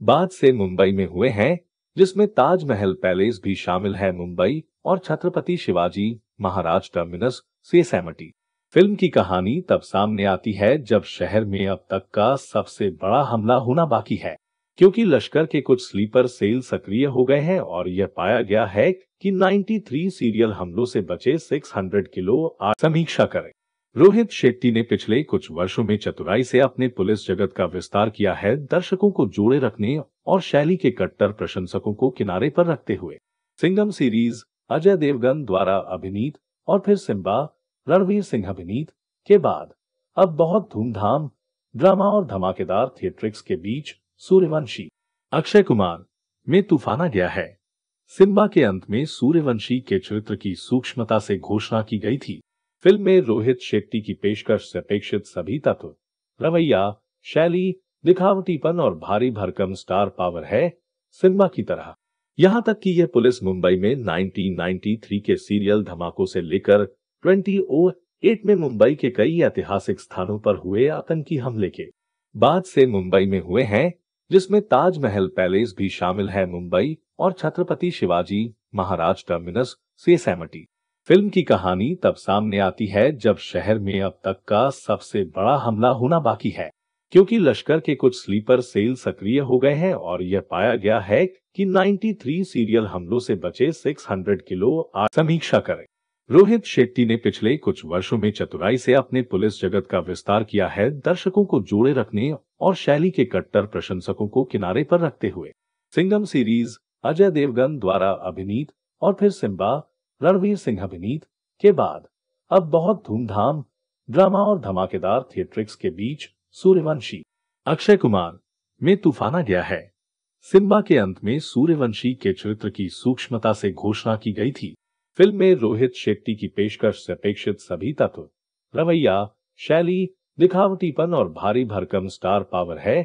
बाद से मुंबई में हुए हैं जिसमें ताजमहल पैलेस भी शामिल है मुंबई और छत्रपति शिवाजी महाराज टर्मिनस से सहमटी फिल्म की कहानी तब सामने आती है जब शहर में अब तक का सबसे बड़ा हमला होना बाकी है क्योंकि लश्कर के कुछ स्लीपर सेल सक्रिय हो गए हैं और यह पाया गया है कि 93 सीरियल हमलों से बचे 600 किलो समीक्षा करें रोहित शेट्टी ने पिछले कुछ वर्षों में चतुराई से अपने पुलिस जगत का विस्तार किया है दर्शकों को जोड़े रखने और शैली के कट्टर प्रशंसकों को किनारे पर रखते हुए सिंगम सीरीज अजय देवगन द्वारा अभिनीत और फिर सिम्बा रणवीर सिंह अभिनीत के बाद अब बहुत धूमधाम ड्रामा और धमाकेदार थिएट्रिक्स के बीच सूर्यवंशी अक्षय कुमार में तूफाना गया है सिम्बा के अंत में सूर्यवंशी के चरित्र की सूक्ष्मता से घोषणा की गई थी फिल्म में रोहित शेट्टी की पेशकश से अपेक्षित सभी तत्व रवैया शैली दिखावटीपन और भारी भरकम स्टार पावर है सिनेमा की तरह यहाँ तक कि यह पुलिस मुंबई में 1993 के सीरियल धमाकों से लेकर 2008 में मुंबई के कई ऐतिहासिक स्थानों पर हुए आतंकी हमले के बाद से मुंबई में हुए हैं जिसमें ताजमहल पैलेस भी शामिल है मुंबई और छत्रपति शिवाजी महाराज टर्मिनस से सहमति फिल्म की कहानी तब सामने आती है जब शहर में अब तक का सबसे बड़ा हमला होना बाकी है क्योंकि लश्कर के कुछ स्लीपर सेल सक्रिय हो गए हैं और यह पाया गया है कि 93 सीरियल हमलों से बचे 600 किलो समीक्षा करें रोहित शेट्टी ने पिछले कुछ वर्षों में चतुराई से अपने पुलिस जगत का विस्तार किया है दर्शकों को जोड़े रखने और शैली के कट्टर प्रशंसकों को किनारे पर रखते हुए सिंगम सीरीज अजय देवगन द्वारा अभिनीत और फिर सिम्बा रणवीर सिंह अभिनीत के बाद अब बहुत धूमधाम ड्रामा और धमाकेदार थिएट्रिक्स के बीच सूर्यवंशी अक्षय कुमार में तूफाना गया है सिम्बा के अंत में सूर्यवंशी के चरित्र की सूक्ष्मता से घोषणा की गई थी फिल्म में रोहित शेट्टी की पेशकश से अपेक्षित सभी तत्व रवैया शैली दिखावटीपन और भारी भरकम स्टार पावर है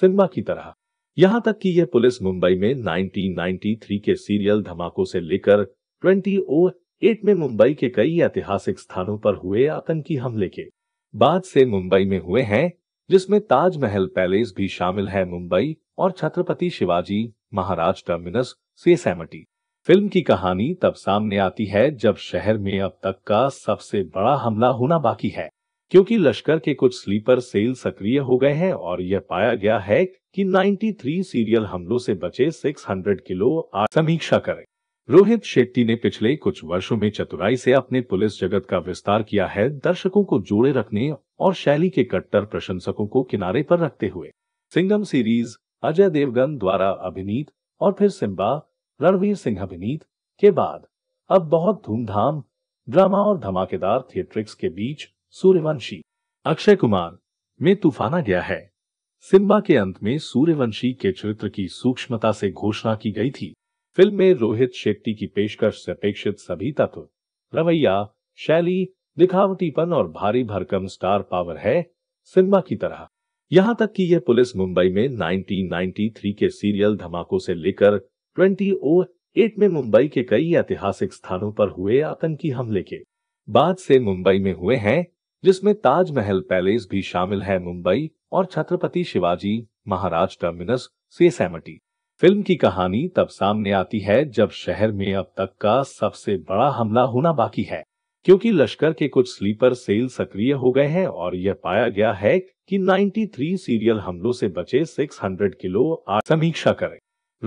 सिम्बा की तरह यहाँ तक कि यह पुलिस मुंबई में 1993 के सीरियल धमाकों से लेकर 2008 में मुंबई के कई ऐतिहासिक स्थानों पर हुए आतंकी हमले के बाद से मुंबई में हुए हैं जिसमें ताजमहल पैलेस भी शामिल है मुंबई और छत्रपति शिवाजी महाराज टर्मिनस से सहमटी फिल्म की कहानी तब सामने आती है जब शहर में अब तक का सबसे बड़ा हमला होना बाकी है क्योंकि लश्कर के कुछ स्लीपर सेल सक्रिय हो गए हैं और यह पाया गया है कि 93 सीरियल हमलों से बचे 600 किलो समीक्षा करें रोहित शेट्टी ने पिछले कुछ वर्षों में चतुराई से अपने पुलिस जगत का विस्तार किया है दर्शकों को जोड़े रखने और शैली के कट्टर प्रशंसकों को किनारे पर रखते हुए सिंगम सीरीज अजय देवगन द्वारा अभिनीत और फिर सिम्बा रणवीर सिंह अभिनीत के बाद अब बहुत धूमधाम ड्रामा और धमाकेदार थिएट्रिक्स के बीच सूर्यवंशी अक्षय कुमार में तूफाना गया है सिम्बा के अंत में सूर्यवंशी के चरित्र की सूक्ष्मता से घोषणा की गई थी फिल्म में रोहित शेट्टी की पेशकश से अपेक्षित सभी तत्व रवैया शैली दिखावटीपन और भारी भरकम स्टार पावर है सिनेमा की तरह यहाँ तक कि यह पुलिस मुंबई में 1993 के सीरियल धमाकों से लेकर 2008 में मुंबई के कई ऐतिहासिक स्थानों पर हुए आतंकी हमले के बाद से मुंबई में हुए हैं जिसमें ताजमहल पैलेस भी शामिल है मुंबई और छत्रपति शिवाजी महाराज टर्मिनस से सैमटी फिल्म की कहानी तब सामने आती है जब शहर में अब तक का सबसे बड़ा हमला होना बाकी है क्योंकि लश्कर के कुछ स्लीपर सेल सक्रिय हो गए हैं और यह पाया गया है कि 93 सीरियल हमलों से बचे 600 किलो समीक्षा करें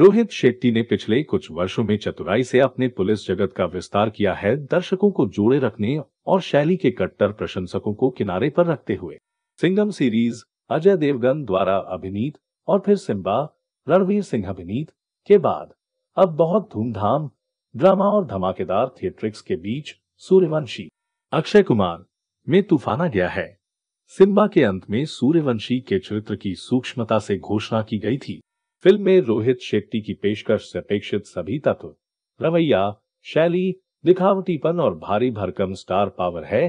रोहित शेट्टी ने पिछले कुछ वर्षों में चतुराई से अपने पुलिस जगत का विस्तार किया है दर्शकों को जोड़े रखने और शैली के कट्टर प्रशंसकों को किनारे पर रखते हुए सिंगम सीरीज अजय देवगन द्वारा अभिनीत और फिर सिम्बा रणवीर सिंह अभिनीत के बाद अब बहुत धूमधाम ड्रामा और धमाकेदार थिएट्रिक्स के बीच सूर्यवंशी अक्षय कुमार में तूफाना गया है सिम्बा के अंत में सूर्यवंशी के चरित्र की सूक्ष्मता से घोषणा की गई थी फिल्म में रोहित शेट्टी की पेशकश से अपेक्षित सभी तत्व रवैया शैली दिखावटीपन और भारी भरकम स्टार पावर है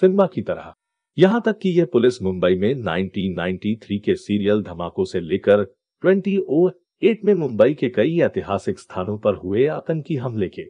सिम्बा की तरह यहाँ तक कि यह पुलिस मुंबई में 1993 के सीरियल धमाकों से लेकर 2008 में मुंबई के कई ऐतिहासिक स्थानों पर हुए आतंकी हमले के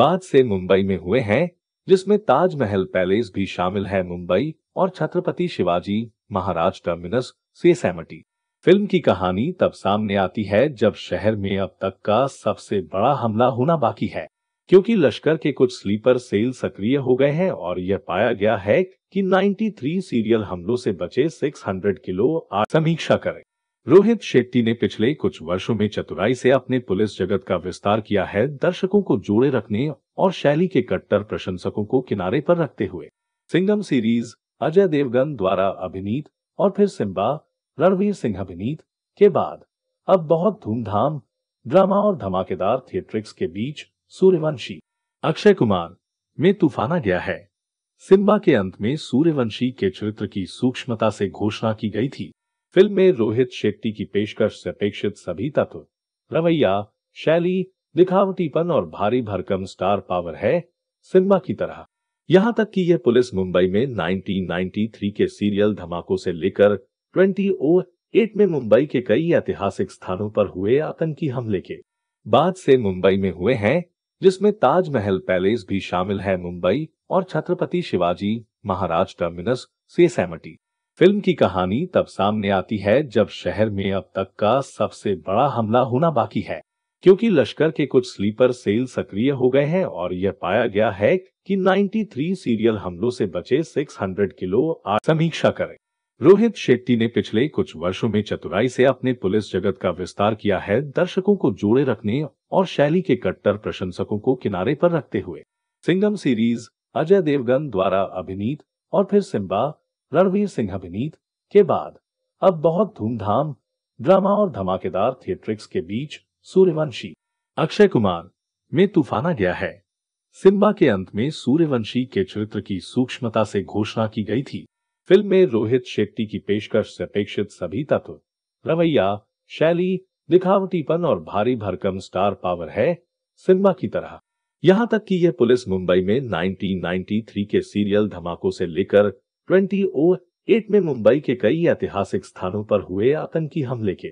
बाद से मुंबई में हुए हैं जिसमें ताजमहल पैलेस भी शामिल है मुंबई और छत्रपति शिवाजी महाराज टर्मिनस से सहमटी फिल्म की कहानी तब सामने आती है जब शहर में अब तक का सबसे बड़ा हमला होना बाकी है क्योंकि लश्कर के कुछ स्लीपर सेल सक्रिय हो गए हैं और यह पाया गया है कि 93 सीरियल हमलों से बचे 600 किलो समीक्षा करें रोहित शेट्टी ने पिछले कुछ वर्षों में चतुराई से अपने पुलिस जगत का विस्तार किया है दर्शकों को जोड़े रखने और शैली के कट्टर प्रशंसकों को किनारे पर रखते हुए सिंगम सीरीज अजय देवगन द्वारा अभिनीत और फिर सिम्बा रणवीर सिंह अभिनीत के बाद अब बहुत धूमधाम ड्रामा और धमाकेदार थिएट्रिक्स के बीच सूर्यवंशी अक्षय कुमार में तूफाना गया है सिम्बा के अंत में सूर्यवंशी के चरित्र की सूक्ष्मता से घोषणा की गई थी फिल्म में रोहित शेट्टी की पेशकश से अपेक्षित सभी तत्व रवैया शैली दिखावटीपन और भारी भरकम स्टार पावर है सिनेमा की तरह यहाँ तक कि यह पुलिस मुंबई में 1993 के सीरियल धमाकों से लेकर 2008 में मुंबई के कई ऐतिहासिक स्थानों पर हुए आतंकी हमले के बाद से मुंबई में हुए हैं जिसमें ताजमहल पैलेस भी शामिल है मुंबई और छत्रपति शिवाजी महाराज टर्मिनस से सैमटी फिल्म की कहानी तब सामने आती है जब शहर में अब तक का सबसे बड़ा हमला होना बाकी है क्योंकि लश्कर के कुछ स्लीपर सेल सक्रिय हो गए हैं और यह पाया गया है कि 93 सीरियल हमलों से बचे 600 किलो समीक्षा करें रोहित शेट्टी ने पिछले कुछ वर्षों में चतुराई से अपने पुलिस जगत का विस्तार किया है दर्शकों को जोड़े रखने और शैली के कट्टर प्रशंसकों को किनारे पर रखते हुए सिंगम सीरीज अजय देवगन द्वारा अभिनीत और फिर सिम्बा रणवीर सिंह अभिनीत के बाद अब बहुत धूमधाम ड्रामा और धमाकेदार थिएट्रिक्स के बीच सूर्यवंशी अक्षय कुमार में तूफाना गया है सिम्बा के अंत में सूर्यवंशी के चरित्र की सूक्ष्मता से घोषणा की गई थी फिल्म में रोहित शेट्टी की पेशकश से अपेक्षित सभी तत्व रवैया शैली दिखावटीपन और भारी भरकम स्टार पावर है सिम्बा की तरह यहाँ तक कि यह पुलिस मुंबई में 1993 के सीरियल धमाकों से लेकर 2008 में मुंबई के कई ऐतिहासिक स्थानों पर हुए आतंकी हमले के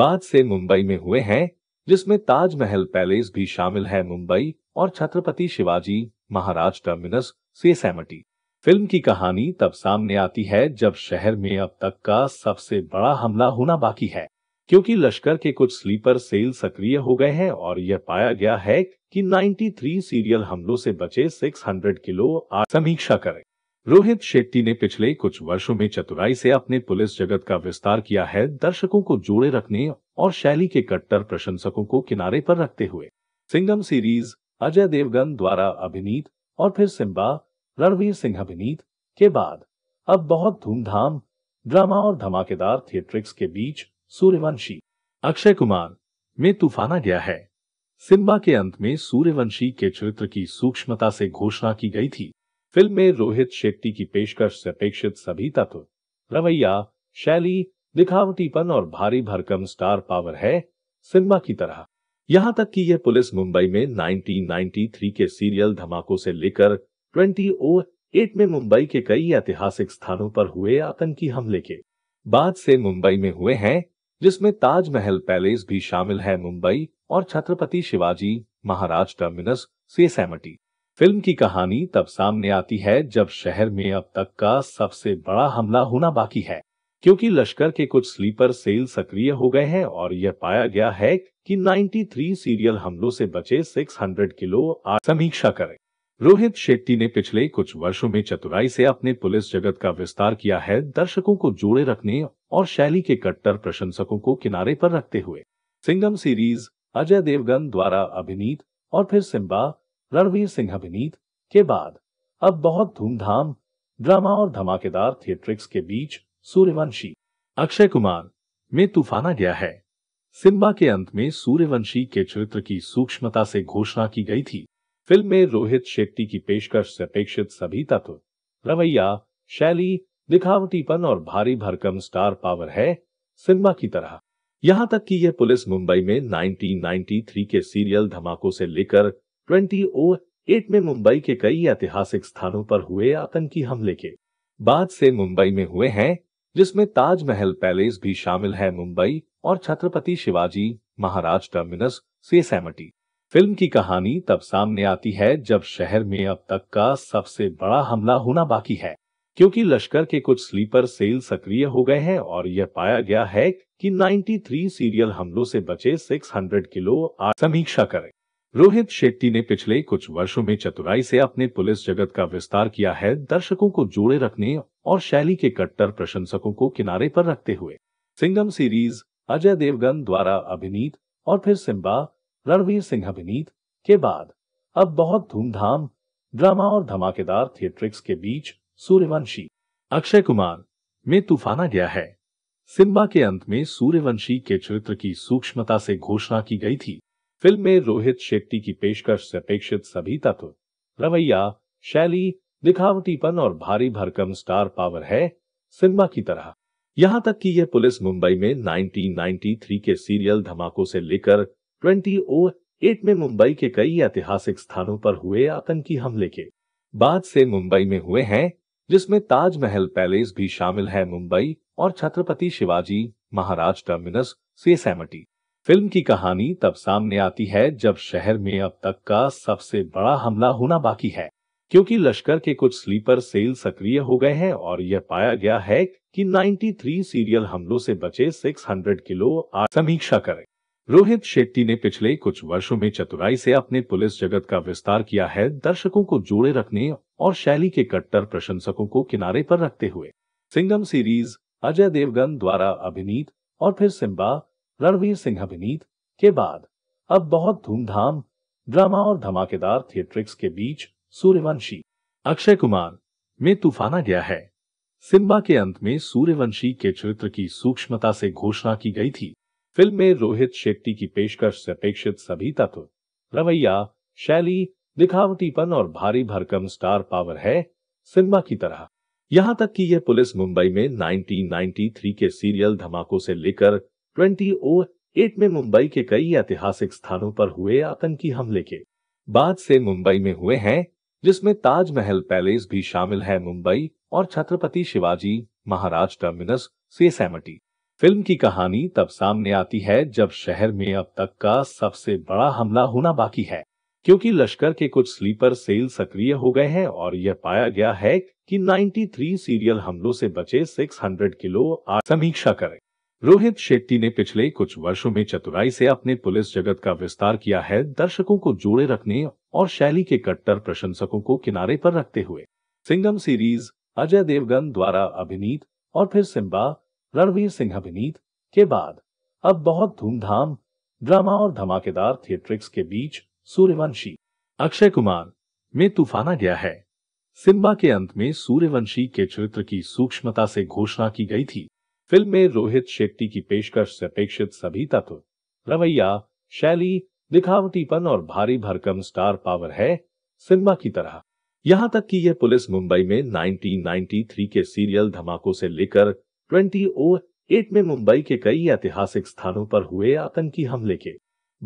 बाद से मुंबई में हुए हैं जिसमें ताजमहल पैलेस भी शामिल है मुंबई और छत्रपति शिवाजी महाराज टर्मिनस से सहमटी फिल्म की कहानी तब सामने आती है जब शहर में अब तक का सबसे बड़ा हमला होना बाकी है क्योंकि लश्कर के कुछ स्लीपर सेल सक्रिय हो गए हैं और यह पाया गया है कि 93 सीरियल हमलों से बचे 600 किलो समीक्षा करें रोहित शेट्टी ने पिछले कुछ वर्षों में चतुराई से अपने पुलिस जगत का विस्तार किया है दर्शकों को जोड़े रखने और शैली के कट्टर प्रशंसकों को किनारे पर रखते हुए सिंगम सीरीज अजय देवगन द्वारा अभिनीत और फिर सिम्बा रणवीर सिंह अभिनीत के बाद अब बहुत धूमधाम ड्रामा और धमाकेदार थिएट्रिक्स के बीच सूर्यवंशी अक्षय कुमार में तूफाना गया है सिम्बा के अंत में सूर्यवंशी के चरित्र की सूक्ष्मता से घोषणा की गई थी फिल्म में रोहित शेट्टी की पेशकश से अपेक्षित सभी तत्व रवैया शैली दिखावटीपन और भारी भरकम स्टार पावर है सिनेमा की तरह यहाँ तक कि यह पुलिस मुंबई में 1993 के सीरियल धमाकों से लेकर 2008 में मुंबई के कई ऐतिहासिक स्थानों पर हुए आतंकी हमले के बाद से मुंबई में हुए हैं जिसमें ताजमहल पैलेस भी शामिल है मुंबई और छत्रपति शिवाजी महाराज टर्मिनस से सहमति फिल्म की कहानी तब सामने आती है जब शहर में अब तक का सबसे बड़ा हमला होना बाकी है क्योंकि लश्कर के कुछ स्लीपर सेल सक्रिय हो गए हैं और यह पाया गया है कि 93 सीरियल हमलों से बचे 600 किलो समीक्षा करें रोहित शेट्टी ने पिछले कुछ वर्षों में चतुराई से अपने पुलिस जगत का विस्तार किया है दर्शकों को जोड़े रखने और शैली के कट्टर प्रशंसकों को किनारे पर रखते हुए सिंगम सीरीज अजय देवगन द्वारा अभिनीत और फिर सिम्बा रणवीर सिंह अभिनीत के बाद अब बहुत धूमधाम ड्रामा और धमाकेदार थिएट्रिक्स के बीच सूर्यवंशी अक्षय कुमार में तूफाना गया है सिनेमा के अंत में सूर्यवंशी के चरित्र की सूक्ष्मता से घोषणा की गई थी फिल्म में रोहित शेट्टी की पेशकश से अपेक्षित सभी तत्व रवैया शैली दिखावटीपन और भारी भरकम स्टार पावर है सिनेमा की तरह यहाँ तक कि यह पुलिस मुंबई में 1993 के सीरियल धमाकों से लेकर 2008 में मुंबई के कई ऐतिहासिक स्थानों पर हुए आतंकी हमले के बाद से मुंबई में हुए हैं जिसमें ताजमहल पैलेस भी शामिल है मुंबई और छत्रपति शिवाजी महाराज टर्मिनस से सहमति फिल्म की कहानी तब सामने आती है जब शहर में अब तक का सबसे बड़ा हमला होना बाकी है क्योंकि लश्कर के कुछ स्लीपर सेल सक्रिय हो गए हैं और यह पाया गया है कि 93 सीरियल हमलों से बचे 600 किलो समीक्षा करें रोहित शेट्टी ने पिछले कुछ वर्षों में चतुराई से अपने पुलिस जगत का विस्तार किया है दर्शकों को जोड़े रखने और शैली के कट्टर प्रशंसकों को किनारे पर रखते हुए सिंगम सीरीज अजय देवगन द्वारा अभिनीत और फिर सिम्बा रणवीर सिंह अभिनीत के बाद अब बहुत धूमधाम ड्रामा और धमाकेदार थिएट्रिक्स के बीच सूर्यवंशी अक्षय कुमार में तूफाना गया है सिम्बा के अंत में सूर्यवंशी के चरित्र की सूक्ष्मता से घोषणा की गई थी फिल्म में रोहित शेट्टी की पेशकश से अपेक्षित सभी तत्व रवैया शैली दिखावटीपन और भारी भरकम स्टार पावर है सिनेमा की तरह यहाँ तक कि यह पुलिस मुंबई में 1993 के सीरियल धमाकों से लेकर 2008 में मुंबई के कई ऐतिहासिक स्थानों पर हुए आतंकी हमले के बाद से मुंबई में हुए हैं जिसमें ताजमहल पैलेस भी शामिल है मुंबई और छत्रपति शिवाजी महाराज टर्मिनस से सहमति फिल्म की कहानी तब सामने आती है जब शहर में अब तक का सबसे बड़ा हमला होना बाकी है क्योंकि लश्कर के कुछ स्लीपर सेल सक्रिय हो गए हैं और यह पाया गया है कि 93 सीरियल हमलों से बचे 600 किलो समीक्षा करें रोहित शेट्टी ने पिछले कुछ वर्षों में चतुराई से अपने पुलिस जगत का विस्तार किया है दर्शकों को जोड़े रखने और शैली के कट्टर प्रशंसकों को किनारे पर रखते हुए सिंगम सीरीज अजय देवगन द्वारा अभिनीत और फिर सिम्बा रणवीर सिंह अभिनीत के बाद अब बहुत धूमधाम ड्रामा और धमाकेदार थिएट्रिक्स के बीच सूर्यवंशी अक्षय कुमार में तूफाना गया है सिम्बा के अंत में सूर्यवंशी के चरित्र की सूक्ष्मता से घोषणा की गई थी फिल्म में रोहित शेट्टी की पेशकश से अपेक्षित सभी तत्व रवैया शैली दिखावटीपन और भारी भरकम स्टार पावर है सिनेमा की तरह यहाँ तक कि यह पुलिस मुंबई में 1993 के सीरियल धमाकों से लेकर 2008 में मुंबई के कई ऐतिहासिक स्थानों पर हुए आतंकी हमले के बाद से मुंबई में हुए हैं जिसमें ताजमहल पैलेस भी शामिल है मुंबई और छत्रपति शिवाजी महाराज टर्मिनस से सहमटी फिल्म की कहानी तब सामने आती है जब शहर में अब तक का सबसे बड़ा हमला होना बाकी है क्योंकि लश्कर के कुछ स्लीपर सेल सक्रिय हो गए हैं और यह पाया गया है कि 93 सीरियल हमलों से बचे 600 किलो समीक्षा करें रोहित शेट्टी ने पिछले कुछ वर्षों में चतुराई से अपने पुलिस जगत का विस्तार किया है दर्शकों को जोड़े रखने और शैली के कट्टर प्रशंसकों को किनारे पर रखते हुए सिंगम सीरीज अजय देवगन द्वारा अभिनीत और फिर सिम्बा रणवीर सिंह अभिनीत के बाद अब बहुत धूमधाम ड्रामा और धमाकेदार थिएट्रिक्स के बीच सूर्यवंशी अक्षय कुमार में तूफाना गया है सिम्बा के अंत में सूर्यवंशी के चरित्र की सूक्ष्मता से घोषणा की गई थी फिल्म में रोहित शेट्टी की पेशकश से अपेक्षित सभी तत्व रवैया शैली दिखावटीपन और भारी भरकम स्टार पावर है सिनेमा की तरह यहाँ तक कि यह पुलिस मुंबई में 1993 के सीरियल धमाकों से लेकर 2008 में मुंबई के कई ऐतिहासिक स्थानों पर हुए आतंकी हमले के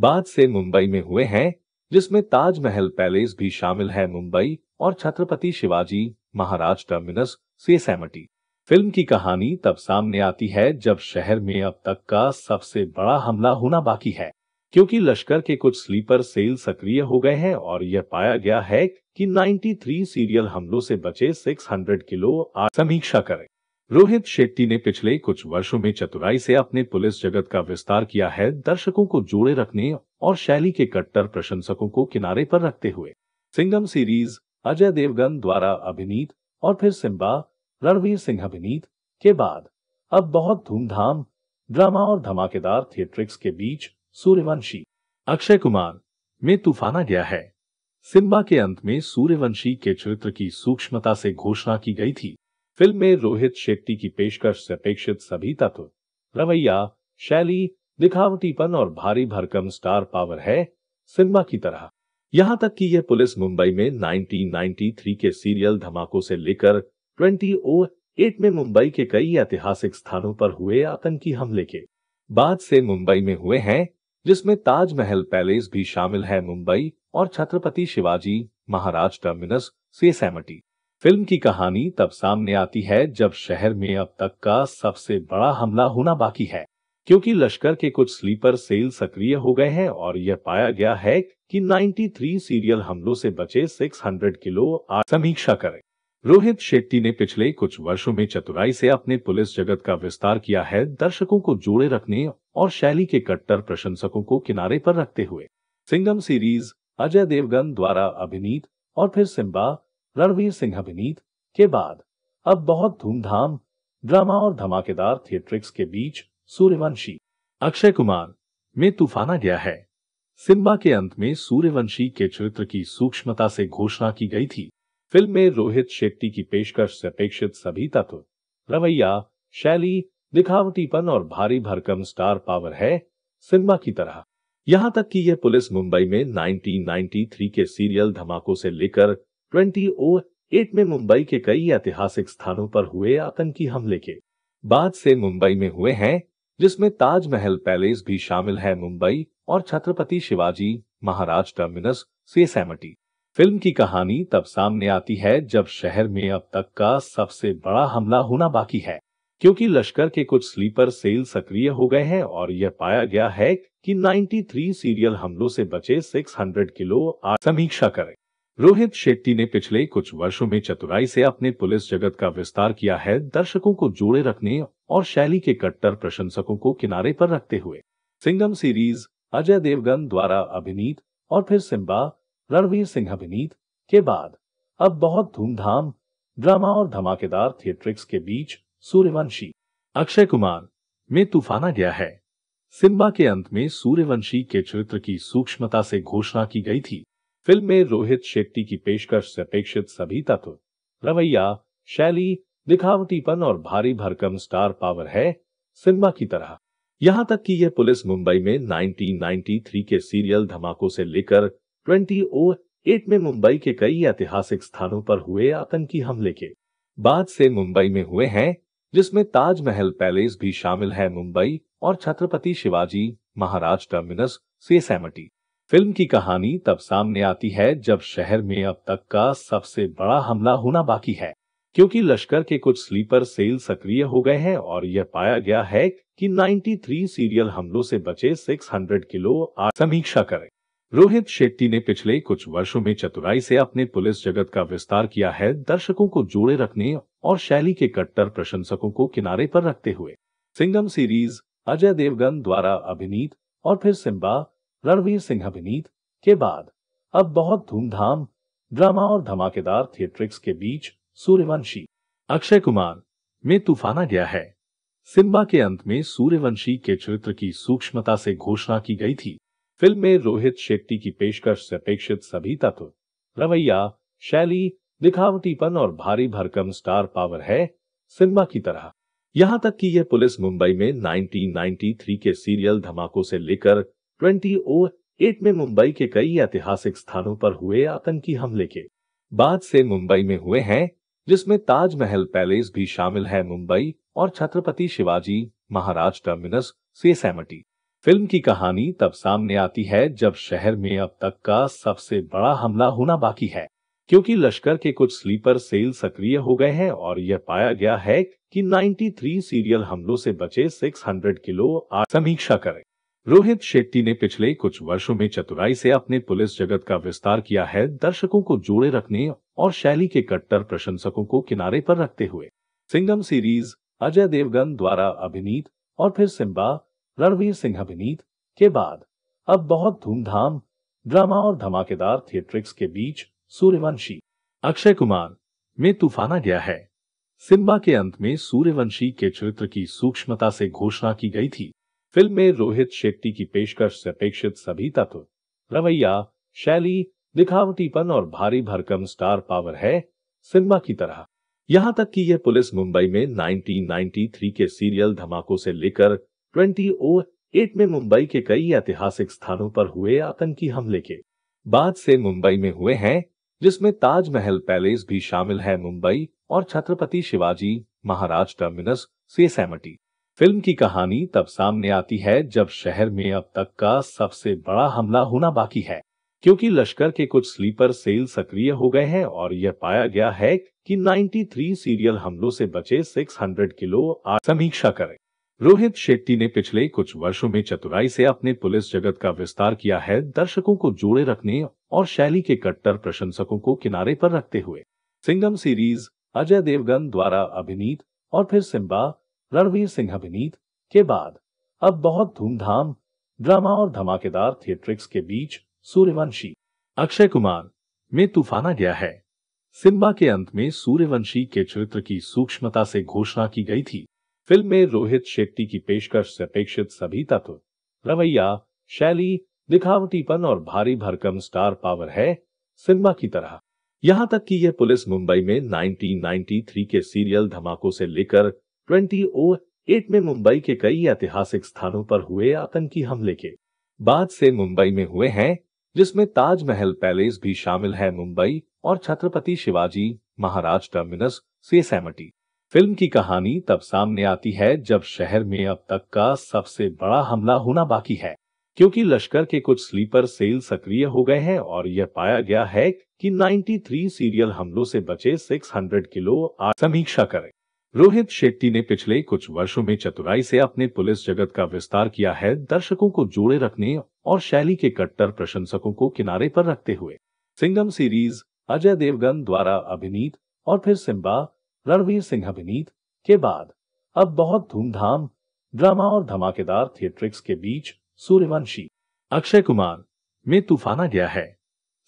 बाद से मुंबई में हुए हैं जिसमें ताजमहल पैलेस भी शामिल है मुंबई और छत्रपति शिवाजी महाराज टर्मिनस से सहमटी फिल्म की कहानी तब सामने आती है जब शहर में अब तक का सबसे बड़ा हमला होना बाकी है क्योंकि लश्कर के कुछ स्लीपर सेल सक्रिय हो गए हैं और यह पाया गया है कि 93 सीरियल हमलों से बचे 600 किलो समीक्षा करें रोहित शेट्टी ने पिछले कुछ वर्षों में चतुराई से अपने पुलिस जगत का विस्तार किया है दर्शकों को जोड़े रखने और शैली के कट्टर प्रशंसकों को किनारे पर रखते हुए सिंगम सीरीज अजय देवगन द्वारा अभिनीत और फिर सिम्बा रणवीर सिंह अभिनीत के बाद अब बहुत धूमधाम ड्रामा और धमाकेदार थिएट्रिक्स के बीच सूर्यवंशी अक्षय कुमार में तूफाना गया है सिम्बा के अंत में सूर्यवंशी के चरित्र की सूक्ष्मता से घोषणा की गई थी फिल्म में रोहित शेट्टी की पेशकश से अपेक्षित सभी तत्व रवैया शैली दिखावटीपन और भारी भरकम स्टार पावर है सिम्बा की तरह यहाँ तक कि यह पुलिस मुंबई में 1993 के सीरियल धमाकों से लेकर 2008 में मुंबई के कई ऐतिहासिक स्थानों पर हुए आतंकी हमले के बाद से मुंबई में हुए हैं जिसमें ताजमहल पैलेस भी शामिल है मुंबई और छत्रपति शिवाजी महाराज टर्मिनस से सहमति फिल्म की कहानी तब सामने आती है जब शहर में अब तक का सबसे बड़ा हमला होना बाकी है क्योंकि लश्कर के कुछ स्लीपर सेल सक्रिय हो गए हैं और यह पाया गया है कि 93 सीरियल हमलों से बचे 600 किलो समीक्षा करें रोहित शेट्टी ने पिछले कुछ वर्षों में चतुराई से अपने पुलिस जगत का विस्तार किया है दर्शकों को जोड़े रखने और शैली के कट्टर प्रशंसकों को किनारे पर रखते हुए सिंगम सीरीज अजय देवगन द्वारा अभिनीत और फिर सिम्बा रणवीर सिंह अभिनीत के बाद अब बहुत धूमधाम ड्रामा और धमाकेदार थिएट्रिक्स के बीच सूर्यवंशी अक्षय कुमार में तूफाना गया है सिम्बा के अंत में सूर्यवंशी के चरित्र की सूक्ष्मता से घोषणा की गई थी फिल्म में रोहित शेट्टी की पेशकश से अपेक्षित सभी तत्व रवैया शैली दिखावटीपन और भारी भरकम स्टार पावर है सिनेमा की तरह यहाँ तक कि यह पुलिस मुंबई में 1993 के सीरियल धमाकों से लेकर 2008 में मुंबई के कई ऐतिहासिक स्थानों पर हुए आतंकी हमले के बाद से मुंबई में हुए हैं जिसमें ताजमहल पैलेस भी शामिल है मुंबई और छत्रपति शिवाजी महाराज टर्मिनस से सहमति फिल्म की कहानी तब सामने आती है जब शहर में अब तक का सबसे बड़ा हमला होना बाकी है क्योंकि लश्कर के कुछ स्लीपर सेल सक्रिय हो गए हैं और यह पाया गया है कि 93 सीरियल हमलों से बचे 600 किलो समीक्षा करें रोहित शेट्टी ने पिछले कुछ वर्षों में चतुराई से अपने पुलिस जगत का विस्तार किया है दर्शकों को जोड़े रखने और शैली के कट्टर प्रशंसकों को किनारे पर रखते हुए सिंगम सीरीज अजय देवगन द्वारा अभिनीत और फिर सिम्बा रणवीर सिंह अभिनीत के बाद अब बहुत धूमधाम ड्रामा और धमाकेदार थिएट्रिक्स के बीच सूर्यवंशी अक्षय कुमार में तूफाना गया है सिम्बा के अंत में सूर्यवंशी के चरित्र की सूक्ष्मता से घोषणा की गई थी फिल्म में रोहित शेट्टी की पेशकश से अपेक्षित सभी तत्व रवैया शैली दिखावटीपन और भारी भरकम स्टार पावर है सिम्बा की तरह यहाँ तक कि यह पुलिस मुंबई में 1993 के सीरियल धमाकों से लेकर 2008 में मुंबई के कई ऐतिहासिक स्थानों पर हुए आतंकी हमले के बाद से मुंबई में हुए हैं जिसमें ताजमहल पैलेस भी शामिल है मुंबई और छत्रपति शिवाजी महाराज टर्मिनस से सहमटी फिल्म की कहानी तब सामने आती है जब शहर में अब तक का सबसे बड़ा हमला होना बाकी है क्योंकि लश्कर के कुछ स्लीपर सेल सक्रिय हो गए हैं और यह पाया गया है कि 93 सीरियल हमलों से बचे 600 किलो समीक्षा करें रोहित शेट्टी ने पिछले कुछ वर्षों में चतुराई से अपने पुलिस जगत का विस्तार किया है दर्शकों को जोड़े रखने और शैली के कट्टर प्रशंसकों को किनारे पर रखते हुए सिंगम सीरीज अजय देवगन द्वारा अभिनीत और फिर सिम्बा रणवीर सिंह अभिनीत के बाद अब बहुत धूमधाम ड्रामा और धमाकेदार थिएट्रिक्स के बीच सूर्यवंशी अक्षय कुमार में तूफाना गया है सिम्बा के अंत में सूर्यवंशी के चरित्र की सूक्ष्मता से घोषणा की गई थी फिल्म में रोहित शेट्टी की पेशकश से अपेक्षित सभी तत्व रवैया शैली दिखावटीपन और भारी भरकम स्टार पावर है सिनेमा की तरह यहाँ तक कि यह पुलिस मुंबई में 1993 के सीरियल धमाकों से लेकर 2008 में मुंबई के कई ऐतिहासिक स्थानों पर हुए आतंकी हमले के बाद से मुंबई में हुए हैं जिसमें ताजमहल पैलेस भी शामिल है मुंबई और छत्रपति शिवाजी महाराज टर्मिनस से सैमटी फिल्म की कहानी तब सामने आती है जब शहर में अब तक का सबसे बड़ा हमला होना बाकी है क्योंकि लश्कर के कुछ स्लीपर सेल सक्रिय हो गए हैं और यह पाया गया है कि 93 सीरियल हमलों से बचे 600 किलो समीक्षा करें रोहित शेट्टी ने पिछले कुछ वर्षों में चतुराई से अपने पुलिस जगत का विस्तार किया है दर्शकों को जोड़े रखने और शैली के कट्टर प्रशंसकों को किनारे पर रखते हुए सिंगम सीरीज अजय देवगन द्वारा अभिनीत और फिर सिम्बा रणवीर सिंह अभिनीत के बाद अब बहुत धूमधाम ड्रामा और धमाकेदार थिएट्रिक्स के बीच सूर्यवंशी अक्षय कुमार में तूफाना गया है सिम्बा के अंत में सूर्यवंशी के चरित्र की सूक्ष्मता से घोषणा की गई थी फिल्म में रोहित शेट्टी की पेशकश से अपेक्षित सभी तत्व रवैया शैली दिखावटीपन और भारी भरकम स्टार पावर है सिम्बा की तरह यहाँ तक कि यह पुलिस मुंबई में 1993 के सीरियल धमाकों से लेकर 2008 में मुंबई के कई ऐतिहासिक स्थानों पर हुए आतंकी हमले के बाद से मुंबई में हुए हैं जिसमें ताजमहल पैलेस भी शामिल है मुंबई और छत्रपति शिवाजी महाराज टर्मिनस से सहमटी फिल्म की कहानी तब सामने आती है जब शहर में अब तक का सबसे बड़ा हमला होना बाकी है क्योंकि लश्कर के कुछ स्लीपर सेल सक्रिय हो गए हैं और यह पाया गया है कि 93 सीरियल हमलों से बचे 600 किलो समीक्षा करें रोहित शेट्टी ने पिछले कुछ वर्षों में चतुराई से अपने पुलिस जगत का विस्तार किया है दर्शकों को जोड़े रखने और शैली के कट्टर प्रशंसकों को किनारे पर रखते हुए सिंगम सीरीज अजय देवगन द्वारा अभिनीत और फिर सिम्बा रणवीर सिंह अभिनीत के बाद अब बहुत धूमधाम ड्रामा और धमाकेदार थिएट्रिक्स के बीच सूर्यवंशी अक्षय कुमार में तूफाना गया है सिम्बा के अंत में सूर्यवंशी के चरित्र की सूक्ष्मता से घोषणा की गई थी फिल्म में रोहित शेट्टी की पेशकश से अपेक्षित सभी तत्व रवैया शैली दिखावटीपन और भारी भरकम स्टार पावर है सिनेमा की तरह यहाँ तक कि यह पुलिस मुंबई में 1993 के सीरियल धमाकों से लेकर 2008 में मुंबई के कई ऐतिहासिक स्थानों पर हुए आतंकी हमले के बाद से मुंबई में हुए हैं जिसमें ताजमहल पैलेस भी शामिल है मुंबई और छत्रपति शिवाजी महाराज टर्मिनस से सहमति फिल्म की कहानी तब सामने आती है जब शहर में अब तक का सबसे बड़ा हमला होना बाकी है क्योंकि लश्कर के कुछ स्लीपर सेल सक्रिय हो गए हैं और यह पाया गया है कि 93 सीरियल हमलों से बचे 600 किलो समीक्षा करें रोहित शेट्टी ने पिछले कुछ वर्षों में चतुराई से अपने पुलिस जगत का विस्तार किया है दर्शकों को जोड़े रखने और शैली के कट्टर प्रशंसकों को किनारे पर रखते हुए सिंगम सीरीज अजय देवगन द्वारा अभिनीत और फिर सिम्बा रणवीर सिंह अभिनीत के बाद अब बहुत धूमधाम ड्रामा और धमाकेदार थिएट्रिक्स के बीच सूर्यवंशी अक्षय कुमार में तूफाना गया है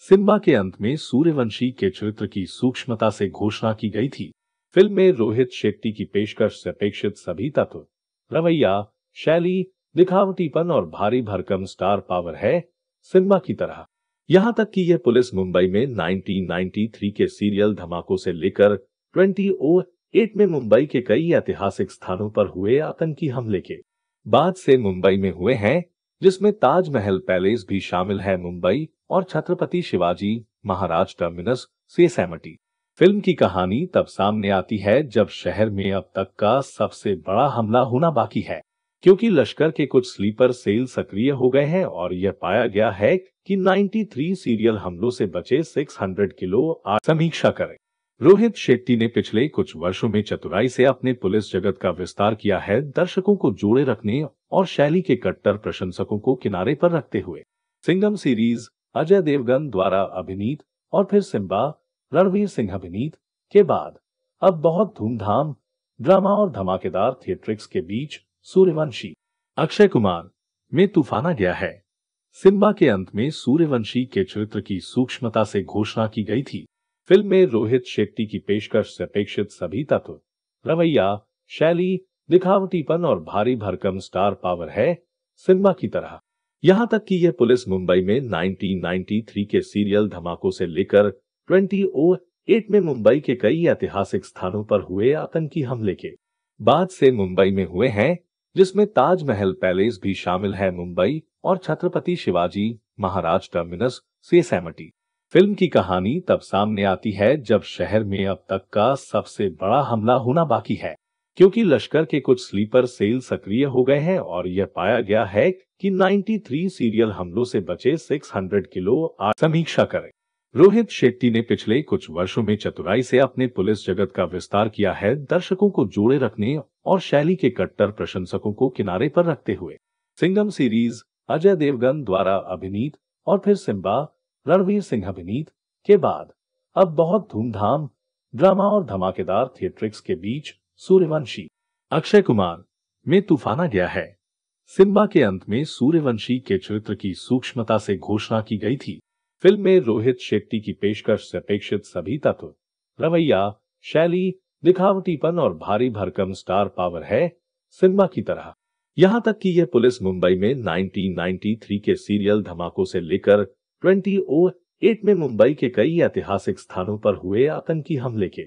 सिनेमा के अंत में सूर्यवंशी के चरित्र की सूक्ष्मता से घोषणा की गई थी फिल्म में रोहित शेट्टी की पेशकश से अपेक्षित सभी तत्व रवैया शैली दिखावटीपन और भारी भरकम स्टार पावर है सिनेमा की तरह यहाँ तक कि यह पुलिस मुंबई में 1993 के सीरियल धमाकों से लेकर 2008 में मुंबई के कई ऐतिहासिक स्थानों पर हुए आतंकी हमले के बाद से मुंबई में हुए हैं जिसमें ताजमहल पैलेस भी शामिल है मुंबई और छत्रपति शिवाजी महाराज टर्मिनस से सहमटी फिल्म की कहानी तब सामने आती है जब शहर में अब तक का सबसे बड़ा हमला होना बाकी है क्योंकि लश्कर के कुछ स्लीपर सेल सक्रिय हो गए हैं और यह पाया गया है कि 93 सीरियल हमलों से बचे 600 किलो समीक्षा करें रोहित शेट्टी ने पिछले कुछ वर्षों में चतुराई से अपने पुलिस जगत का विस्तार किया है दर्शकों को जोड़े रखने और शैली के कट्टर प्रशंसकों को किनारे पर रखते हुए सिंगम सीरीज अजय देवगन द्वारा अभिनीत और फिर सिम्बा रणवीर सिंह अभिनीत के बाद अब बहुत धूमधाम ड्रामा और धमाकेदार थिएट्रिक्स के बीच सूर्यवंशी अक्षय कुमार में तूफाना गया है सिम्बा के अंत में सूर्यवंशी के चरित्र की सूक्ष्मता से घोषणा की गई थी फिल्म में रोहित शेट्टी की पेशकश से अपेक्षित सभी तत्व रवैया शैली दिखावटीपन और भारी भरकम स्टार पावर है सिनेमा की तरह यहाँ तक कि यह पुलिस मुंबई में 1993 के सीरियल धमाकों से लेकर 2008 में मुंबई के कई ऐतिहासिक स्थानों पर हुए आतंकी हमले के बाद से मुंबई में हुए हैं जिसमें ताजमहल पैलेस भी शामिल है मुंबई और छत्रपति शिवाजी महाराज टर्मिनस से सहमति फिल्म की कहानी तब सामने आती है जब शहर में अब तक का सबसे बड़ा हमला होना बाकी है क्योंकि लश्कर के कुछ स्लीपर सेल सक्रिय हो गए हैं और यह पाया गया है कि 93 सीरियल हमलों से बचे 600 किलो समीक्षा करें रोहित शेट्टी ने पिछले कुछ वर्षों में चतुराई से अपने पुलिस जगत का विस्तार किया है दर्शकों को जोड़े रखने और शैली के कट्टर प्रशंसकों को किनारे पर रखते हुए सिंगम सीरीज अजय देवगन द्वारा अभिनीत और फिर सिम्बा रणवीर सिंह अभिनीत के बाद अब बहुत धूमधाम ड्रामा और धमाकेदार थिएट्रिक्स के बीच सूर्यवंशी अक्षय कुमार में तूफाना गया है सिम्बा के अंत में सूर्यवंशी के चरित्र की सूक्ष्मता से घोषणा की गई थी फिल्म में रोहित शेट्टी की पेशकश से अपेक्षित सभी तत्व रवैया शैली दिखावटीपन और भारी भरकम स्टार पावर है सिनेमा की तरह यहाँ तक कि यह पुलिस मुंबई में 1993 के सीरियल धमाकों से लेकर 2008 में मुंबई के कई ऐतिहासिक स्थानों पर हुए आतंकी हमले के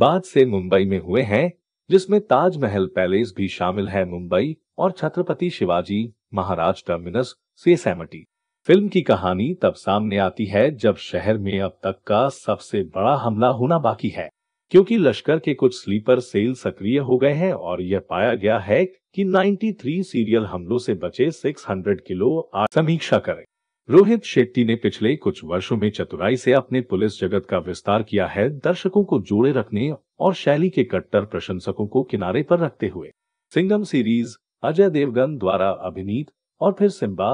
बाद से मुंबई में हुए हैं जिसमें ताजमहल पैलेस भी शामिल है मुंबई और छत्रपति शिवाजी महाराज टर्मिनस से सहमटी फिल्म की कहानी तब सामने आती है जब शहर में अब तक का सबसे बड़ा हमला होना बाकी है क्योंकि लश्कर के कुछ स्लीपर सेल सक्रिय हो गए हैं और यह पाया गया है कि 93 सीरियल हमलों से बचे 600 किलो समीक्षा करें रोहित शेट्टी ने पिछले कुछ वर्षों में चतुराई से अपने पुलिस जगत का विस्तार किया है दर्शकों को जोड़े रखने और शैली के कट्टर प्रशंसकों को किनारे पर रखते हुए सिंगम सीरीज अजय देवगन द्वारा अभिनीत और फिर सिम्बा